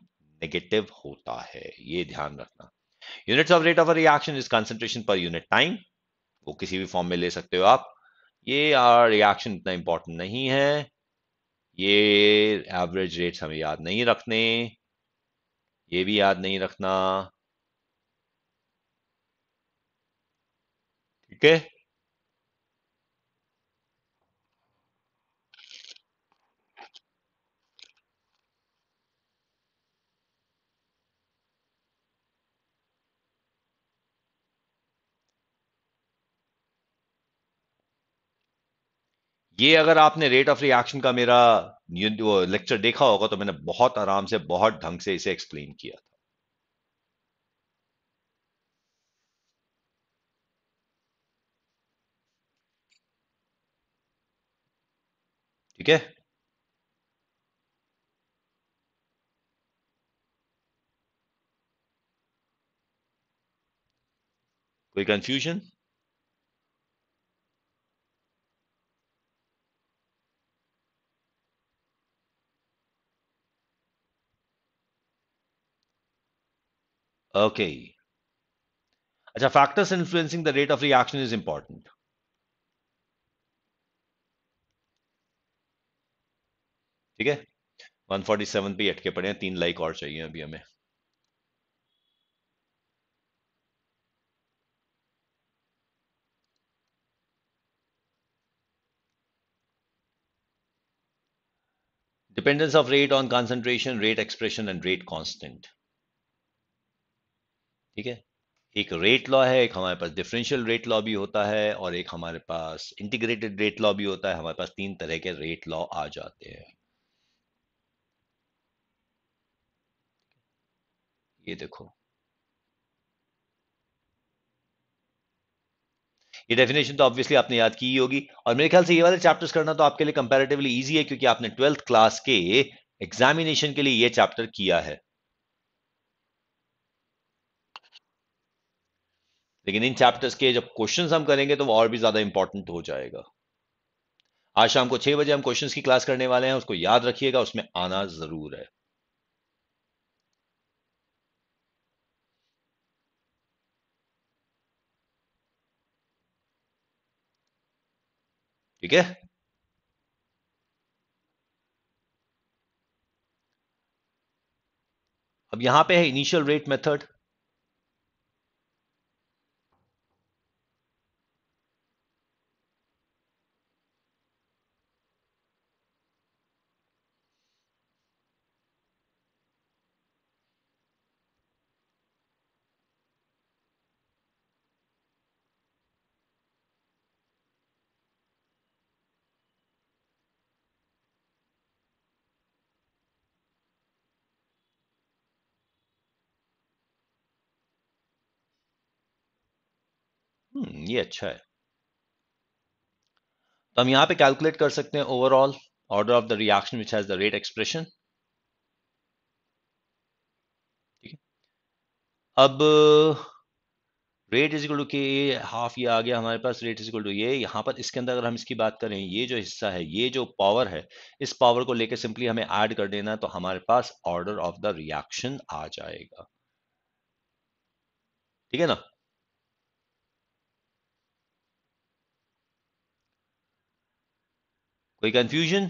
Speaker 1: नेगेटिव होता है ये ध्यान रखना units of rate of reaction is concentration per unit time वो किसी भी फॉर्म में ले सकते हो आप ये रिएक्शन इतना इंपॉर्टेंट नहीं है ये एवरेज रेट्स हमें याद नहीं रखने ये भी याद नहीं रखना ठीक है ये अगर आपने रेट ऑफ रिएक्शन का मेरा वो लेक्चर देखा होगा तो मैंने बहुत आराम से बहुत ढंग से इसे एक्सप्लेन किया था ठीक है कोई confusion Okay. Achha, factors influencing the rate of reaction is important. Okay. 147 B. अटके पड़े हैं तीन लाइक और चाहिए dependence of rate on concentration, rate expression, and rate constant. ठीक है एक रेट लॉ है एक हमारे पास डिफरेंशियल रेट लॉ भी होता है और एक हमारे पास इंटीग्रेटेड रेट लॉ भी होता है हमारे पास तीन तरह के रेट लॉ आ जाते हैं ये देखो ये डेफिनेशन तो ऑब्वियसली आपने याद की ही होगी और मेरे ख्याल से ये वाले चैप्टर्स करना तो आपके लिए कंपैरेटिवली इजी है क्योंकि आपने ट्वेल्थ क्लास के एग्जामिनेशन के लिए ये चैप्टर किया है लेकिन इन चैप्टर्स के जब क्वेश्चन हम करेंगे तो वो और भी ज़्यादा इंपॉर्टेंट हो जाएगा आज शाम को छह बजे हम क्वेश्चंस की क्लास करने वाले हैं उसको याद रखिएगा उसमें आना ज़रूर है ठीक है अब यहां पे है इनिशियल रेट मेथड ये अच्छा है तो हम यहां पे कैलकुलेट कर सकते हैं overall order of the reaction which has the rate expression ठीक है अब rate is equal to k half ये आ गया हमारे पास रेट इज इक्वल टू ये यहां पर इसके अंदर अगर हम इसकी बात करें ये जो हिस्सा है ये जो पावर है इस पावर को लेकर सिंपली हमें ऐड कर देना तो हमारे पास ऑर्डर ऑफ द रिएक्शन आ जाएगा ठीक है ना कोई कंफ्यूजन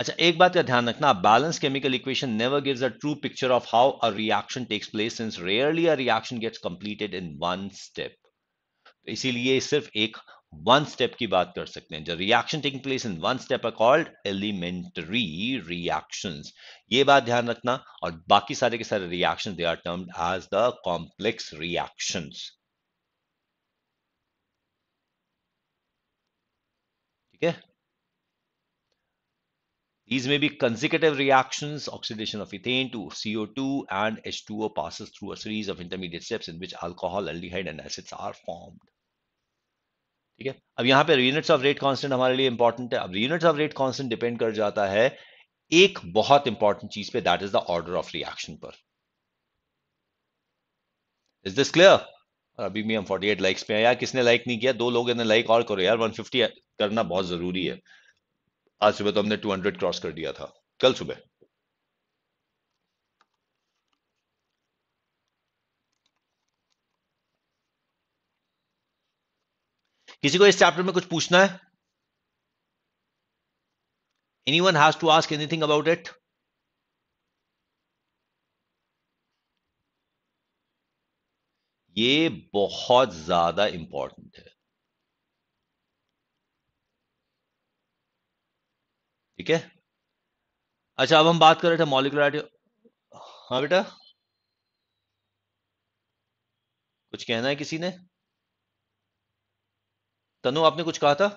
Speaker 1: अच्छा एक बात का ध्यान रखना balance chemical equation never gives a true picture of how a reaction takes place since rarely a reaction gets completed in one step इसीलिए सिर्फ एक वन स्टेप की बात कर सकते हैं जो reaction taking place in one step are called elementary reaction ये बात ध्यान रखना और बाकी सारे के सारे reaction they are termed as the complex reaction ठीक है These may be consecutive reactions. Oxidation of ethane to CO2 and H2O passes through a series of intermediate steps in which alcohol, aldehyde and acids are formed. ठीक है अब यहाँ पे units of rate constant हमारे लिए important है अब units of rate constant depend कर जाता है एक बहुत इंपॉर्टेंट चीज पे that is the order of reaction पर इज दिस क्लियर और अभी भी हम 48 लाइक्स पे हैं यार किसने लाइक नहीं किया दो लोगों ने लाइक और करो यार 150 करना बहुत जरूरी है आज सुबह तो हमने 200 क्रॉस कर दिया था कल सुबह किसी को इस चैप्टर में कुछ पूछना है anyone has to ask anything about it ये बहुत ज्यादा इंपॉर्टेंट है ठीक है अच्छा अब हम बात कर रहे थे मॉलिकुलर हाँ बेटा कुछ कहना है किसी ने तनु आपने कुछ कहा था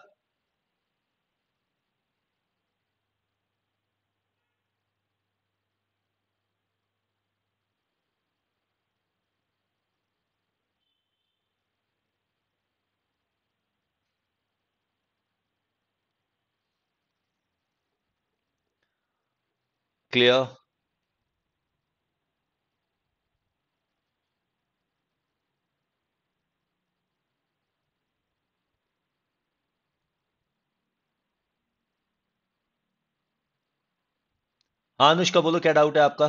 Speaker 1: clear. अनुष्का बोलो क्या डाउट है आपका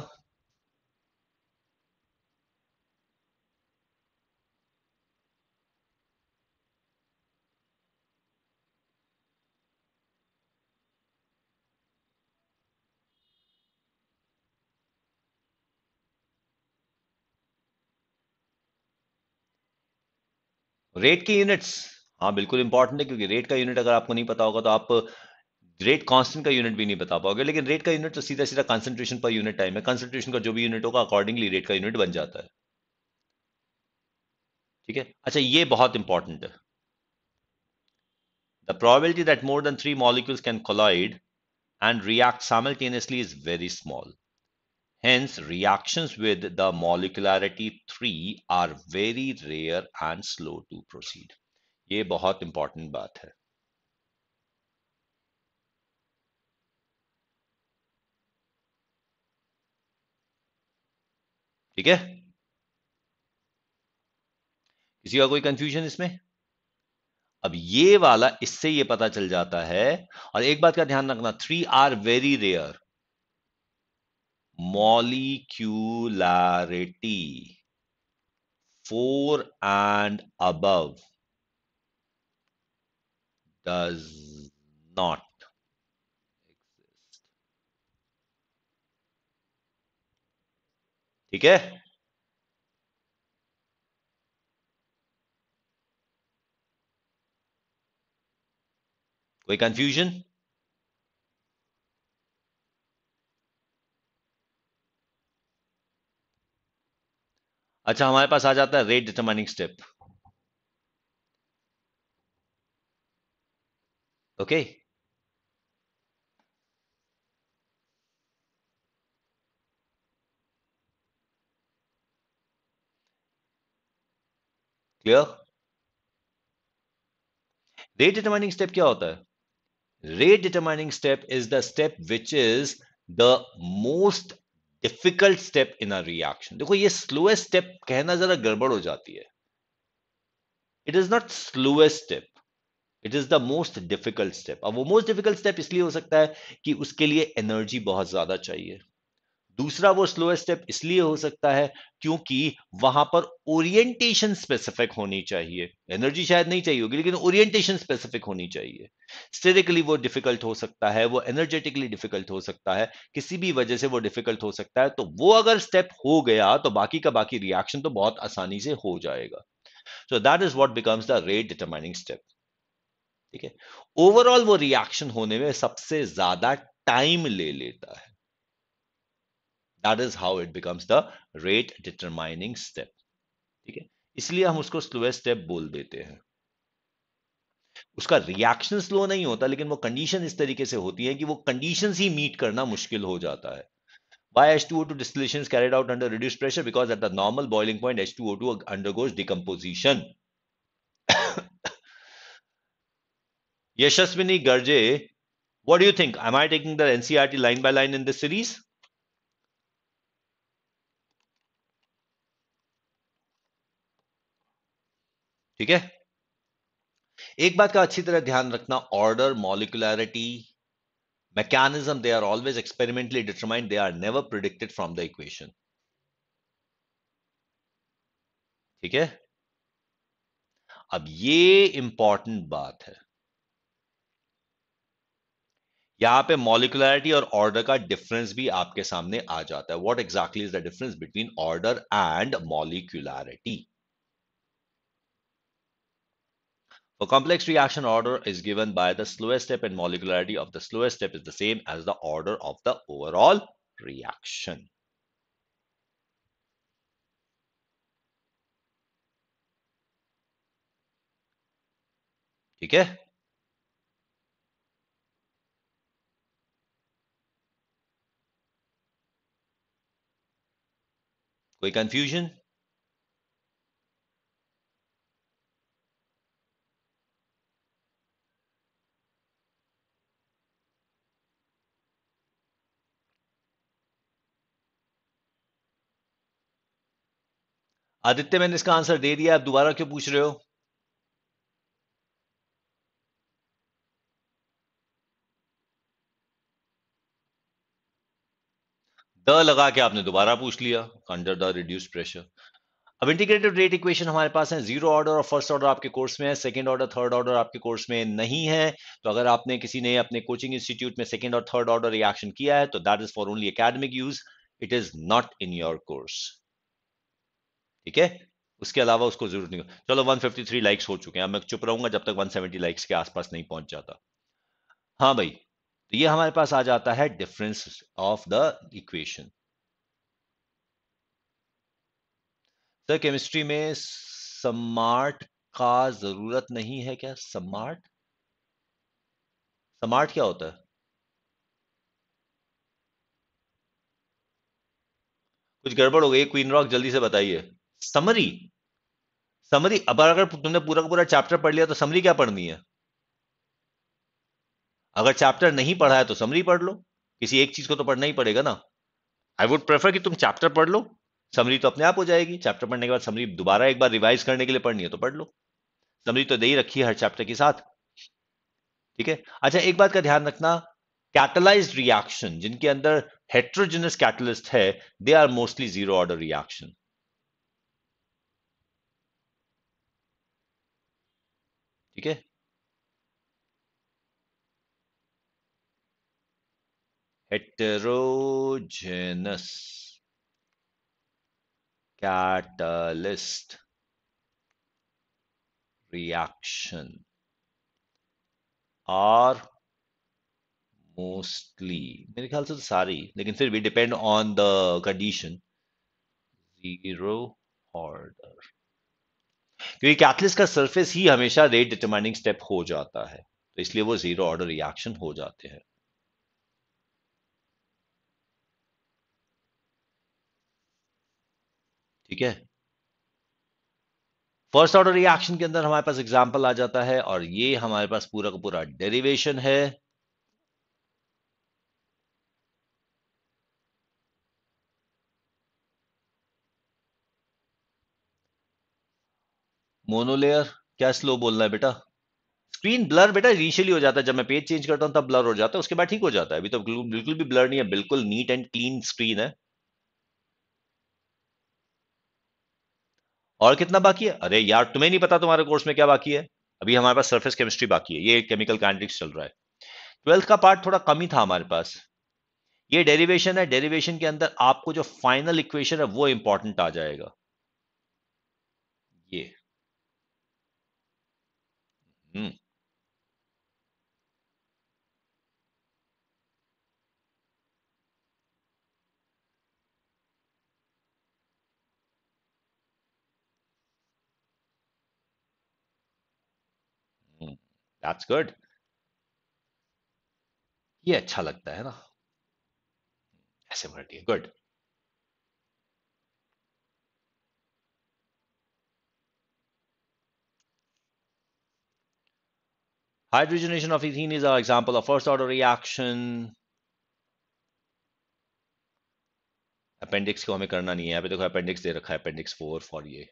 Speaker 1: रेट की यूनिट्स हाँ बिल्कुल इंपॉर्टेंट है क्योंकि रेट का यूनिट अगर आपको नहीं पता होगा तो आप रेट कांस्टेंट का यूनिट भी नहीं बता पाओगे लेकिन रेट का यूनिट तो सीधा सीधा कंसंट्रेशन पर यूनिट टाइम है कंसंट्रेशन का जो भी यूनिट होगा अकॉर्डिंगली रेट का यूनिट बन जाता है ठीक है अच्छा ये बहुत इंपॉर्टेंट है the probability that more than three molecules can collide and react simultaneously is very small Hence, reactions with the molecularity 3 are very rare and slow to proceed. ये बहुत important बात है ठीक है किसी का कोई confusion इसमें अब ये वाला इससे ये पता चल जाता है और एक बात का ध्यान रखना three are very rare molecularity 4 and above does not exist
Speaker 2: ठीक है कोई कंफ्यूजन
Speaker 1: अच्छा हमारे पास आ जाता है rate determining step okay clear rate determining step क्या होता है rate determining step is the step which is the most difficult step in a reaction देखो ये स्लोएस्ट स्टेप कहना जरा गड़बड़ हो जाती है it is not slowest step it is the most difficult step अब वो मोस्ट डिफिकल्ट स्टेप इसलिए हो सकता है कि उसके लिए एनर्जी बहुत ज्यादा चाहिए दूसरा वो स्लो स्टेप इसलिए हो सकता है क्योंकि वहां पर ओरिएंटेशन स्पेसिफिक होनी चाहिए एनर्जी शायद नहीं चाहिए होगी लेकिन ओरिएंटेशन स्पेसिफिक होनी चाहिए स्टेरिकली वो डिफिकल्ट हो सकता है वो एनर्जेटिकली डिफिकल्ट हो सकता है किसी भी वजह से वो डिफिकल्ट हो सकता है तो वो अगर स्टेप हो गया तो बाकी का बाकी रिएक्शन तो बहुत आसानी से हो जाएगा so that is what becomes the rate determining step ठीक है ओवरऑल वो रिएक्शन होने में सबसे ज्यादा टाइम ले लेता है that is how it becomes the rate determining step ठीक है इसलिए हम उसको स्लोएस्ट स्टेप बोल देते हैं उसका रिएक्शन स्लो नहीं होता लेकिन वो कंडीशन इस तरीके से होती है कि वो कंडीशन ही मीट करना मुश्किल हो जाता है Why H2O2 distillation is carried out under reduced pressure? Because at the normal boiling point, H2O2 undergoes decomposition. Yashaswini Garje, what do you think? Am I taking the NCRT line by line in this series? ठीक है एक बात का अच्छी तरह ध्यान रखना order molecularity mechanism they are always experimentally determined they are never predicted from the equation ठीक है अब ये इंपॉर्टेंट बात है यहां पे मॉलिकुलरिटी और ऑर्डर का डिफरेंस भी आपके सामने आ जाता है what exactly is the difference between order and molecularity A complex reaction order is given by the slowest step and molecularity of the slowest step is the same as the order of the overall reaction. Okay. है confusion? Aditya मैंने इसका answer दे दिया आप दोबारा क्यों पूछ रहे हो द लगा के आपने दोबारा पूछ लिया अंडर द रिड्यूस प्रेशर अब इंटीग्रेटेड रेट इक्वेशन हमारे पास है जीरो ऑर्डर और फर्स्ट ऑर्डर आपके कोर्स में है सेकंड ऑर्डर थर्ड ऑर्डर आपके कोर्स में नहीं है तो अगर आपने किसी ने अपने कोचिंग इंस्टीट्यूट में सेकंड और थर्ड ऑर्डर रिएक्शन किया है तो that is for only academic use it is not in your course ठीक है उसके अलावा उसको जरूरत नहीं चलो 153 लाइक्स हो चुके हैं मैं चुप रहूंगा जब तक 170 लाइक्स के आसपास नहीं पहुंच जाता हाँ भाई तो ये हमारे पास आ जाता है difference of the equation sir chemistry में समार्ट का जरूरत नहीं है क्या समार्ट समार्ट क्या होता है कुछ गड़बड़ हो गई क्वीन रॉक जल्दी से बताइए समरी समरी अब अगर तुमने पूरा का पूरा चैप्टर पढ़ लिया तो समरी क्या पढ़नी है अगर चैप्टर नहीं पढ़ा है तो समरी पढ़ लो किसी एक चीज को तो पढ़ना ही पड़ेगा ना आई वुड प्रेफर कि तुम चैप्टर पढ़ लो समरी तो अपने आप हो जाएगी चैप्टर पढ़ने के बाद समरी दोबारा एक बार रिवाइज करने के लिए पढ़नी है तो पढ़ लो समरी तो दे ही रखी है हर चैप्टर के साथ ठीक है अच्छा एक बात का ध्यान रखना कैटलाइज रिएक्शन जिनके अंदर हेट्रोजिनस कैटलिस्ट है they are mostly zero order reaction ठीक है heterogeneous catalyst reaction are mostly मेरे ख्याल से तो सारी लेकिन फिर भी depend on the condition zero order क्योंकि कैथलिस का सरफेस ही हमेशा रेट डिटरमाइनिंग स्टेप हो जाता है तो इसलिए वो जीरो ऑर्डर रिएक्शन हो जाते हैं ठीक है फर्स्ट ऑर्डर रिएक्शन के अंदर हमारे पास एग्जाम्पल आ जाता है और ये हमारे पास पूरा का पूरा डेरिवेशन है मोनोलेयर क्या स्लो बोलना है बेटा स्क्रीन ब्लर बेटा इनिशियली हो जाता है जब मैं पेज चेंज करता हूं तब ब्लर हो जाता है उसके बाद ठीक हो जाता है अभी तो बिल्कुल भी ब्लर नहीं है बिल्कुल नीट एंड क्लीन स्क्रीन है और कितना बाकी है अरे यार तुम्हें नहीं पता तुम्हारे कोर्स में क्या बाकी है अभी हमारे पास सरफेस केमिस्ट्री बाकी है ये केमिकल कैंडिक्स चल रहा है ट्वेल्थ का पार्ट थोड़ा कम ही था हमारे पास ये डेरिवेशन है डेरिवेशन के अंदर आपको जो फाइनल इक्वेशन है वो इंपॉर्टेंट आ जाएगा ये Mm. That's good. ये अच्छा लगता है ना ऐसे भर है good Hydrogenation of ethene is an example of first order reaction. Appendix को हमें करना नहीं है यहाँ पे देखो अपेंडिक्स दे रखा है अपेंडिक्स फोर फॉर ये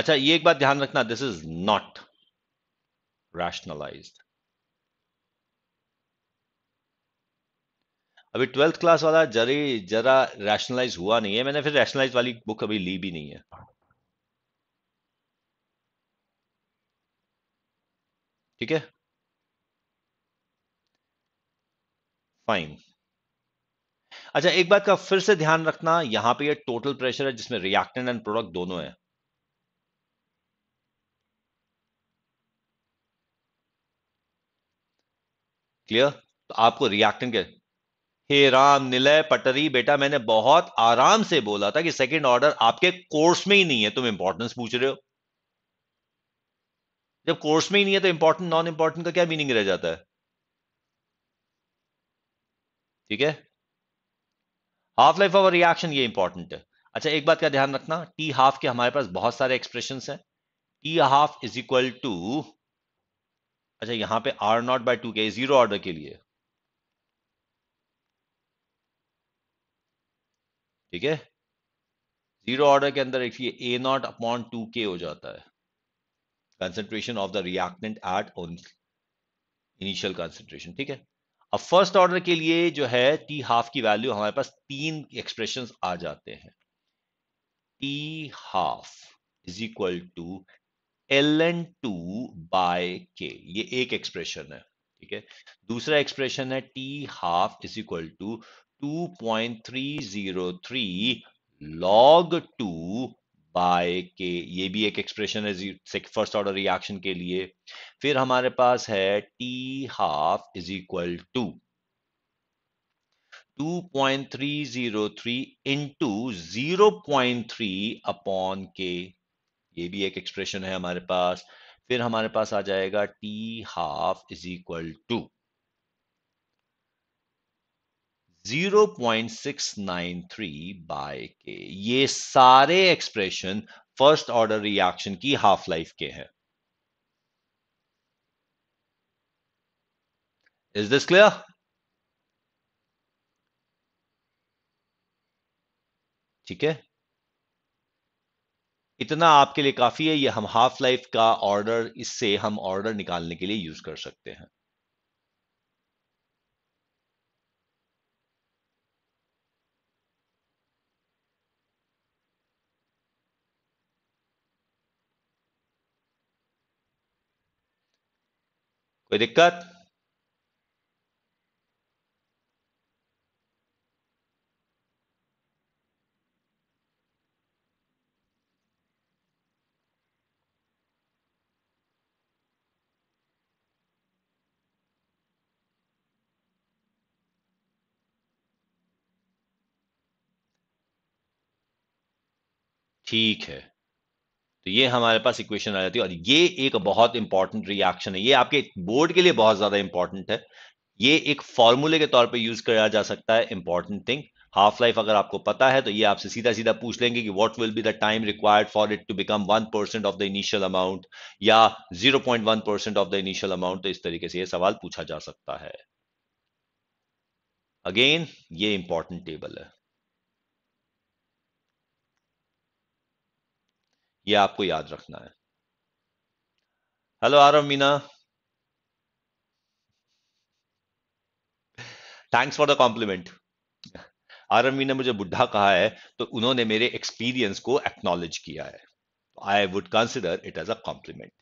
Speaker 1: अच्छा ये एक बात ध्यान रखना दिस इज नॉट रैशनलाइज्ड अभी ट्वेल्थ क्लास वाला जरी जरा रैशनलाइज हुआ नहीं है मैंने फिर रैशनलाइज वाली बुक अभी ली भी नहीं है ठीक है फाइन अच्छा एक बात का फिर से ध्यान रखना यहां पे ये यह टोटल प्रेशर है जिसमें रिएक्टेंट एंड प्रोडक्ट दोनों है क्लियर तो आपको रिएक्टेंट के हे राम निलय पटरी बेटा मैंने बहुत आराम से बोला था कि सेकंड ऑर्डर आपके कोर्स में ही नहीं है तुम इंपॉर्टेंस पूछ रहे हो जब कोर्स में ही नहीं है तो इंपॉर्टेंट नॉन इंपॉर्टेंट का क्या मीनिंग रह जाता है ठीक है हाफ लाइफ ऑफ रिएक्शन ये इंपॉर्टेंट है अच्छा एक बात का ध्यान रखना टी हाफ के हमारे पास बहुत सारे एक्सप्रेशन हैं T half is equal to अच्छा यहां पे R naught by two k zero order के लिए ठीक है जीरो ऑर्डर के अंदर ए नॉट अपॉन टू के हो जाता है concentration of the reactant at initial concentration ठीक है अब फर्स्ट ऑर्डर के लिए जो है टी हाफ की वैल्यू हमारे पास तीन एक्सप्रेशन आ जाते हैं T half is equal to l n two by k ये एक एक्सप्रेशन है ठीक है दूसरा एक्सप्रेशन है T half is equal to two point three zero three log two by k ये भी एक एक्सप्रेशन है फर्स्ट ऑर्डर रिएक्शन के लिए फिर हमारे पास है T half is equal to 2.303 into 0.3 upon k ये भी एक एक्सप्रेशन है हमारे पास फिर हमारे पास आ जाएगा T half is equal to 0.693 by k ये सारे एक्सप्रेशन फर्स्ट ऑर्डर रिएक्शन की हाफ लाइफ के हैं इज दिस क्लियर ठीक है इतना आपके लिए काफी है ये हम हाफ लाइफ का ऑर्डर इससे हम ऑर्डर निकालने के लिए यूज कर सकते हैं कोई दिक्कत ठीक है तो ये हमारे पास इक्वेशन आ जाती है और ये एक बहुत इंपॉर्टेंट रिएक्शन है ये आपके बोर्ड के लिए बहुत ज्यादा इंपॉर्टेंट है ये एक फॉर्मूले के तौर पे यूज किया जा सकता है इंपॉर्टेंट थिंग हाफ लाइफ अगर आपको पता है तो ये आपसे सीधा सीधा पूछ लेंगे कि what will be the time required for it to become one percent of the initial amount या zero point one percent of the initial amount तो इस तरीके से ये सवाल पूछा जा सकता है अगेन ये इंपॉर्टेंट टेबल है ये आपको याद रखना है hello Aarav Meena thanks for the compliment Aarav Meena मुझे बुढ़ा कहा है तो उन्होंने मेरे एक्सपीरियंस को एक्नॉलेज किया है I would consider it as a compliment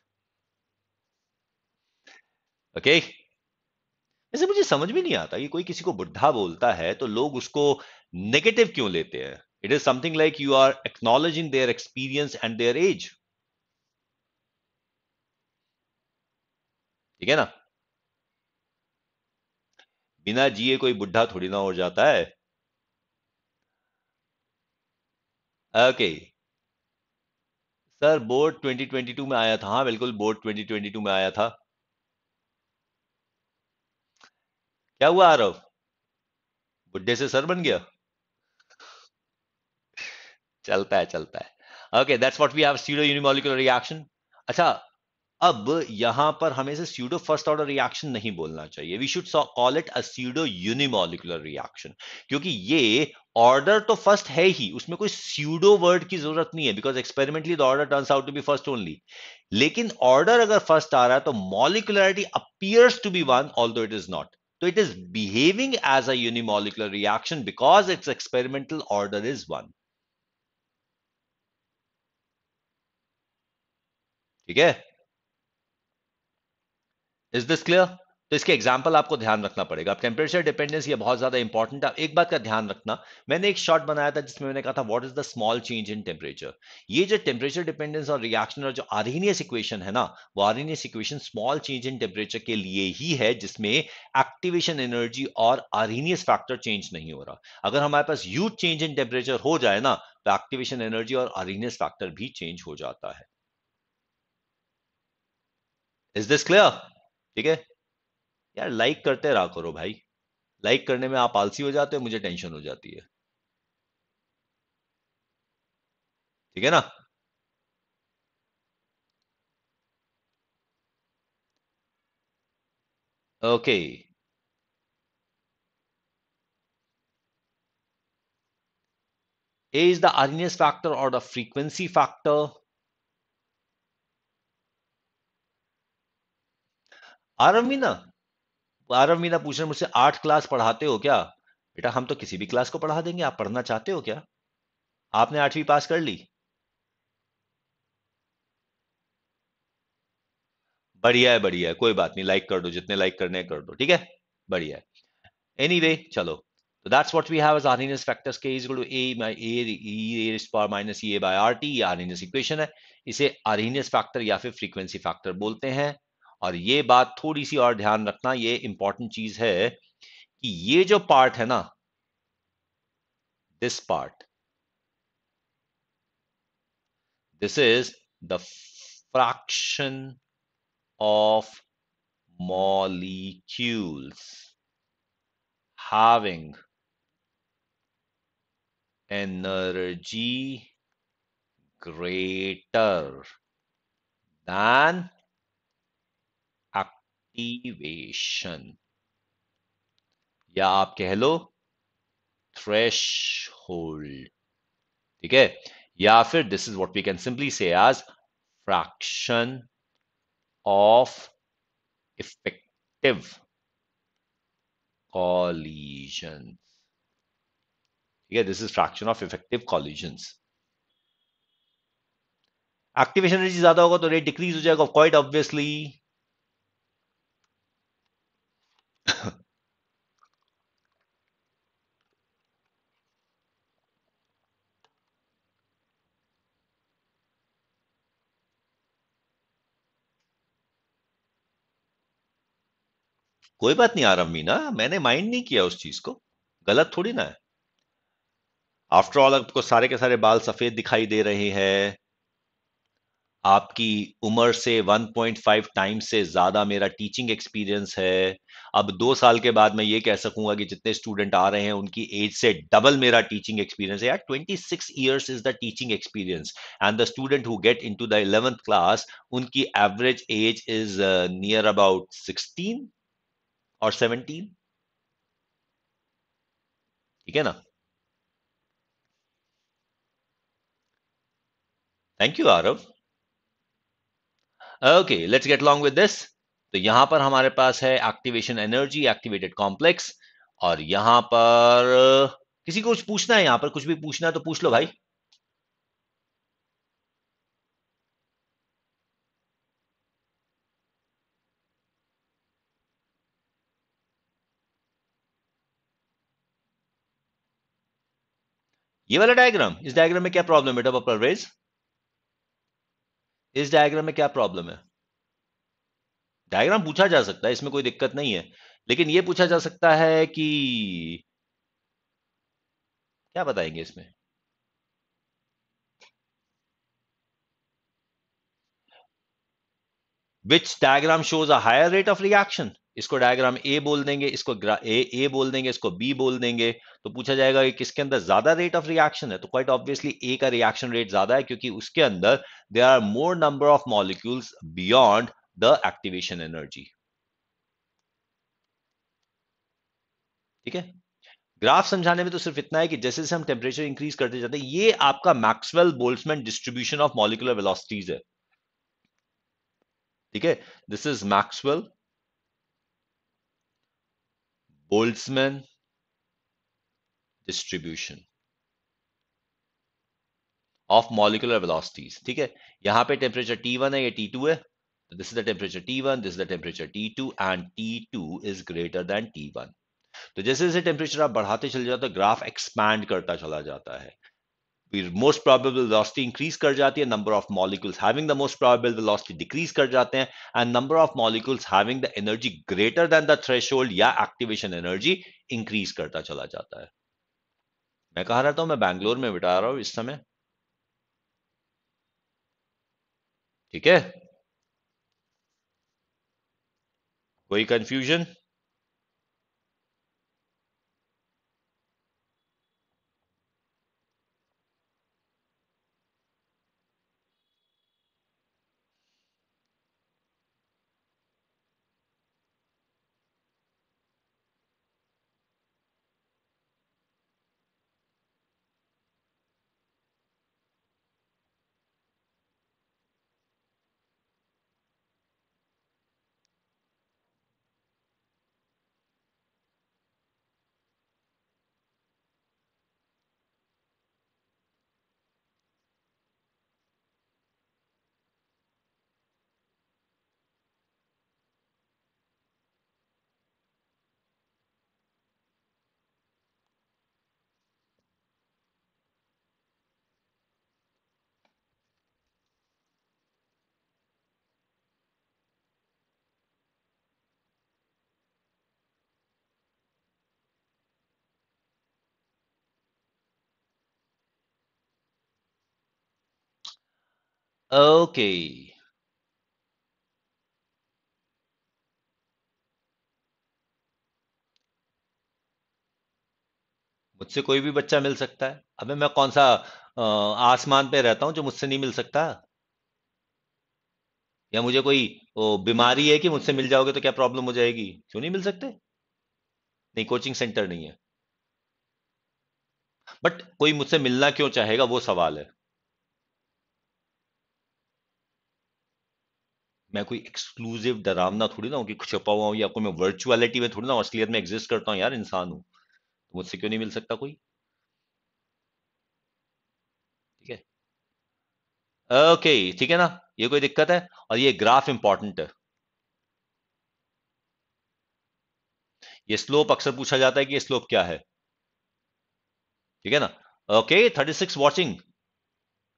Speaker 1: okay ऐसे मुझे समझ भी नहीं आता कि कोई किसी को बुढ़ा बोलता है तो लोग उसको नेगेटिव क्यों लेते हैं It is something like you are acknowledging their experience and their age. ठीक है ना बिना जिए कोई बुढ़ा थोड़ी ना हो जाता है ओके सर बोर्ड 2022 में आया था हाँ बिल्कुल बोर्ड 2022 में आया था क्या हुआ आरव बुढ़े से सर बन गया चलता है चलता है okay that's what we have pseudo unimolecular reaction अच्छा अब यहां पर हमें से सीडो फर्स्ट ऑर्डर रिएक्शन नहीं बोलना चाहिए we should call it a pseudo unimolecular reaction क्योंकि ये ऑर्डर तो फर्स्ट है ही उसमें कोई सीडो वर्ड की जरूरत नहीं है because experimentally the order turns out to be first only लेकिन ऑर्डर अगर फर्स्ट आ रहा है तो molecularity appears to be one all it is not तो it is behaving as a unimolecular reaction because its experimental order is one ठीक है is this clear तो इसके एग्जाम्पल आपको ध्यान रखना पड़ेगा अब टेम्परेचर डिपेंडेंस ये बहुत ज्यादा इंपॉर्टेंट है एक बात का ध्यान रखना मैंने एक शॉर्ट बनाया था जिसमें मैंने कहा था what is the small change in temperature ये जो टेम्परेचर डिपेंडेंस और रिएक्शन और जो आरएनएस इक्वेशन है ना वो Arrhenius equation small change in temperature के लिए ही है जिसमें एक्टिवेशन एनर्जी और आरएनएस फैक्टर चेंज नहीं हो रहा अगर हमारे पास यूथ चेंज इन टेम्परेचर हो जाए ना तो एक्टिवेशन एनर्जी और आरएनएस फैक्टर भी चेंज हो जाता है इज दिस क्लियर ठीक है यार लाइक करते रहा करो भाई लाइक करने में आप आलसी हो जाते हो मुझे टेंशन हो जाती है ठीक है ना okay A is the the factor और the frequency factor Aarav Meena Aarav Meena पूछ रहे मुझसे आठ क्लास पढ़ाते हो क्या बेटा हम तो किसी भी क्लास को पढ़ा देंगे आप पढ़ना चाहते हो क्या आपने आठवीं पास कर ली बढ़िया है बढ़िया है कोई बात नहीं लाइक कर दो जितने लाइक करने कर दो ठीक है बढ़िया है एनी anyway, चलो दैट्स वॉट वी है इसे आरिनियस फैक्टर या फिर फ्रीक्वेंसी फैक्टर बोलते हैं और ये बात थोड़ी सी और ध्यान रखना ये इंपॉर्टेंट चीज है कि ये जो पार्ट है ना this part this is the fraction of molecules having energy greater than elevation या आप कह लो थ्रेश होल्ड ठीक है या फिर this is what we can simply say as fraction of effective collision ठीक है this is fraction of effective collisions activation energy ज्यादा होगा तो रेट डिक्रीज हो जाएगा क्वाइट ऑब्वियसली कोई बात नहीं आरव मीना मैंने माइंड नहीं किया उस चीज को गलत थोड़ी ना है आफ्टर ऑल आपको सारे के सारे बाल सफेद दिखाई दे रहे हैं आपकी उम्र से 1.5 टाइम से ज्यादा मेरा टीचिंग एक्सपीरियंस है अब दो साल के बाद मैं ये कह सकूंगा कि जितने स्टूडेंट आ रहे हैं उनकी एज से डबल मेरा टीचिंग एक्सपीरियंस है यार 26 years is the teaching experience and the student who get into the eleventh class उनकी average age is near about sixteen और सेवनटीन ठीक है ना thank you Aarav okay let's get long with this तो यहां पर हमारे पास है एक्टिवेशन एनर्जी एक्टिवेटेड कॉम्प्लेक्स और यहां पर किसी को कुछ पूछना है यहां पर कुछ भी पूछना है तो पूछ लो भाई ये वाला डायग्राम इस डायग्राम में क्या प्रॉब्लम है डबल रेज इस डायग्राम में क्या प्रॉब्लम है डायग्राम पूछा जा सकता है इसमें कोई दिक्कत नहीं है लेकिन यह पूछा जा सकता है कि क्या बताएंगे इसमें which diagram shows a higher rate of reaction इसको डायग्राम ए बोल देंगे इसको ए ए बोल देंगे इसको बी बोल देंगे तो पूछा जाएगा कि किसके अंदर ज्यादा रेट ऑफ रिएक्शन है तो क्वाइट ऑब्वियसली ए का रिएक्शन रेट ज्यादा है क्योंकि उसके अंदर there are more number of molecules beyond the activation energy ठीक है ग्राफ समझाने में तो सिर्फ इतना है कि जैसे जैसे हम टेम्परेचर इंक्रीज करते जाते हैं ये आपका Maxwell Boltzmann distribution of molecular velocities है ठीक है this is Maxwell Boltzmann distribution of molecular velocities ठीक है यहां पे टेम्परेचर टी वन है ये टू है this is the temperature T one this is the temperature T two and T two is greater than one तो जैसे जैसे टेम्परेचर आप बढ़ाते चले जाते हो ग्राफ एक्सपैंड करता चला जाता है मोस्ट प्रॉबेबल वेलोसिटी इंक्रीज कर जाती है number of molecules having the most probable velocity decrease कर जाते हैं and number of molecules having the energy greater than the threshold या एक्टिवेशन एनर्जी इंक्रीज करता चला जाता है मैं कह रहा था मैं बैंगलोर में बिठा रहा हूं इस समय ठीक है कोई कंफ्यूजन
Speaker 2: Okay.
Speaker 1: मुझसे कोई भी बच्चा मिल सकता है अबे मैं कौन सा आसमान पे रहता हूं जो मुझसे नहीं मिल सकता या मुझे कोई बीमारी है कि मुझसे मिल जाओगे तो क्या प्रॉब्लम हो जाएगी क्यों नहीं मिल सकते नहीं कोचिंग सेंटर नहीं है बट कोई मुझसे मिलना क्यों चाहेगा वो सवाल है मैं कोई एक्सक्लूसिव डरावना थोड़ी ना हूँ कि छुपा हुआ हूँ या कोई मैं वर्चुअलिटी में थोड़ी ना हूँ असलियत में एग्जिस्ट करता हूँ यार इंसान हूँ तो मुझसे क्यों नहीं मिल सकता कोई ठीक है ओके ठीक है ना ये कोई दिक्कत है और ये ग्राफ इंपॉर्टेंट है ये स्लोप अक्सर पूछा जाता है कि ये स्लोप क्या है ठीक है ना ओके थर्टी सिक्स वॉचिंग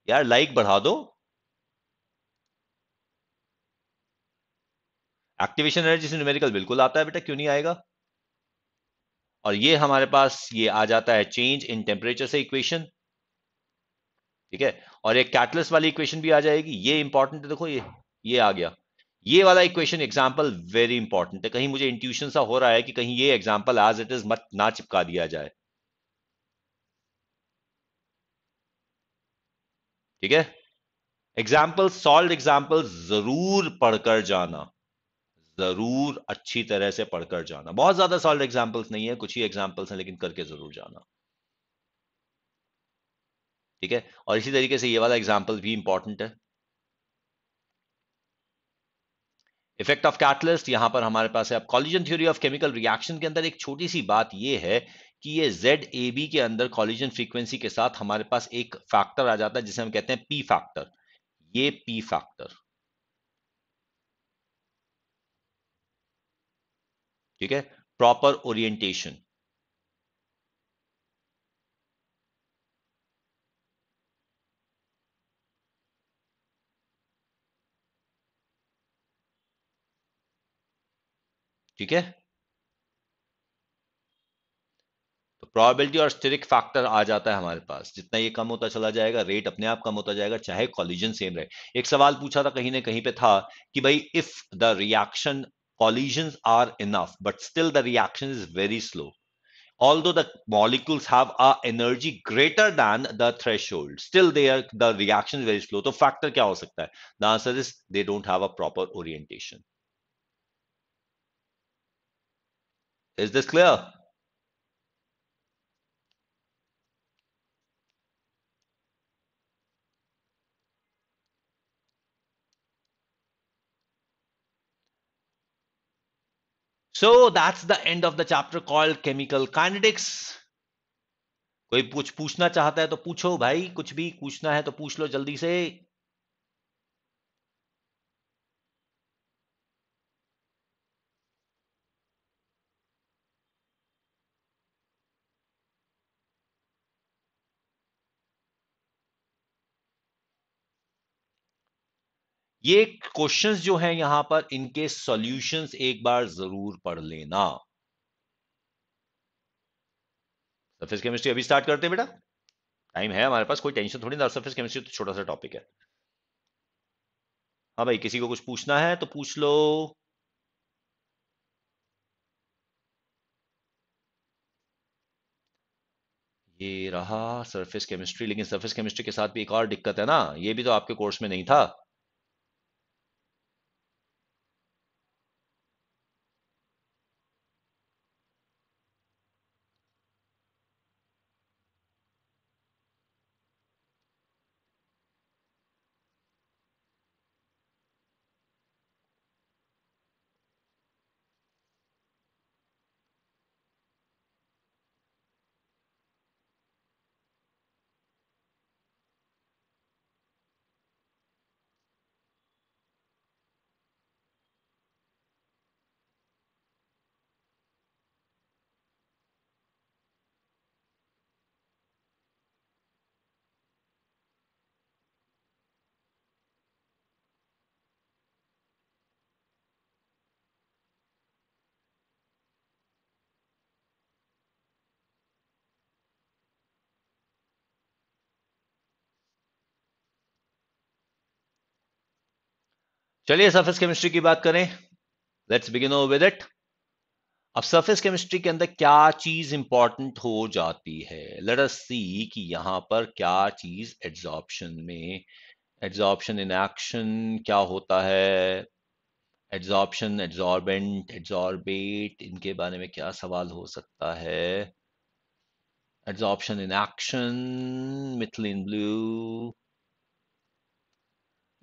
Speaker 1: यार लाइक बढ़ा दो एक्टिवेशन एनर्जी से न्यूमेरिकल बिल्कुल आता है बेटा क्यों नहीं आएगा और ये हमारे पास ये आ जाता है चेंज इन टेम्परेचर से इक्वेशन ठीक है और एक कैटलिस्ट वाली इक्वेशन भी आ जाएगी ये इंपॉर्टेंट है देखो ये ये आ गया ये वाला इक्वेशन एग्जाम्पल वेरी इंपॉर्टेंट है कहीं मुझे इंट्यूशन सा हो रहा है कि कहीं ये एग्जाम्पल एज इट इज मत ना चिपका दिया जाए ठीक है एग्जाम्पल सॉल्व एग्जाम्पल जरूर पढ़कर जाना जरूर अच्छी तरह से पढ़कर जाना बहुत ज्यादा सॉलिड एग्जाम्पल्स नहीं है कुछ ही एग्जाम्पल्स हैं लेकिन करके जरूर जाना ठीक है और इसी तरीके से ये वाला एग्जाम्पल भी इंपॉर्टेंट है इफेक्ट ऑफ कैटलिस्ट यहां पर हमारे पास है अब collision theory of chemical reaction के अंदर एक छोटी सी बात यह है कि ये जेड ए बी के अंदर कॉलिजन फ्रीक्वेंसी के साथ हमारे पास एक फैक्टर आ जाता है जिसे हम कहते हैं पी फैक्टर ये पी फैक्टर ठीक है प्रॉपर ओरिएंटेशन ठीक है तो प्रोबेबिलिटी और स्टेरिक फैक्टर आ जाता है हमारे पास जितना ये कम होता चला जाएगा रेट अपने आप कम होता जाएगा चाहे कॉलिजन सेम रहे एक सवाल पूछा था कहीं ना कहीं पे था कि भाई if the reaction collisions are enough, but still the reaction is very slow. Although the molecules have a energy greater than the threshold, still they are the reaction is very slow. So factor kya ho sakta hai? The answer is they don't have a proper orientation. Is this clear? So that's the end of the chapter called chemical kinetics कोई कुछ पूछना चाहता है तो पूछो भाई कुछ भी पूछना है तो पूछ लो जल्दी से ये क्वेश्चंस जो हैं यहां पर इनके सॉल्यूशंस एक बार जरूर पढ़ लेना सरफेस केमिस्ट्री अभी स्टार्ट करते हैं बेटा टाइम है हमारे पास कोई टेंशन थोड़ी ना सरफेस केमिस्ट्री तो छोटा सा टॉपिक है हाँ भाई किसी को कुछ पूछना है तो पूछ लो ये रहा सरफेस केमिस्ट्री लेकिन सरफेस केमिस्ट्री के साथ भी एक और दिक्कत है ना ये भी तो आपके कोर्स में नहीं था चलिए सरफेस केमिस्ट्री की बात करें लेट्स बिगिन विद इट अब सरफेस केमिस्ट्री के अंदर क्या चीज इंपॉर्टेंट हो जाती है लेट अस सी कि यहां पर क्या चीज एड्जॉर्प्शन में एड्जॉर्प्शन इन एक्शन क्या होता है एड्जॉर्प्शन एड्जॉर्बेंट एड्जॉर्बेट इनके बारे में क्या सवाल हो सकता है adsorption in action methylene blue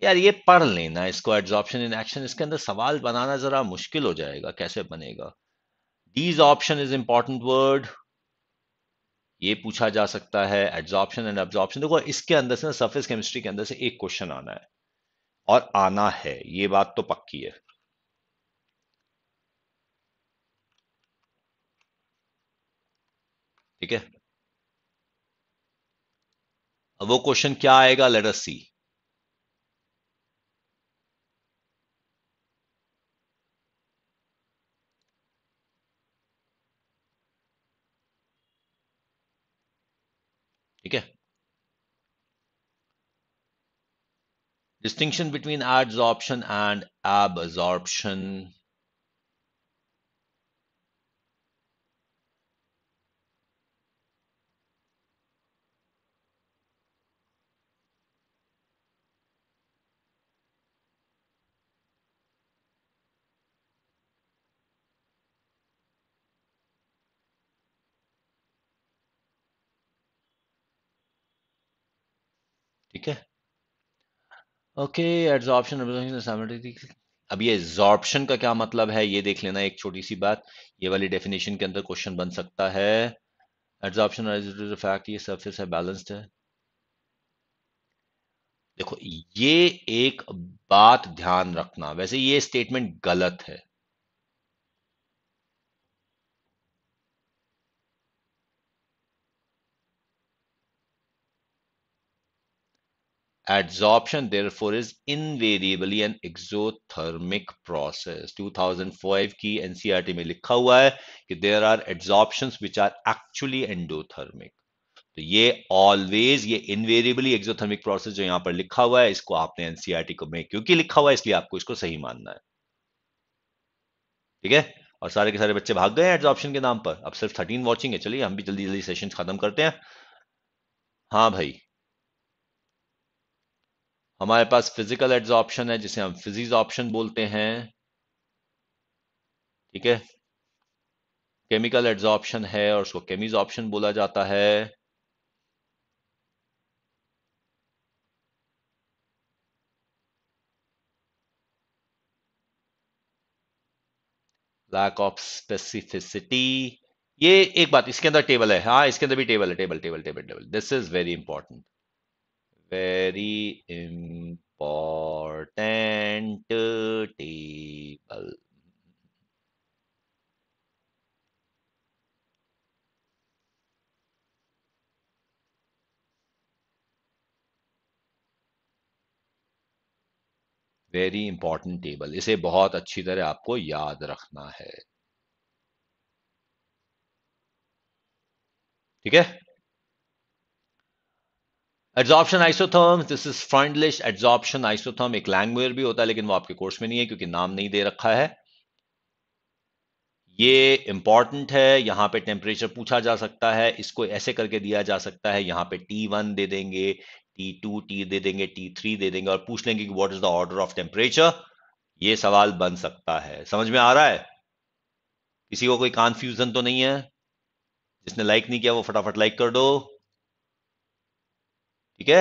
Speaker 1: यार ये पढ़ लेना इसको एड्सॉर्प्शन इन एक्शन इसके अंदर सवाल बनाना जरा मुश्किल हो जाएगा कैसे बनेगा these option is important word ये पूछा जा सकता है एड्सॉर्प्शन एंड एब्जॉर्प्शन देखो इसके अंदर से ना सरफेस केमिस्ट्री के अंदर से एक क्वेश्चन आना है और आना है ये बात तो पक्की है ठीक है अब वो क्वेश्चन क्या आएगा let us see Distinction between adsorption and absorption. ठीक है ओके एड्जॉर्प्शन अब ये एड्जॉर्प्शन का क्या मतलब है ये देख लेना एक छोटी सी बात ये वाली डेफिनेशन के अंदर क्वेश्चन बन सकता है एड्जॉर्प्शन फैक्ट ये सरफेस है बैलेंस्ड है देखो ये एक बात ध्यान रखना वैसे ये स्टेटमेंट गलत है Adsorption, therefore, is invariably an exothermic process. 2005 की एनसीईआरटी e में लिखा हुआ है कि there are adsorption which are actually endothermic तो ये ऑलवेज ये इनवेरिएबली एक्सोथर्मिक प्रोसेस जो यहां पर लिखा हुआ है इसको आपने एनसीईआरटी e को में क्योंकि लिखा हुआ है इसलिए आपको इसको सही मानना है ठीक है और सारे के सारे बच्चे भाग गए हैं एड्सॉर्प्शन के नाम पर अब सिर्फ थर्टीन वॉचिंग है चलिए हम भी जल्दी जल्दी सेशन खत्म करते हैं हाँ भाई हमारे पास फिजिकल एड्सॉप्शन है जिसे हम फिजीज ऑप्शन बोलते हैं ठीक है केमिकल एड्सॉप्शन है और उसको केमीज ऑप्शन बोला जाता है लैक ऑफ स्पेसिफिसिटी ये एक बात इसके अंदर टेबल है हाँ इसके अंदर भी टेबल है table table table table this is very important very important table. Very important table इसे बहुत अच्छी तरह आपको याद रखना है ठीक है adsorption isotherm this is Freundlich adsorption isotherm एक लैंग्वेज भी होता है लेकिन वो आपके कोर्स में नहीं है क्योंकि नाम नहीं दे रखा है ये इंपॉर्टेंट है यहां पे टेम्परेचर पूछा जा सकता है इसको ऐसे करके दिया जा सकता है यहां पे टी वन दे देंगे टी टू टी दे देंगे टी थ्री दे देंगे और पूछ लेंगे कि what is the order of temperature ये सवाल बन सकता है समझ में आ रहा है किसी को कोई कॉन्फ्यूजन तो नहीं है जिसने लाइक नहीं किया वो फटाफट लाइक कर दो ठीक है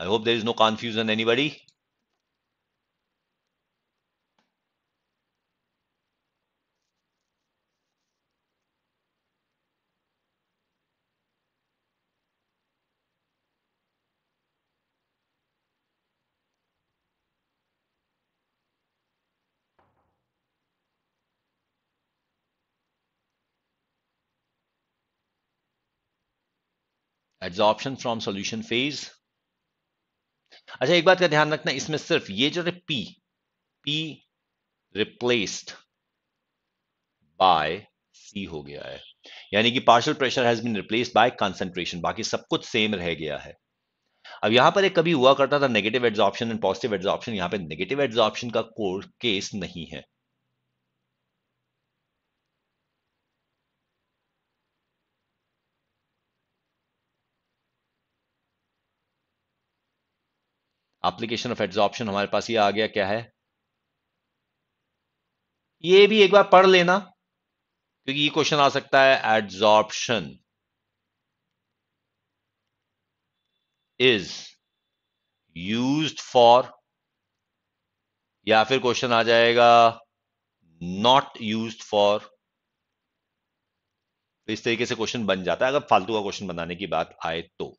Speaker 1: I hope there is no confusion anybody adsorption from solution phase अच्छा एक बात का ध्यान रखना इसमें सिर्फ ये जो है P P replaced by C हो गया है यानी कि partial pressure has been replaced by concentration बाकी सब कुछ सेम रह गया है अब यहां पर एक कभी हुआ करता था negative adsorption and positive adsorption यहां पे नेगेटिव एड्जॉर्प्शन का कोर्स केस नहीं है एप्लीकेशन ऑफ एड्सॉप्शन हमारे पास ये आ गया क्या है ये भी एक बार पढ़ लेना क्योंकि ये क्वेश्चन आ सकता है एड्सॉप्शन इज यूज्ड फॉर या फिर क्वेश्चन आ जाएगा नॉट यूज्ड फॉर तो इस तरीके से क्वेश्चन बन जाता है अगर फालतू का क्वेश्चन बनाने की बात आए तो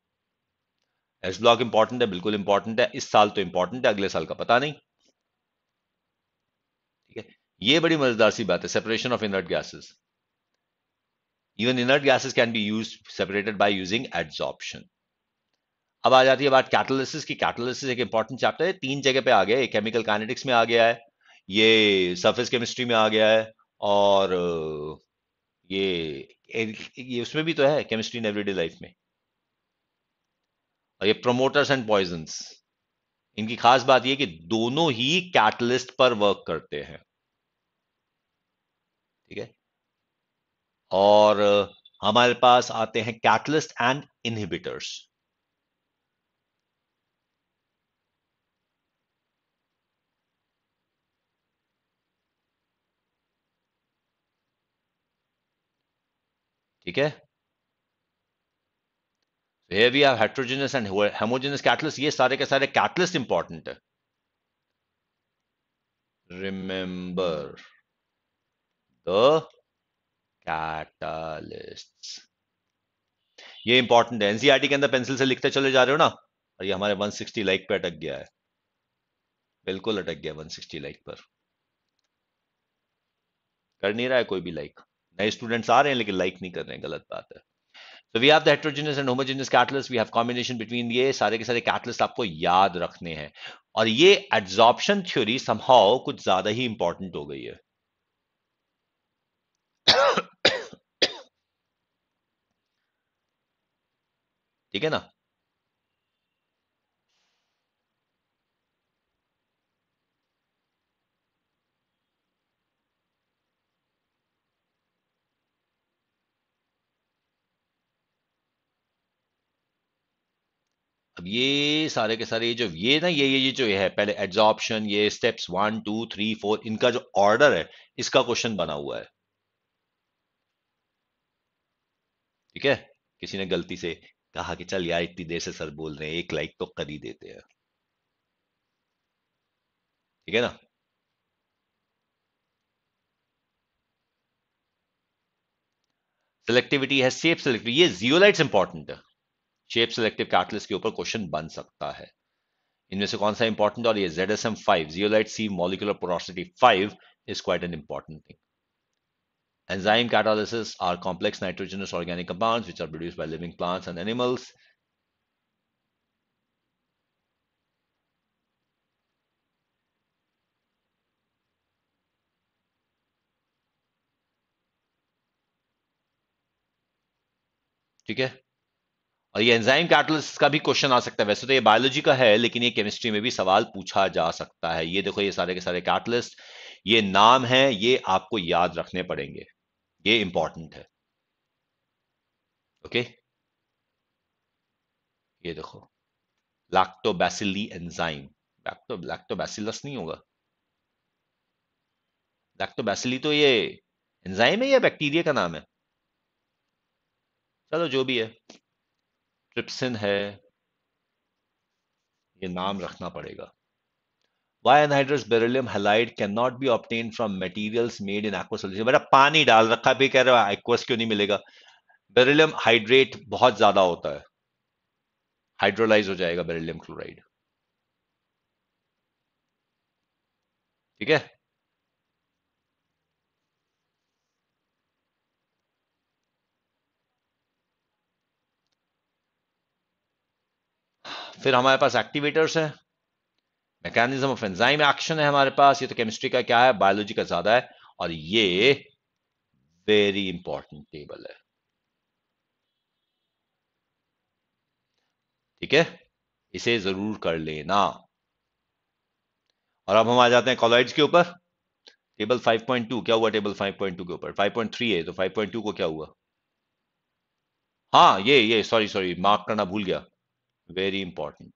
Speaker 1: एस ब्लॉक इंपॉर्टेंट है बिल्कुल इंपॉर्टेंट है इस साल तो इंपॉर्टेंट है अगले साल का पता नहीं ठीक है ये बड़ी मजेदार सी बात है separation of inert gases even inert gases can be use separated by using adsorption अब आ जाती है बात कैटलिसिस की कैटलिसिस एक इंपॉर्टेंट चैप्टर है तीन जगह पे आ गया है केमिकल काइनेटिक्स में आ गया है ये सरफेस केमिस्ट्री में आ गया है और ये, ये उसमें भी तो है केमिस्ट्री इन एवरीडे लाइफ में और ये प्रोमोटर्स एंड पॉइजन्स इनकी खास बात यह कि दोनों ही कैटलिस्ट पर वर्क करते हैं ठीक है और uh, हमारे पास आते हैं कैटलिस्ट एंड इनहिबिटर्स ठीक है here we have heterogeneous and homogeneous catalyst ये सारे के सारे catalyst important है remember the catalysts ये इंपॉर्टेंट है एनसीआरटी e के अंदर पेंसिल से लिखते चले जा रहे हो ना और ये हमारे 160 लाइक पे अटक गया है बिल्कुल अटक गया 160 लाइक पर कर नहीं रहा है कोई भी लाइक नए स्टूडेंट्स आ रहे हैं लेकिन लाइक नहीं कर रहे हैं गलत बात है तो we have the heterogeneous and homogeneous catalyst we have combination between ये सारे के सारे कैटलिस्ट आपको याद रखने हैं और ये एड्जॉर्प्शन थ्योरी समहाउ कुछ ज्यादा ही इंपॉर्टेंट हो गई है <coughs> ठीक है ना अब मतलब ये सारे के सारे ये जो ये ना ये ये जो ये है पहले एड्सॉप्शन ये steps one two three four इनका जो ऑर्डर है इसका क्वेश्चन बना हुआ है ठीक है किसी ने गलती से कहा कि चल यार इतनी देर से सर बोल रहे हैं एक लाइक तो कर ही देते हैं ठीक है ना सेलेक्टिविटी है सेफ सेलेक्टिविटी ये जियोलाइट्स इंपॉर्टेंट है शेप सेलेक्टिव कैटलिस्ट के ऊपर क्वेश्चन बन सकता है इनमें से कौन सा इंपॉर्टेंट और ये Z S M five zeolite C molecular porosity five is quite an important thing enzyme catalysis are complex nitrogenous organic compound which are produce by living plants and animals ठीक है और ये एंजाइम कैटलिस्ट का भी question आ सकता है वैसे तो ये बायोलॉजी का है लेकिन ये केमिस्ट्री में भी सवाल पूछा जा सकता है ये देखो ये सारे के सारे कैटलिस्ट ये नाम है ये आपको याद रखने पड़ेंगे ये इंपॉर्टेंट है ओके ये देखो लैक्टोबैसिली एंजाइम लैक्टो लैक्टोबैसिलस नहीं होगा लैक्टोबैसिली तो ये एंजाइम है या बैक्टीरिया का नाम है चलो जो भी है ट्रिप्सिन है ये नाम रखना पड़ेगा why anhydrous beryllium halide can not be obtain from materials made in aqua solution बेटा पानी डाल रखा भी कह रहे हो एक्वस क्यों नहीं मिलेगा बेरिलियम हाइड्रेट बहुत ज्यादा होता है हाइड्रोलाइज हो जाएगा बेरिलियम क्लोराइड ठीक है फिर हमारे पास एक्टिवेटर्स है मैकेनिज्म ऑफ एंजाइम एक्शन है हमारे पास ये तो केमिस्ट्री का क्या है बायोलॉजी का ज्यादा है और ये वेरी इंपॉर्टेंट टेबल है ठीक है इसे जरूर कर लेना और अब हम आ जाते हैं कॉलोइड्स के ऊपर टेबल 5.2 क्या हुआ टेबल 5.2 के ऊपर 5.3 है तो 5.2 को क्या हुआ हाँ ये ये सॉरी सॉरी मार्क करना भूल गया वेरी इंपॉर्टेंट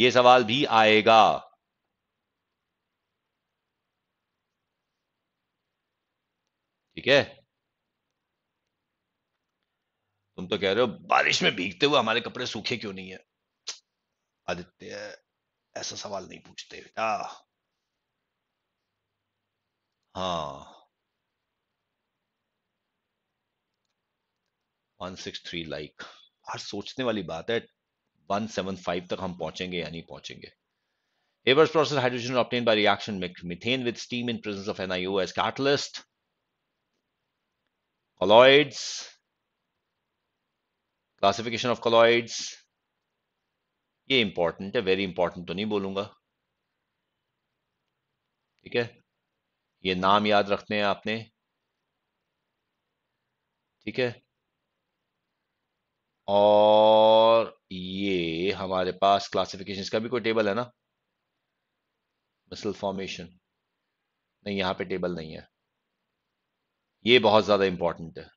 Speaker 1: ये सवाल भी आएगा ठीक है तुम तो कह रहे हो बारिश में भीगते हुए हमारे कपड़े सूखे क्यों नहीं है आदित्य ऐसा सवाल नहीं पूछते बेटा हाँ वन सिक्स थ्री लाइक हर सोचने वाली बात है 175 तक हम पहुंचेंगे या नहीं पहुंचेंगे एवर्स process hydrogen obtain by reaction में methane with steam in presence of NIO as catalyst colloids classification of colloids ये इंपॉर्टेंट है वेरी इंपॉर्टेंट तो नहीं बोलूंगा ठीक है ये नाम याद रखने हैं आपने ठीक है और ये हमारे पास क्लासिफिकेशन का भी कोई टेबल है ना मिसल फॉर्मेशन नहीं यहाँ पे टेबल नहीं है ये बहुत ज्यादा इंपॉर्टेंट है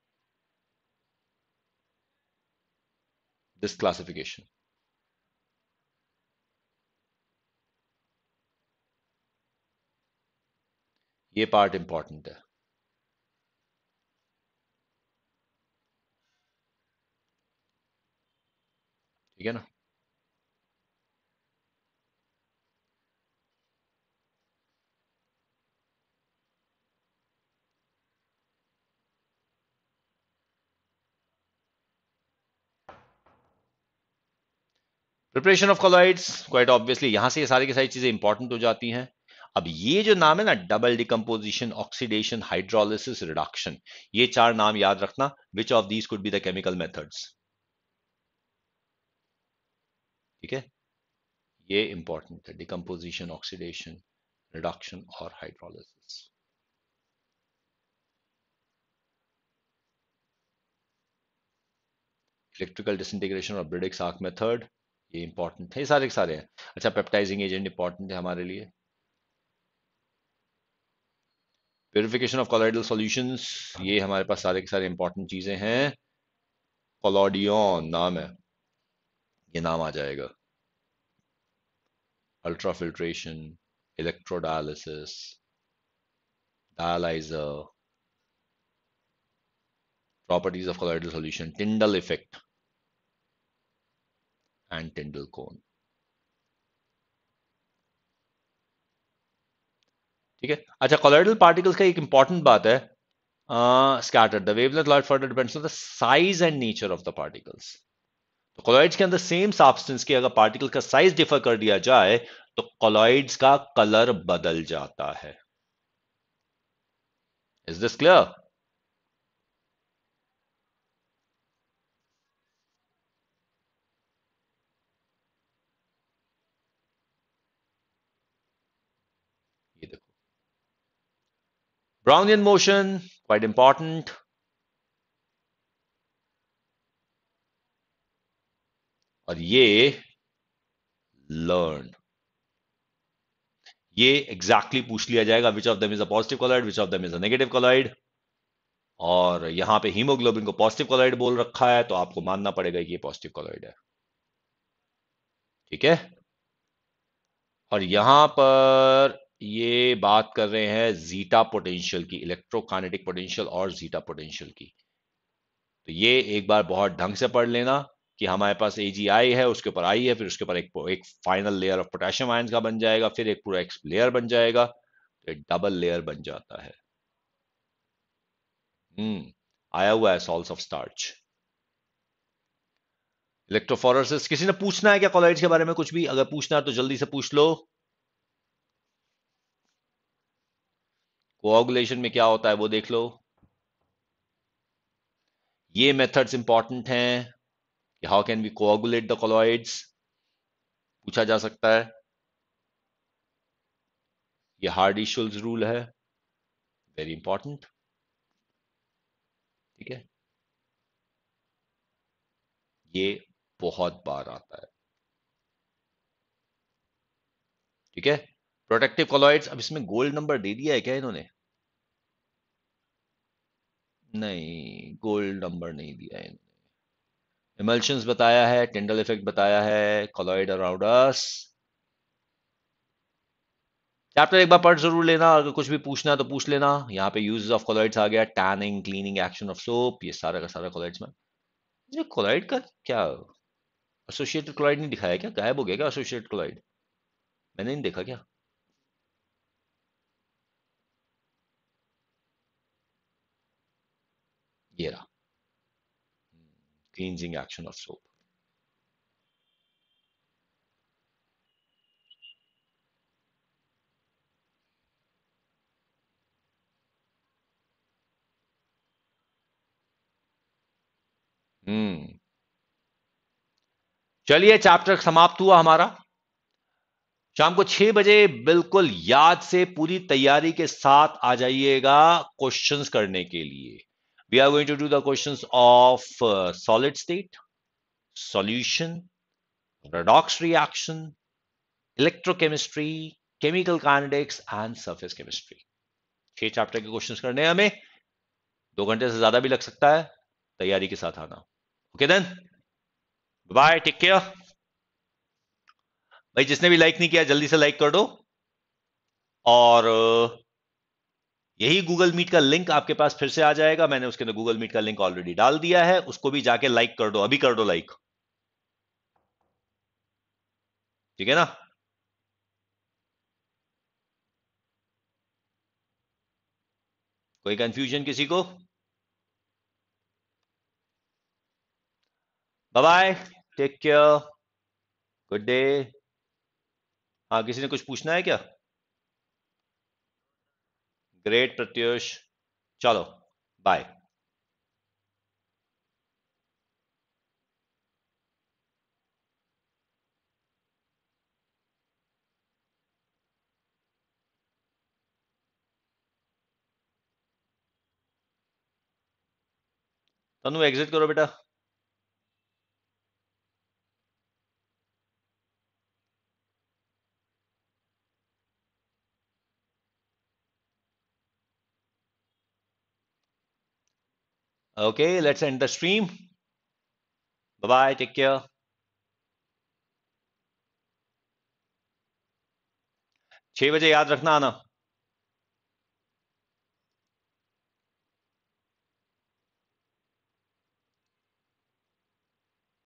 Speaker 1: दिस क्लासिफिकेशन ये पार्ट इंपॉर्टेंट है ठीक है ना preparation of colloids quite obviously यहां से ये सारी की सारी चीजें इंपॉर्टेंट हो जाती हैं अब ये जो नाम है ना double decomposition oxidation hydrolysis reduction ये चार नाम याद रखना which of these could be the chemical methods ठीक है ये इंपॉर्टेंट है डिकम्पोजिशन ऑक्सीडेशन रिडक्शन और हाइड्रोलिसिस इलेक्ट्रिकल डिसइंटीग्रेशन और ब्रिडिक्स आर्क मेथड ये इंपॉर्टेंट है ये सारे के सारे हैं अच्छा पेप्टाइजिंग एजेंट इंपॉर्टेंट है हमारे लिए प्योरिफिकेशन ऑफ कॉलोइडल सॉल्यूशंस ये हमारे पास सारे के सारे इंपॉर्टेंट चीजें हैं कॉलोडियन नाम है ये नाम आ जाएगा ultrafiltration electrodialysis dialyzer, properties of colloidal solution, Tyndall effect, and Tyndall cone. ठीक है अच्छा colloidal particles का एक important बात है uh, scattered. The wavelength light further depends on the size and nature of the particles. तो कोलॉइड्स के अंदर सेम सब्सटेंस के अगर पार्टिकल का साइज डिफर कर दिया जाए तो कोलॉइड्स का कलर बदल जाता है is this clear Brownian motion, quite important. और ये लर्न ये एग्जैक्टली पूछ लिया जाएगा which of them is a positive colloid which of them is a negative colloid और यहां पे हीमोग्लोबिन को पॉजिटिव कॉलॉइड बोल रखा है तो आपको मानना पड़ेगा कि ये पॉजिटिव कॉलॉइड है ठीक है और यहां पर ये बात कर रहे हैं जीटा पोटेंशियल की इलेक्ट्रोकाइनेटिक पोटेंशियल और जीटा पोटेंशियल की तो ये एक बार बहुत ढंग से पढ़ लेना कि हमारे पास ए है उसके ऊपर आई है फिर उसके ऊपर एक एक final layer of potassium ion का बन जाएगा फिर एक पूरा एक्स लेयर बन जाएगा तो एक डबल लेयर बन जाता है हम्म आया हुआ है सॉल्स ऑफ स्टार्च इलेक्ट्रोफोरसिस किसी ने पूछना है क्या कॉलाइड्स के बारे में कुछ भी अगर पूछना है तो जल्दी से पूछ लो कोऑगुलेशन में क्या होता है वो देख लो ये मेथड्स इंपॉर्टेंट हैं कि how can we coagulate the colloids पूछा जा सकता है ये हार्डी शुल्स रूल है वेरी इंपॉर्टेंट ठीक है ये बहुत बार आता है ठीक है प्रोटेक्टिव कॉलोइड्स अब इसमें गोल्ड नंबर दे दिया है क्या इन्होंने नहीं गोल्ड नंबर नहीं दिया है इन्होंने इमल्शंस बताया है टेंडल इफेक्ट बताया है कॉलोइड अराउंड अस चैप्टर एक बार पढ़ जरूर लेना अगर कुछ भी पूछना है तो पूछ लेना यहाँ पे यूज ऑफ कॉलोइड्स आ गया tanning cleaning action of soap ये सारा का सारा कॉलोइड्स में ये कॉलोइड का क्या एसोसिएटेड क्लोराइड नहीं दिखाया क्या गायब हो गया क्या एसोसिएटेड क्लोराइड मैंने नहीं देखा क्या ये रहा changing action of soap. हम्म चलिए चैप्टर समाप्त हुआ हमारा शाम को छह बजे बिल्कुल याद से पूरी तैयारी के साथ आ जाइएगा क्वेश्चंस करने के लिए we are going to do the questions of uh, solid state solution redox reaction electrochemistry chemical kinetics and surface chemistry छह चैप्टर के क्वेश्चंस करने हैं हमें दो घंटे से ज्यादा भी लग सकता है तैयारी के साथ आना okay then bye take care भाई जिसने भी लाइक नहीं किया जल्दी से लाइक कर दो और यही गूगल मीट का लिंक आपके पास फिर से आ जाएगा मैंने उसके अंदर गूगल मीट का लिंक ऑलरेडी डाल दिया है उसको भी जाके लाइक कर दो अभी कर दो लाइक ठीक है ना कोई कंफ्यूजन किसी को bye bye take care good day हाँ किसी ने कुछ पूछना है क्या ग्रेट प्रत्युष चलो बाय तनु एग्जिट करो बेटा Okay, let's end the stream. Bye bye. Take care. छह बजे याद रखना आना